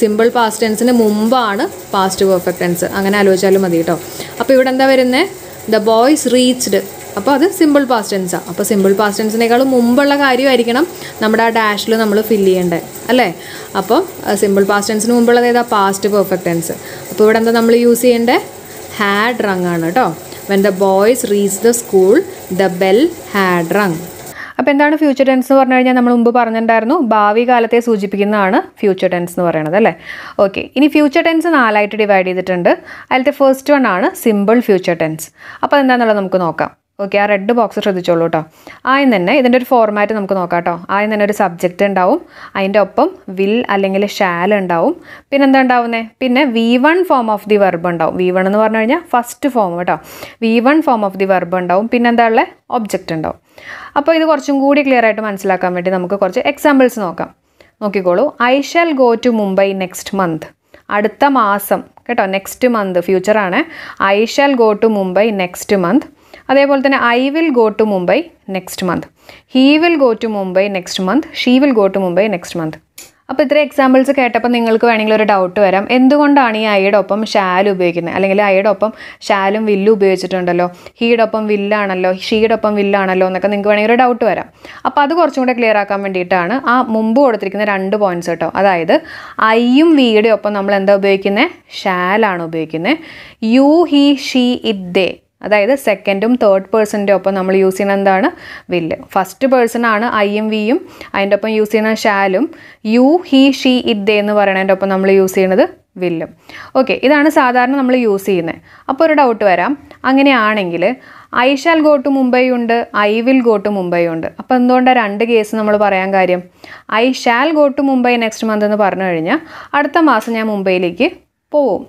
Speaker 1: സിമ്പിൾ പാസ്റ്റ് ടെൻസിന് മുമ്പാണ് പാസ്റ്റ് പെർഫെക്റ്റ് ടെൻസ് അങ്ങനെ ആലോചിച്ചാലും മതി കേട്ടോ അപ്പോൾ ഇവിടെ എന്താ വരുന്നത് ദ ബോയ്സ് റീച്ച്ഡ് അപ്പോൾ അത് സിമ്പിൾ പാസ്റ്റ് ടെൻസാണ് അപ്പോൾ സിമ്പിൾ പാസ്റ്റ് ടെൻസിനേക്കാളും മുമ്പുള്ള കാര്യമായിരിക്കണം നമ്മുടെ ആ ഡാഷിൽ നമ്മൾ ഫില്ല് ചെയ്യേണ്ടത് അല്ലേ അപ്പോൾ സിമ്പിൾ പാസ്റ്റ് ടെൻസിന് മുമ്പുള്ളത് ഏതാ പാസ്റ്റ് പെർഫെക്റ്റ് ടെൻസ് അപ്പോൾ ഇവിടെ എന്താ നമ്മൾ യൂസ് ചെയ്യേണ്ടത് ഹാഡ് റങ് ആണ് കേട്ടോ when the boys reach the school the bell had rung അപ്പോൾ എന്താണ് ഫ്യൂച്ചർ ടെൻസ് എന്ന് പറഞ്ഞു കഴിഞ്ഞാൽ നമ്മൾ മുമ്പ് പറഞ്ഞിട്ടുണ്ടായിരുന്നു ഭാവി കാലത്തെ സൂചിപ്പിക്കുന്നതാണ് ഫ്യൂച്ചർ ടെൻസ് എന്ന് പറയുന്നത് അല്ലേ ഓക്കെ ഇനി ഫ്യൂച്ചർ ടെൻസ് നാലായിട്ട് ഡിവൈഡ് ചെയ്തിട്ടുണ്ട് അതിലത്തെ ഫസ്റ്റ് വൺ ആണ് സിമ്പിൾ ഫ്യൂച്ചർ ടെൻസ് അപ്പോൾ എന്താണെന്നുള്ളത് നമുക്ക് നോക്കാം ഓക്കെ ആ റെഡ് ബോക്സ് ശ്രദ്ധിച്ചോളൂ കേട്ടോ ആദ്യം തന്നെ ഇതിൻ്റെ ഒരു ഫോർമാറ്റ് നമുക്ക് നോക്കാം കേട്ടോ ആദ്യം തന്നെ ഒരു സബ്ജക്റ്റ് ഉണ്ടാവും അതിൻ്റെ ഒപ്പം വിൽ അല്ലെങ്കിൽ ഷാൽ ഉണ്ടാവും പിന്നെ എന്താ ഉണ്ടാവുന്നത് പിന്നെ V one form of the verb ഉണ്ടാവും വി വൺ എന്ന് പറഞ്ഞു കഴിഞ്ഞാൽ ഫസ്റ്റ് ഫോം കേട്ടോ V one form of the verb ഉണ്ടാവും പിന്നെ എന്താ ഉള്ളത് ഒബ്ജക്റ്റ് ഉണ്ടാവും അപ്പോൾ ഇത് കുറച്ചും കൂടി ക്ലിയർ ആയിട്ട് മനസ്സിലാക്കാൻ വേണ്ടി നമുക്ക് കുറച്ച് എക്സാമ്പിൾസ് നോക്കാം നോക്കിക്കോളൂ I shall go to Mumbai next month അടുത്ത മാസം കേട്ടോ നെക്സ്റ്റ് മന്ത് ഫ്യൂച്ചറാണ് I shall go to Mumbai next month അതേപോലെ തന്നെ I will go to Mumbai next month he will go to Mumbai next month she will go to Mumbai next month അപ്പോൾ ഇത്ര എക്സാമ്പിൾസ് കേട്ടപ്പോൾ നിങ്ങൾക്ക് വേണമെങ്കിൽ ഒരു ഡൗട്ട് വരാം എന്തുകൊണ്ടാണ് ഈ അയ്യയുടെ ഒപ്പം ഷാൽ ഉപയോഗിക്കുന്നത് അല്ലെങ്കിൽ അയ്യയുടെ ഒപ്പം ഷാലും വില്ലും ഉപയോഗിച്ചിട്ടുണ്ടല്ലോ ഹീയുടെ ഒപ്പം വില്ലാണല്ലോ ഷീയുടെ ഒപ്പം വില്ലാണല്ലോ എന്നൊക്കെ നിങ്ങൾക്ക് വേണമെങ്കിൽ ഒരു ഡൗട്ട് വരാം അപ്പോൾ അത് കുറച്ചും കൂടെ ക്ലിയർ ആക്കാൻ വേണ്ടിയിട്ടാണ് ആ മുമ്പ് കൊടുത്തിരിക്കുന്ന രണ്ട് പോയിന്റ്സ് കേട്ടോ അതായത് ഐയും വിയുടെ ഒപ്പം നമ്മൾ എന്താ ഉപയോഗിക്കുന്നത് ഷാലാണ് ഉപയോഗിക്കുന്നത് you he she it they അതായത് സെക്കൻഡും തേർഡ് പേഴ്സൻ്റെ ഒപ്പം നമ്മൾ യൂസ് ചെയ്യുന്ന എന്താണ് വില്ല് ഫസ്റ്റ് പേഴ്സണാണ് ഐ എം വിയും അതിൻ്റെ ഒപ്പം യൂസ് ചെയ്യുന്ന ഷാലും യു ഹി ഷീ ഇത് എന്ന് പറയുന്നതിൻ്റെ ഒപ്പം നമ്മൾ യൂസ് ചെയ്യുന്നത് വില്ലും ഓക്കെ ഇതാണ് സാധാരണ നമ്മൾ യൂസ് ചെയ്യുന്നത് അപ്പോൾ ഒരു ഡൗട്ട് വരാം അങ്ങനെയാണെങ്കിൽ I shall go to Mumbai ഉണ്ട് I will go to Mumbai ഉണ്ട് അപ്പോൾ എന്തുകൊണ്ടാണ് രണ്ട് കേസ് നമ്മൾ പറയാൻ കാര്യം I shall go to Mumbai next month എന്ന് പറഞ്ഞു കഴിഞ്ഞാൽ അടുത്ത മാസം ഞാൻ മുംബൈയിലേക്ക് പോവും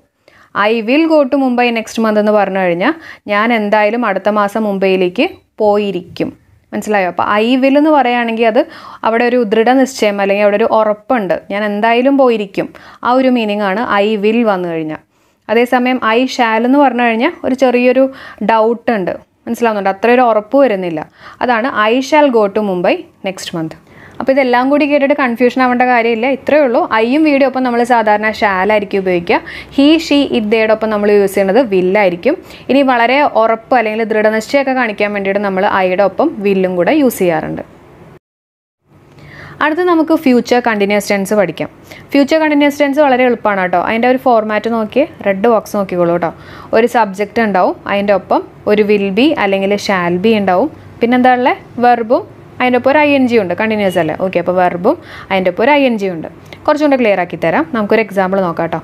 Speaker 1: I will go to Mumbai next month എന്ന് പറഞ്ഞു കഴിഞ്ഞാൽ ഞാൻ എന്തായാലും അടുത്ത മാസം മുംബൈയിലേക്ക് പോയിരിക്കും മനസ്സിലായോ അപ്പോൾ ഐ വിൽ എന്ന് പറയുകയാണെങ്കിൽ അത് അവിടെ ഒരു ഉദൃഢ നിശ്ചയം അല്ലെങ്കിൽ അവിടെ ഒരു ഉറപ്പുണ്ട് ഞാൻ എന്തായാലും പോയിരിക്കും ആ ഒരു മീനിങ് ആണ് ഐ വിൽ വന്നു കഴിഞ്ഞാൽ അതേസമയം ഐ ഷാൽ എന്ന് പറഞ്ഞു കഴിഞ്ഞാൽ ഒരു ചെറിയൊരു ഡൗട്ട് ഉണ്ട് മനസ്സിലാവുന്നുണ്ട് അത്രയൊരു ഉറപ്പ് വരുന്നില്ല അതാണ് I shall go to Mumbai next month അപ്പോൾ ഇതെല്ലാം കൂടി കേട്ടിട്ട് കൺഫ്യൂഷൻ ആവേണ്ട കാര്യമില്ല ഇത്രയേ ഉള്ളൂ ഐയും വീഡിയോ ഒപ്പം നമ്മൾ സാധാരണ ഷാലായിരിക്കും ഉപയോഗിക്കുക ഹീ ഷീ ഇദ്ദേഹയുടെ ഒപ്പം നമ്മൾ യൂസ് ചെയ്യുന്നത് വില്ലായിരിക്കും ഇനി വളരെ ഉറപ്പ് അല്ലെങ്കിൽ ദൃഢനിശ്ചയമൊക്കെ കാണിക്കാൻ വേണ്ടിയിട്ട് നമ്മൾ ഐയുടെ ഒപ്പം വില്ലും കൂടെ യൂസ് ചെയ്യാറുണ്ട് അടുത്ത് നമുക്ക് ഫ്യൂച്ചർ കണ്ടിന്യൂസ് ടെൻസ് പഠിക്കാം ഫ്യൂച്ചർ കണ്ടിന്യൂസ് ടെൻസ് വളരെ എളുപ്പമാണ് കേട്ടോ അതിൻ്റെ ഒരു ഫോർമാറ്റ് നോക്കി റെഡ് ബോക്സ് നോക്കിക്കോളൂ കേട്ടോ ഒരു സബ്ജക്റ്റ് ഉണ്ടാവും അതിൻ്റെ ഒപ്പം ഒരു വിൽ ബി അല്ലെങ്കിൽ ഷാൽ ബി ഉണ്ടാവും പിന്നെന്താ ഉള്ളത് വെർബും അതിൻ്റെ ഒപ്പം ഒരു ഐ എൻ ജി ഉണ്ട് കണ്ടിന്യൂസ് അല്ലേ ഓക്കെ അപ്പോൾ വെർബും അതിൻ്റെ ഒപ്പം ഒരു ഐ എൻ ജി ഉണ്ട് കുറച്ചും ക്ലിയർ ആക്കി തരാം നമുക്കൊരു എക്സാമ്പിൾ നോക്കാം കേട്ടോ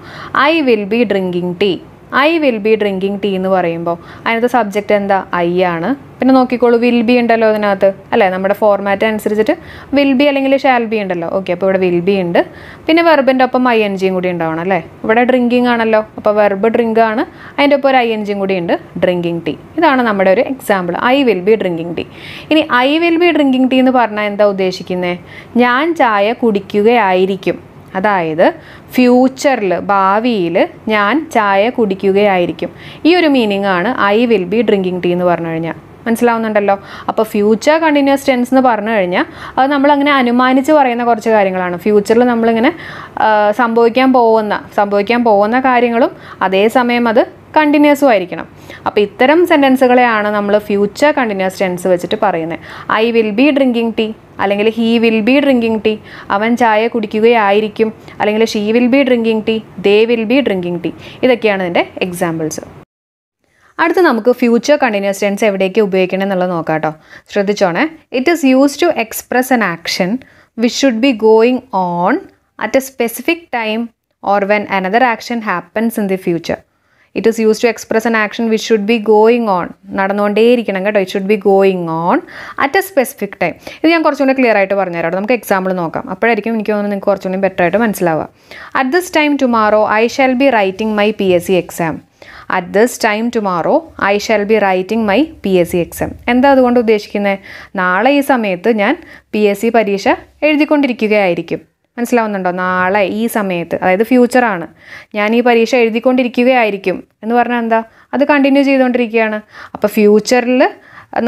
Speaker 1: I will be drinking tea I will be drinking tea എന്ന് പറയുമ്പോൾ അതിനകത്ത് സബ്ജക്റ്റ് എന്താ ഐ ആണ് പിന്നെ നോക്കിക്കോളൂ വിൽ ബി ഉണ്ടല്ലോ അതിനകത്ത് അല്ലേ നമ്മുടെ ഫോർമാറ്റ് അനുസരിച്ചിട്ട് വിൽ ബി അല്ലെങ്കിൽ ഷാൽ ബി ഉണ്ടല്ലോ ഓക്കെ അപ്പോൾ ഇവിടെ വിൽ ബി ഉണ്ട് പിന്നെ വെർബിൻ്റെ ഒപ്പം ഐ എൻ ജിയും കൂടി ഉണ്ടാവണം അല്ലേ ഇവിടെ ഡ്രിങ്കിങ് ആണല്ലോ അപ്പോൾ വെർബ് ഡ്രിങ്ക് ആണ് അതിൻ്റെ ഒപ്പം ഒരു ഐ എൻ ജിയും കൂടി ഉണ്ട് ഡ്രിങ്കിങ് ടീ ഇതാണ് നമ്മുടെ ഒരു example I will be drinking tea ഇനി I will be drinking tea എന്ന് പറഞ്ഞാൽ എന്താ ഉദ്ദേശിക്കുന്നത് ഞാൻ ചായ കുടിക്കുകയായിരിക്കും അതായത് ഫ്യൂച്ചറിൽ ഭാവിയിൽ ഞാൻ ചായ കുടിക്കുകയായിരിക്കും ഈ ഒരു മീനിങ് ആണ് I will be drinking tea എന്ന് പറഞ്ഞു കഴിഞ്ഞാൽ മനസ്സിലാവുന്നുണ്ടല്ലോ അപ്പോൾ ഫ്യൂച്ചർ കണ്ടിന്യൂസ് ടെൻസ് എന്ന് പറഞ്ഞു കഴിഞ്ഞാൽ അത് നമ്മളങ്ങനെ അനുമാനിച്ച് പറയുന്ന കുറച്ച് കാര്യങ്ങളാണ് ഫ്യൂച്ചറിൽ നമ്മളിങ്ങനെ സംഭവിക്കാൻ പോകുന്ന സംഭവിക്കാൻ പോകുന്ന കാര്യങ്ങളും അതേസമയം അത് കണ്ടിന്യൂസും ആയിരിക്കണം അപ്പോൾ ഇത്തരം സെൻറ്റൻസുകളെയാണ് നമ്മൾ ഫ്യൂച്ചർ കണ്ടിന്യൂസ് ടെൻസ് വെച്ചിട്ട് പറയുന്നത് I will be drinking tea അല്ലെങ്കിൽ he will be drinking tea അവൻ ചായ കുടിക്കുകയായിരിക്കും അല്ലെങ്കിൽ she will be drinking tea they will be drinking tea ഇതൊക്കെയാണ് ഇതിൻ്റെ എക്സാമ്പിൾസ് അടുത്ത് നമുക്ക് ഫ്യൂച്ചർ കണ്ടിന്യൂസ് ടെൻസ് എവിടേക്ക് ഉപയോഗിക്കണം എന്നുള്ളത് നോക്കാം കേട്ടോ ശ്രദ്ധിച്ചോണേ it is use to express an action which should be going on at a specific time or when another action happens in the future it is use to express an action which should be going on നടന്നുകൊണ്ടേയിരിക്കണം കേട്ടോ it should be going on at a specific time ഇത് ഞാൻ കുറച്ചുകൂടി ക്ലിയർ ആയിട്ട് പറഞ്ഞു തരാം നമുക്ക് എക്സാമ്പിൾ നോക്കാം അപ്പോഴായിരിക്കും എനിക്ക് തോന്നുന്നു നിങ്ങൾക്ക് കുറച്ചുകൂടി ബെറ്റർ ആയിട്ട് മനസ്സിലാവുക at this time tomorrow I shall be writing my P S C exam at this time tomorrow I shall be writing my P S C exam എന്താ അതുകൊണ്ട് ഉദ്ദേശിക്കുന്നത് നാളെ ഈ സമയത്ത് ഞാൻ പി എസ് സി പരീക്ഷ എഴുതിക്കൊണ്ടിരിക്കുകയായിരിക്കും മനസ്സിലാവുന്നുണ്ടോ നാളെ ഈ സമയത്ത് അതായത് ഫ്യൂച്ചറാണ് ഞാൻ ഈ പരീക്ഷ എഴുതിക്കൊണ്ടിരിക്കുകയായിരിക്കും എന്ന് പറഞ്ഞാൽ എന്താ അത് കണ്ടിന്യൂ ചെയ്തുകൊണ്ടിരിക്കുകയാണ് അപ്പോൾ ഫ്യൂച്ചറിൽ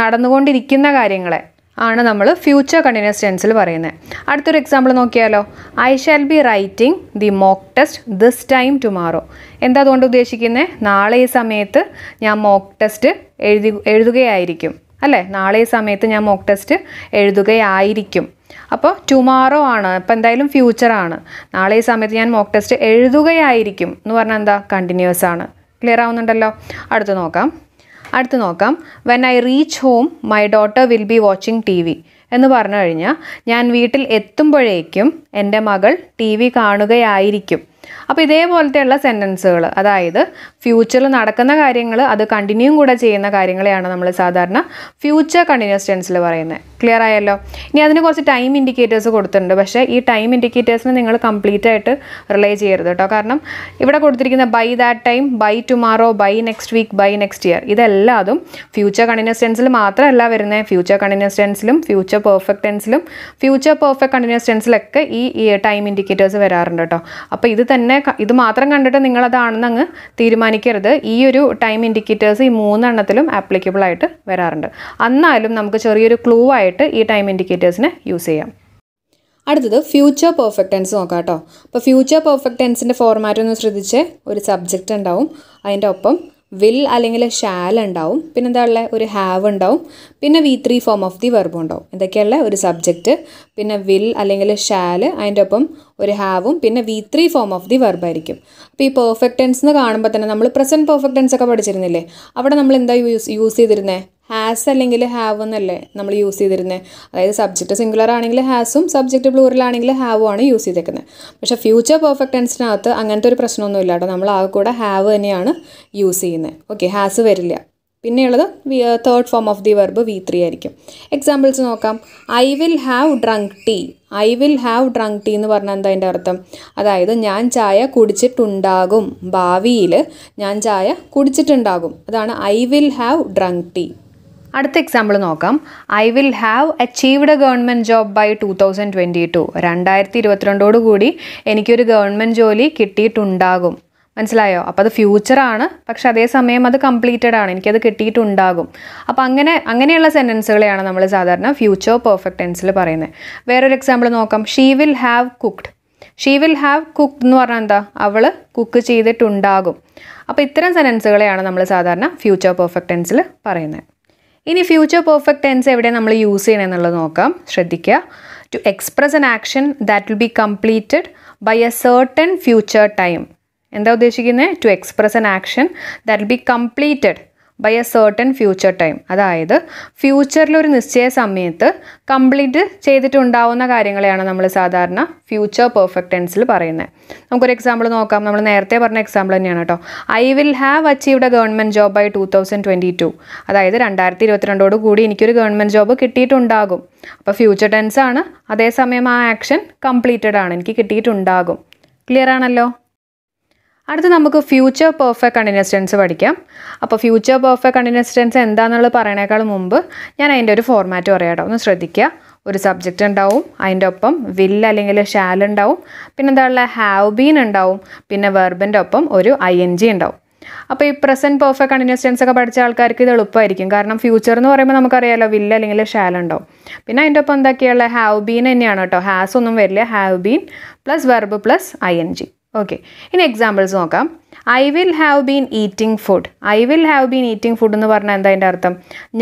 Speaker 1: നടന്നുകൊണ്ടിരിക്കുന്ന കാര്യങ്ങളെ ആണ് നമ്മൾ ഫ്യൂച്ചർ കണ്ടിന്യൂസ് ടെൻസിൽ പറയുന്നത് അടുത്തൊരു എക്സാമ്പിൾ നോക്കിയാലോ I shall be writing the mock test this time tomorrow എന്താ അതുകൊണ്ട് ഉദ്ദേശിക്കുന്നത് നാളെ ഈ സമയത്ത് ഞാൻ മോക്ക് ടെസ്റ്റ് എഴുതി എഴുതുകയായിരിക്കും അല്ലേ നാളെ ഈ സമയത്ത് ഞാൻ മോക്ക് ടെസ്റ്റ് എഴുതുകയായിരിക്കും അപ്പോൾ ടുമാറോ ആണ് അപ്പോൾ എന്തായാലും ഫ്യൂച്ചർ ആണ് നാളെ ഈ സമയത്ത് ഞാൻ മോക്ക് ടെസ്റ്റ് എഴുതുകയായിരിക്കും എന്ന് പറഞ്ഞാൽ എന്താ കണ്ടിന്യൂസ് ആണ് ക്ലിയർ ആവുന്നുണ്ടല്ലോ അടുത്ത് നോക്കാം അടുത്ത് നോക്കാം when I reach home my daughter will be watching T V എന്ന് പറഞ്ഞു കഴിഞ്ഞാൽ ഞാൻ വീട്ടിൽ എത്തുമ്പോഴേക്കും എൻ്റെ മകൾ ടി വി കാണുകയായിരിക്കും അപ്പോൾ ഇതേപോലത്തെയുള്ള സെൻറ്റൻസുകൾ അതായത് ഫ്യൂച്ചറിൽ നടക്കുന്ന കാര്യങ്ങൾ അത് കണ്ടിന്യൂ കൂടെ ചെയ്യുന്ന കാര്യങ്ങളെയാണ് നമ്മൾ സാധാരണ ഫ്യൂച്ചർ കണ്ടിന്യൂസ് ടെൻസിൽ പറയുന്നത് ക്ലിയർ ആയല്ലോ ഇനി അതിന് കുറച്ച് ടൈം ഇൻഡിക്കേറ്റേഴ്സ് കൊടുത്തിട്ടുണ്ട് പക്ഷേ ഈ ടൈം ഇൻഡിക്കേറ്റേഴ്സിന് നിങ്ങൾ കംപ്ലീറ്റ് ആയിട്ട് റിലേ ചെയ്യരുത് കേട്ടോ കാരണം ഇവിടെ കൊടുത്തിരിക്കുന്ന by that time by tomorrow by next week by next year ഇതെല്ലാതും ഫ്യൂച്ചർ കണ്ടിന്യൂസ് ടെൻസിൽ മാത്രമല്ല വരുന്നത് ഫ്യൂച്ചർ കണ്ടിന്യൂസ് ടെൻസിലും ഫ്യൂച്ചർ പെർഫെക്റ്റ് ടെൻസിലും ഫ്യൂച്ചർ പെർഫെക്റ്റ് കണ്ടിന്യൂസ് ടെൻസിലൊക്കെ ഈ ടൈം ഇൻഡിക്കേറ്റേഴ്സ് വരാറുണ്ട് കേട്ടോ അപ്പോൾ ഇത് തന്നെ തന്നെ ഇത് മാത്രം കണ്ടിട്ട് നിങ്ങളതാണെന്ന് അങ്ങ് തീരുമാനിക്കരുത് ഈ ഒരു ടൈം ഇൻഡിക്കേറ്റേഴ്സ് ഈ മൂന്നെണ്ണത്തിലും ആപ്ലിക്കബിൾ ആയിട്ട് വരാറുണ്ട് എന്നാലും നമുക്ക് ചെറിയൊരു ക്ലൂ ആയിട്ട് ഈ ടൈം ഇൻഡിക്കേറ്റേഴ്സിനെ യൂസ് ചെയ്യാം അടുത്തത് ഫ്യൂച്ചർ പെർഫെക്റ്റ് ടെൻസ് നോക്കാം കേട്ടോ അപ്പോൾ ഫ്യൂച്ചർ പെർഫെക്റ്റ് ടെൻസിൻ്റെ ഫോർമാറ്റ് ഒന്ന് ശ്രദ്ധിച്ച് ഒരു സബ്ജക്റ്റ് ഉണ്ടാവും അതിൻ്റെ ഒപ്പം വിൽ അല്ലെങ്കിൽ ഷാൽ ഉണ്ടാവും പിന്നെ എന്താ ഉള്ളത് ഒരു ഹാവ് ഉണ്ടാവും പിന്നെ V three form of the verb ഉണ്ടാവും എന്തൊക്കെയുള്ള ഒരു സബ്ജക്റ്റ് പിന്നെ വിൽ അല്ലെങ്കിൽ ഷാൽ അതിൻ്റെ ഒപ്പം ഒരു ഹാവും പിന്നെ V three form of the വെർബായിരിക്കും ആയിരിക്കും അപ്പോൾ ഈ പെർഫെക്റ്റ് ടെൻസ് എന്ന് കാണുമ്പോൾ തന്നെ നമ്മൾ പ്രസൻറ്റ് പെർഫെക്റ്റ് ടെൻസ് ഒക്കെ പഠിച്ചിരുന്നില്ലേ അവിടെ നമ്മൾ എന്താ യൂസ് യൂസ് ചെയ്തിരുന്നത് ഹാസ് അല്ലെങ്കിൽ ഹാവ് എന്നല്ലേ നമ്മൾ യൂസ് ചെയ്തിരുന്നത് അതായത് സബ്ജക്റ്റ് സിംഗുലർ ആണെങ്കിൽ ഹാസും സബ്ജക്റ്റ് പ്ലൂറൽ ആണെങ്കിൽ ഹാവും ആണ് യൂസ് ചെയ്തേക്കുന്നത് പക്ഷേ ഫ്യൂച്ചർ പെർഫെക്റ്റ് ടെൻസിനകത്ത് അങ്ങനത്തെ ഒരു പ്രശ്നമൊന്നും ഇല്ല കേട്ടോ നമ്മൾ ആ കൂടെ ഹാവ് തന്നെയാണ് യൂസ് ചെയ്യുന്നത് ഓക്കെ ഹാസ് വരില്ല പിന്നെയുള്ളത് third form of the verb V three uh, ആയിരിക്കും എക്സാമ്പിൾസ് നോക്കാം I will have drunk tea I will have drunk tea എന്ന് പറഞ്ഞാൽ എന്താ അതിൻ്റെ അർത്ഥം അതായത് ഞാൻ ചായ കുടിച്ചിട്ടുണ്ടാകും ഭാവിയിൽ ഞാൻ ചായ കുടിച്ചിട്ടുണ്ടാകും അതാണ് I will have drunk tea അടുത്ത എക്സാമ്പിൾ നോക്കാം I will have achieved a government job by two thousand twenty two രണ്ടായിരത്തി ഇരുപത്തിരണ്ടോട് കൂടി എനിക്കൊരു ഗവൺമെൻറ് ജോലി കിട്ടിയിട്ടുണ്ടാകും മനസ്സിലായോ അപ്പോൾ അത് ഫ്യൂച്ചറാണ് പക്ഷെ അതേസമയം അത് കംപ്ലീറ്റഡ് ആണ് എനിക്കത് കിട്ടിയിട്ടുണ്ടാകും അപ്പോൾ അങ്ങനെ അങ്ങനെയുള്ള സെൻറ്റൻസുകളെയാണ് നമ്മൾ സാധാരണ ഫ്യൂച്ചർ പെർഫെക്റ്റ് ടെൻസിൽ പറയുന്നത് വേറൊരു എക്സാമ്പിൾ നോക്കാം she will have cooked she will have cooked എന്ന് പറഞ്ഞാൽ എന്താ അവൾ കുക്ക് ചെയ്തിട്ടുണ്ടാകും അപ്പോൾ ഇത്തരം സെൻറ്റൻസുകളെയാണ് നമ്മൾ സാധാരണ ഫ്യൂച്ചർ പെർഫെക്റ്റ് ടെൻസിൽ പറയുന്നത് ഇനി ഫ്യൂച്ചർ പെർഫെക്റ്റ് ടെൻസ് എവിടെ നമ്മൾ യൂസ് ചെയ്യണമെന്നുള്ളത് നോക്കാം ശ്രദ്ധിക്കുക to express an action that will be completed by a certain future time എന്താ ഉദ്ദേശിക്കുന്നത് to express an action that will be completed by a certain future time അതായത് ഫ്യൂച്ചറിൽ ഒരു നിശ്ചയ സമയത്ത് കംപ്ലീറ്റ് ചെയ്തിട്ടുണ്ടാവുന്ന കാര്യങ്ങളെയാണ് നമ്മൾ സാധാരണ ഫ്യൂച്ചർ പെർഫെക്റ്റ് ടെൻസിൽ പറയുന്നത് നമുക്കൊരു എക്സാമ്പിൾ നോക്കാം നമ്മൾ നേരത്തെ പറഞ്ഞ എക്സാമ്പിൾ തന്നെയാണ് കേട്ടോ I will have achieved a government job by two thousand twenty two അതായത് രണ്ടായിരത്തി ഇരുപത്തിരണ്ടോട് കൂടി എനിക്കൊരു ഗവൺമെൻറ് ജോബ് കിട്ടിയിട്ടുണ്ടാകും അപ്പോൾ ഫ്യൂച്ചർ ടെൻസ് ആണ് അതേസമയം ആ ആക്ഷൻ കംപ്ലീറ്റഡ് ആണ് എനിക്ക് കിട്ടിയിട്ടുണ്ടാകും ക്ലിയർ ആണല്ലോ അടുത്ത് നമുക്ക് ഫ്യൂച്ചർ പെർഫെക്റ്റ് കണ്ടിന്യൂസ് ടെൻസ് പഠിക്കാം അപ്പോൾ ഫ്യൂച്ചർ പെർഫെക്റ്റ് കണ്ടിന്യൂസ് ടെൻസ് എന്താണെന്നുള്ളത് പറയണേക്കാൾ മുമ്പ് ഞാൻ അതിൻ്റെ ഒരു ഫോർമാറ്റ് പറയാട്ടോ ഒന്ന് ശ്രദ്ധിക്കുക ഒരു സബ്ജക്റ്റ് ഉണ്ടാവും അതിൻ്റെ ഒപ്പം വിൽ അല്ലെങ്കിൽ ഷാൽ ഉണ്ടാവും പിന്നെ എന്താ ഉള്ള ഹാവ് ബീൻ ഉണ്ടാവും പിന്നെ വെർബിൻ്റെ ഒപ്പം ഒരു ഐ എൻ ജി ഉണ്ടാവും അപ്പോൾ ഈ പ്രസൻറ്റ് പെർഫെക്റ്റ് കണ്ടിന്യൂസ് ടെൻസ് ഒക്കെ പഠിച്ച ആൾക്കാർക്ക് ഇത് എളുപ്പമായിരിക്കും കാരണം ഫ്യൂച്ചർ എന്ന് പറയുമ്പോൾ നമുക്കറിയാലോ വില്ല് അല്ലെങ്കിൽ ഷാൽ ഉണ്ടാവും പിന്നെ അതിൻ്റെ ഒപ്പം എന്തൊക്കെയുള്ള ഹാവ് ബീൻ തന്നെയാണ് കേട്ടോ ഹാസ് ഒന്നും വരില്ല have been plus verb plus I N G okay ഇനി എക്സാമ്പിൾസ് നോക്കാം I will have been eating food I will have been eating food എന്ന് പറഞ്ഞാൽ എന്താ അതിൻ്റെ അർത്ഥം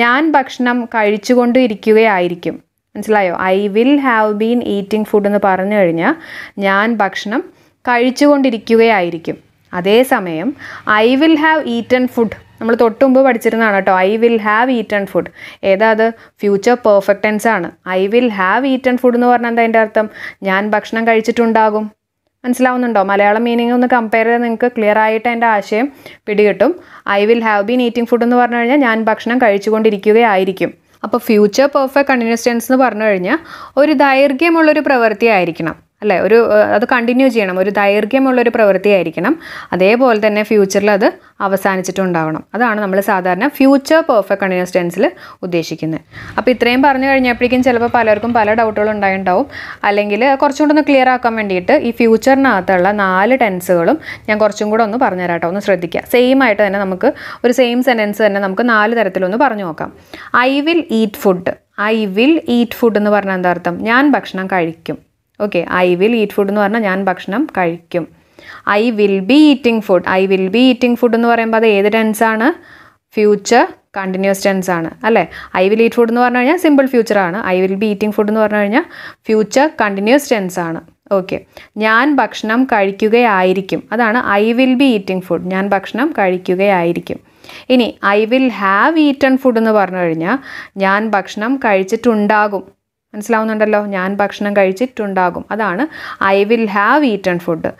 Speaker 1: ഞാൻ ഭക്ഷണം കഴിച്ചുകൊണ്ടിരിക്കുകയായിരിക്കും മനസ്സിലായോ I will have been eating food എന്ന് പറഞ്ഞു കഴിഞ്ഞാൽ ഞാൻ ഭക്ഷണം കഴിച്ചുകൊണ്ടിരിക്കുകയായിരിക്കും അതേസമയം I will have eaten food നമ്മൾ തൊട്ട് മുമ്പ് പഠിച്ചിരുന്നതാണ് കേട്ടോ I will have eaten food ഏതാ അത് ഫ്യൂച്ചർ പെർഫെക്റ്റൻസ് ആണ് I will have eaten food എന്ന് പറഞ്ഞാൽ എന്താ അതിൻ്റെ അർത്ഥം ഞാൻ ഭക്ഷണം കഴിച്ചിട്ടുണ്ടാകും മനസ്സിലാവുന്നുണ്ടോ മലയാളം മീനിങ് ഒന്ന് കമ്പയർ ചെയ്ത് നിങ്ങൾക്ക് ക്ലിയർ ആയിട്ട് എൻ്റെ ആശയം പിടികിട്ടും I will have been eating food എന്ന് പറഞ്ഞു കഴിഞ്ഞാൽ ഞാൻ ഭക്ഷണം കഴിച്ചുകൊണ്ടിരിക്കുകയായിരിക്കും അപ്പോൾ ഫ്യൂച്ചർ പെർഫെക്റ്റ് കണ്ടിന്യൂസ് ടെൻസ് എന്ന് പറഞ്ഞു കഴിഞ്ഞാൽ ഒരു ദൈർഘ്യമുള്ളൊരു പ്രവൃത്തി ആയിരിക്കണം അല്ലേ ഒരു അത് കണ്ടിന്യൂ ചെയ്യണം ഒരു ദൈർഘ്യമുള്ള ഒരു പ്രവൃത്തിയായിരിക്കണം അതേപോലെ തന്നെ ഫ്യൂച്ചറിൽ അത് അവസാനിച്ചിട്ടുണ്ടാവണം അതാണ് നമ്മൾ സാധാരണ ഫ്യൂച്ചർ പെർഫെക്റ്റ് കണ്ടിന്യൂസ് ടെൻസിൽ ഉദ്ദേശിക്കുന്നത് അപ്പോൾ ഇത്രയും പറഞ്ഞു കഴിഞ്ഞപ്പോഴേക്കും ചിലപ്പോൾ പലർക്കും പല ഡൗട്ടുകൾ ഉണ്ടായിണ്ടാവും അല്ലെങ്കിൽ കുറച്ചും കൂടെ ഒന്ന് ക്ലിയർ ആക്കാൻ വേണ്ടിയിട്ട് ഈ ഫ്യൂച്ചറിനകത്തുള്ള നാല് ടെൻസുകളും ഞാൻ കുറച്ചും കൂടെ ഒന്ന് പറഞ്ഞു കേട്ടോ ഒന്ന് ശ്രദ്ധിക്കുക സെയിം ആയിട്ട് തന്നെ നമുക്ക് ഒരു സെയിം സെൻറ്റൻസ് തന്നെ നമുക്ക് നാല് തരത്തിലൊന്ന് പറഞ്ഞു നോക്കാം I will eat food I will eat food എന്ന് പറഞ്ഞാൽ എന്താ അർത്ഥം ഞാൻ ഭക്ഷണം കഴിക്കും okay I will eat food എന്ന് പറഞ്ഞാൽ ഞാൻ ഭക്ഷണം കഴിക്കും I will be eating food I will be eating food എന്ന് പറയുമ്പോൾ അത് ഏത് ടെൻസാണ് ഫ്യൂച്ചർ കണ്ടിന്യൂസ് ടെൻസ് ആണ് അല്ലേ ഐ വിൽ ഈറ്റ് ഫുഡ് എന്ന് പറഞ്ഞു കഴിഞ്ഞാൽ സിമ്പിൾ ഫ്യൂച്ചർ ആണ് I will be eating food എന്ന് പറഞ്ഞു കഴിഞ്ഞാൽ ഫ്യൂച്ചർ കണ്ടിന്യൂസ് ടെൻസ് ആണ് ഓക്കെ ഞാൻ ഭക്ഷണം കഴിക്കുകയായിരിക്കും അതാണ് I will be eating food ഞാൻ ഭക്ഷണം കഴിക്കുകയായിരിക്കും ഇനി I will have eaten food എന്ന് പറഞ്ഞു കഴിഞ്ഞാൽ ഞാൻ ഭക്ഷണം കഴിച്ചിട്ടുണ്ടാകും മനസ്സിലാവുന്നുണ്ടല്ലോ ഞാൻ ഭക്ഷണം കഴിച്ചിട്ടുണ്ടാകും അതാണ് I will have eaten food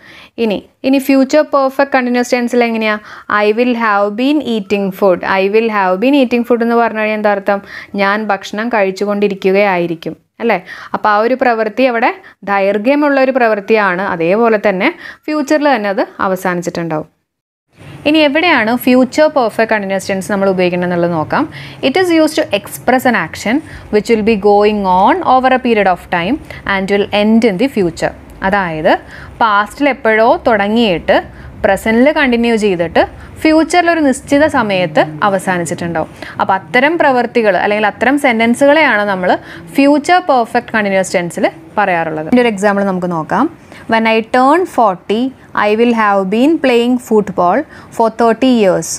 Speaker 1: ഇനി ഇനി ഫ്യൂച്ചർ പെർഫെക്റ്റ് കണ്ടിന്യൂസ് ടെൻസിൽ എങ്ങനെയാണ് I will have been eating food I will have been eating food എന്ന് പറഞ്ഞു കഴിഞ്ഞാൽ എന്താ അർത്ഥം ഞാൻ ഭക്ഷണം കഴിച്ചുകൊണ്ടിരിക്കുകയായിരിക്കും അല്ലേ അപ്പോൾ ആ ഒരു പ്രവൃത്തി അവിടെ ദൈർഘ്യമുള്ള ഒരു പ്രവൃത്തിയാണ് അതേപോലെ തന്നെ ഫ്യൂച്ചറിൽ തന്നെ അത് അവസാനിച്ചിട്ടുണ്ടാവും ഇനി എവിടെയാണ് ഫ്യൂച്ചർ പെർഫെക്റ്റ് കണ്ടിന്യൂസ് ടെൻസ് നമ്മൾ ഉപയോഗിക്കുന്നത് എന്നുള്ളത് നോക്കാം it is use to express an action which will be going on over a period of time and will end in the future അതായത് പാസ്റ്റിൽ എപ്പോഴോ തുടങ്ങിയിട്ട് പ്രസൻറ്റിൽ കണ്ടിന്യൂ ചെയ്തിട്ട് ഫ്യൂച്ചറിൽ ഒരു നിശ്ചിത സമയത്ത് അവസാനിച്ചിട്ടുണ്ടാവും അപ്പോൾ അത്തരം പ്രവൃത്തികൾ അല്ലെങ്കിൽ അത്തരം സെൻറ്റൻസുകളെയാണ് നമ്മൾ ഫ്യൂച്ചർ പെർഫെക്റ്റ് കണ്ടിന്യൂസ് ടെൻസിൽ പറയാറുള്ളത് എൻ്റെ ഒരു എക്സാമ്പിൾ നമുക്ക് നോക്കാം when I turn forty I will have been playing football for thirty years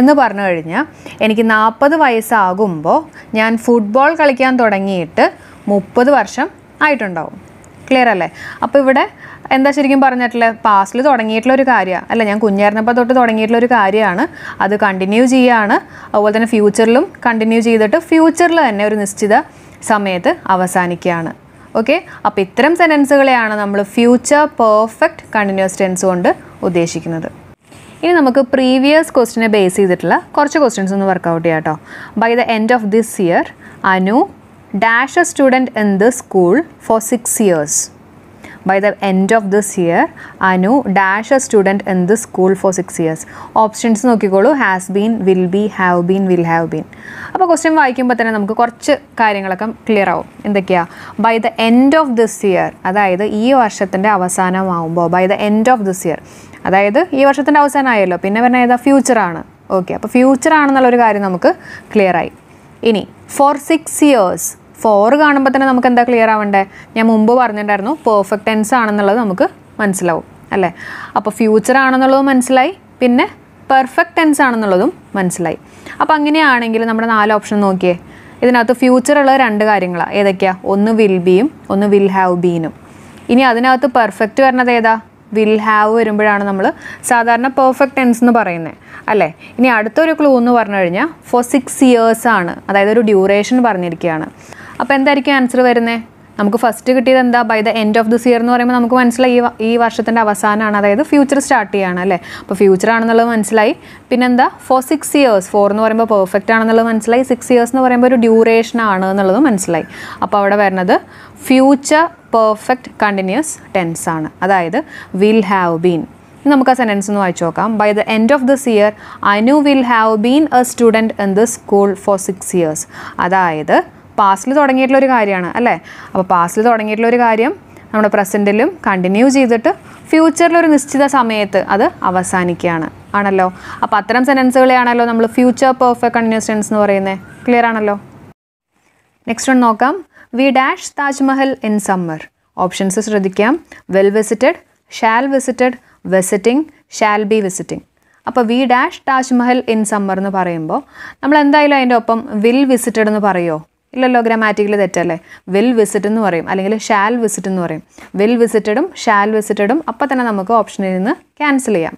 Speaker 1: എന്ന് പറഞ്ഞു കഴിഞ്ഞാൽ എനിക്ക് നാൽപ്പത് വയസ്സാകുമ്പോൾ ഞാൻ ഫുട്ബോൾ കളിക്കാൻ തുടങ്ങിയിട്ട് മുപ്പത് വർഷം ആയിട്ടുണ്ടാവും ക്ലിയർ അല്ലേ അപ്പോൾ ഇവിടെ എന്താ ശരിക്കും പറഞ്ഞിട്ടുള്ളത് പാസ്റ്റിൽ തുടങ്ങിയിട്ടുള്ള ഒരു കാര്യമാണ് അല്ല ഞാൻ കുഞ്ഞായിരുന്നപ്പോൾ തൊട്ട് തുടങ്ങിയിട്ടുള്ള ഒരു കാര്യമാണ് അത് കണ്ടിന്യൂ ചെയ്യുകയാണ് അതുപോലെ തന്നെ ഫ്യൂച്ചറിലും കണ്ടിന്യൂ ചെയ്തിട്ട് ഫ്യൂച്ചറിൽ തന്നെ ഒരു നിശ്ചിത സമയത്ത് അവസാനിക്കുകയാണ് ഓക്കെ അപ്പോൾ ഇത്തരം സെൻറ്റൻസുകളെയാണ് നമ്മൾ ഫ്യൂച്ചർ പെർഫെക്റ്റ് കണ്ടിന്യൂസ് ടെൻസ് കൊണ്ട് ഉദ്ദേശിക്കുന്നത് ഇനി നമുക്ക് പ്രീവിയസ് ക്വസ്റ്റിനെ ബേസ് ചെയ്തിട്ടുള്ള കുറച്ച് ക്വസ്റ്റ്യൻസ് ഒന്ന് വർക്കൗട്ട് ചെയ്യാം കേട്ടോ by the end of this year Anu dash a student in the school for six years by the end of this year Anu dash a student in the school for six years options നോക്കിക്കോളൂ has been will be have been will have been അപ്പോൾ ക്വസ്റ്റ്യൻ വായിക്കുമ്പോൾ തന്നെ നമുക്ക് കുറച്ച് കാര്യങ്ങളൊക്കെ ക്ലിയർ ആവും എന്തൊക്കെയാണ് by the end of this year അതായത് ഈ വർഷത്തിൻ്റെ അവസാനമാവുമ്പോൾ by the end of this year അതായത് ഈ വർഷത്തിൻ്റെ അവസാനമായല്ലോ പിന്നെ പറഞ്ഞാൽ ഏതാ ഫ്യൂച്ചറാണ് ഓക്കെ അപ്പോൾ ഫ്യൂച്ചറാണെന്നുള്ളൊരു കാര്യം നമുക്ക് ക്ലിയർ ആയി ഇനി ഫോർ സിക്സ് ഇയേഴ്സ് ഫോർ കാണുമ്പോൾ തന്നെ നമുക്ക് എന്താ ക്ലിയർ ആവണ്ടേ ഞാൻ മുമ്പ് പറഞ്ഞിട്ടുണ്ടായിരുന്നു പെർഫെക്റ്റ് ടെൻസ് ആണെന്നുള്ളത് നമുക്ക് മനസ്സിലാവും അല്ലേ അപ്പോൾ ഫ്യൂച്ചർ ആണെന്നുള്ളതും മനസ്സിലായി പിന്നെ പെർഫെക്റ്റ് ടെൻസ് ആണെന്നുള്ളതും മനസ്സിലായി അപ്പോൾ അങ്ങനെയാണെങ്കിൽ നമ്മുടെ നാല് ഓപ്ഷൻ നോക്കിയേ ഇതിനകത്ത് ഫ്യൂച്ചറുള്ള രണ്ട് കാര്യങ്ങളാണ് ഏതൊക്കെയാണ് ഒന്ന് വിൽ ബിയും ഒന്ന് വിൽ ഹാവ് ബീനും ഇനി അതിനകത്ത് പെർഫെക്റ്റ് വരണത് ഏതാ വിൽ ഹാവ് വരുമ്പോഴാണ് നമ്മൾ സാധാരണ പെർഫെക്റ്റ് ടെൻസ് എന്ന് പറയുന്നത് അല്ലേ ഇനി അടുത്തൊരു ക്ലൂ എന്ന് പറഞ്ഞു കഴിഞ്ഞാൽ ഫോർ സിക്സ് ഇയേഴ്സ് ആണ് അതായത് ഒരു ഡ്യൂറേഷൻ പറഞ്ഞിരിക്കുകയാണ് അപ്പോൾ എന്തായിരിക്കും ആൻസർ വരുന്നത് നമുക്ക് ഫസ്റ്റ് കിട്ടിയത് എന്താ by the end of this year എന്ന് പറയുമ്പോൾ നമുക്ക് മനസ്സിലായി ഈ വർഷത്തിൻ്റെ അവസാനമാണ് അതായത് ഫ്യൂച്ചർ സ്റ്റാർട്ട് ചെയ്യാണ് അല്ലേ അപ്പോൾ ഫ്യൂച്ചർ ആണെന്നുള്ളത് മനസ്സിലായി പിന്നെന്താ ഫോർ സിക്സ് ഇയേഴ്സ് ഫോർ എന്ന് പറയുമ്പോൾ പെർഫെക്റ്റ് ആണെന്നുള്ളത് മനസ്സിലായി സിക്സ് ഇയേഴ്സ് എന്ന് പറയുമ്പോൾ ഒരു ഡ്യൂറേഷൻ ആണ് എന്നുള്ളത് മനസ്സിലായി അപ്പോൾ അവിടെ വരുന്നത് ഫ്യൂച്ചർ പെർഫെക്റ്റ് കണ്ടിന്യൂസ് ടെൻസ് ആണ് അതായത് വിൽ ഹാവ് ബീൻ നമുക്ക് ആ സെൻറ്റൻസ് ഒന്ന് വായിച്ചു നോക്കാം by the end of this year Anu will have been a student in the school for six years അതായത് പാസ്റ്റിൽ തുടങ്ങിയിട്ടുള്ള ഒരു കാര്യമാണ് അല്ലേ അപ്പോൾ പാസ്റ്റിൽ തുടങ്ങിയിട്ടുള്ള ഒരു കാര്യം നമ്മുടെ പ്രസൻറ്റിലും കണ്ടിന്യൂ ചെയ്തിട്ട് ഫ്യൂച്ചറിൽ ഒരു നിശ്ചിത സമയത്ത് അത് അവസാനിക്കുകയാണ് ആണല്ലോ അപ്പോൾ അത്തരം സെൻറ്റൻസുകളെയാണല്ലോ നമ്മൾ ഫ്യൂച്ചർ പെർഫെക്റ്റ് കണ്ടിന്യൂസ് ടെൻസ് എന്ന് പറയുന്നത് ക്ലിയർ ആണല്ലോ നെക്സ്റ്റ് വൺ നോക്കാം we dash Taj Mahal in summer options ശ്രദ്ധിക്കാം will visited shall visited visiting shall be visiting അപ്പോൾ we dash Taj Mahal in summer എന്ന് പറയുമ്പോൾ നമ്മൾ എന്തായാലും അതിൻ്റെ ഒപ്പം വിൽ വിസിറ്റഡ് എന്ന് പറയുമോ ഇല്ലല്ലോ ഗ്രാമാറ്റിക്കൽ തെറ്റല്ലേ വിൽ വിസിറ്റ് എന്ന് പറയും അല്ലെങ്കിൽ ഷാൽ വിസിറ്റ് എന്ന് പറയും വിൽ വിസിറ്റഡും ഷാൽ വിസിറ്റഡും അപ്പം തന്നെ നമുക്ക് ഓപ്ഷനിൽ നിന്ന് ക്യാൻസൽ ചെയ്യാം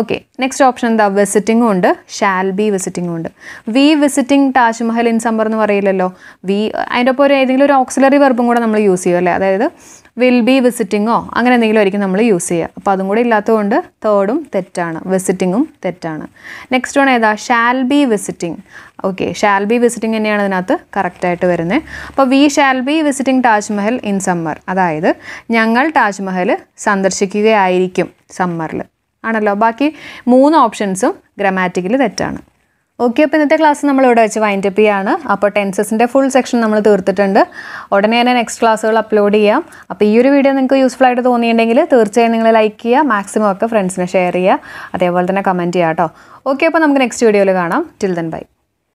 Speaker 1: ഓക്കെ നെക്സ്റ്റ് ഓപ്ഷൻ എന്താ വിസിറ്റിംഗും ഉണ്ട് ഷാൽ ബി വിസിറ്റിംഗും ഉണ്ട് we visiting Taj Mahal in summer എന്ന് പറയില്ലല്ലോ വി അതിൻ്റെ ഒപ്പം ഒരു ഏതെങ്കിലും ഒരു ഓക്സിലറി വെർബും കൂടെ നമ്മൾ യൂസ് ചെയ്യും അല്ലേ അതായത് വിൽ ബി വിസിറ്റിങ്ങോ അങ്ങനെ എന്തെങ്കിലും ആയിരിക്കും നമ്മൾ യൂസ് ചെയ്യുക അപ്പോൾ അതും കൂടെ ഇല്ലാത്തതുകൊണ്ട് തേർഡും തെറ്റാണ് വിസിറ്റിങ്ങും തെറ്റാണ് നെക്സ്റ്റ് വൺ ഏതാ shall be visiting okay shall be visiting തന്നെയാണ് അതിനകത്ത് കറക്റ്റായിട്ട് വരുന്നത് അപ്പോൾ we shall be visiting Taj Mahal in summer അതായത് ഞങ്ങൾ താജ്മഹൽ സന്ദർശിക്കുകയായിരിക്കും സമ്മറിൽ ആണല്ലോ ബാക്കി മൂന്ന് ഓപ്ഷൻസും ഗ്രമാറ്റിക്കലി തെറ്റാണ് ഓക്കെ അപ്പോൾ ഇന്നത്തെ ക്ലാസ് നമ്മൾ ഇവിടെ വെച്ച് വൈൻഡ് അപ്പ് അപ്പോൾ ടെൻസസിൻ്റെ ഫുൾ സെക്ഷൻ നമ്മൾ തീർത്തിട്ടുണ്ട് ഉടനെ തന്നെ നെക്സ്റ്റ് ക്ലാസ്സുകൾ അപ്ലോഡ് ചെയ്യാം അപ്പോൾ ഈ ഒരു വീഡിയോ നിങ്ങൾക്ക് യൂസ്ഫുൾ ആയിട്ട് തോന്നിയിട്ടുണ്ടെങ്കിൽ തീർച്ചയായും നിങ്ങൾ ലൈക്ക് ചെയ്യുക മാക്സിമം ഒക്കെ ഫ്രണ്ട്സിനെ ഷെയർ ചെയ്യുക അതേപോലെ തന്നെ കമൻറ്റ് ചെയ്യാം കേട്ടോ ഓക്കെ അപ്പോൾ നമുക്ക് നെക്സ്റ്റ് വീഡിയോയിൽ കാണാം ടിൽ ദൻ ബൈ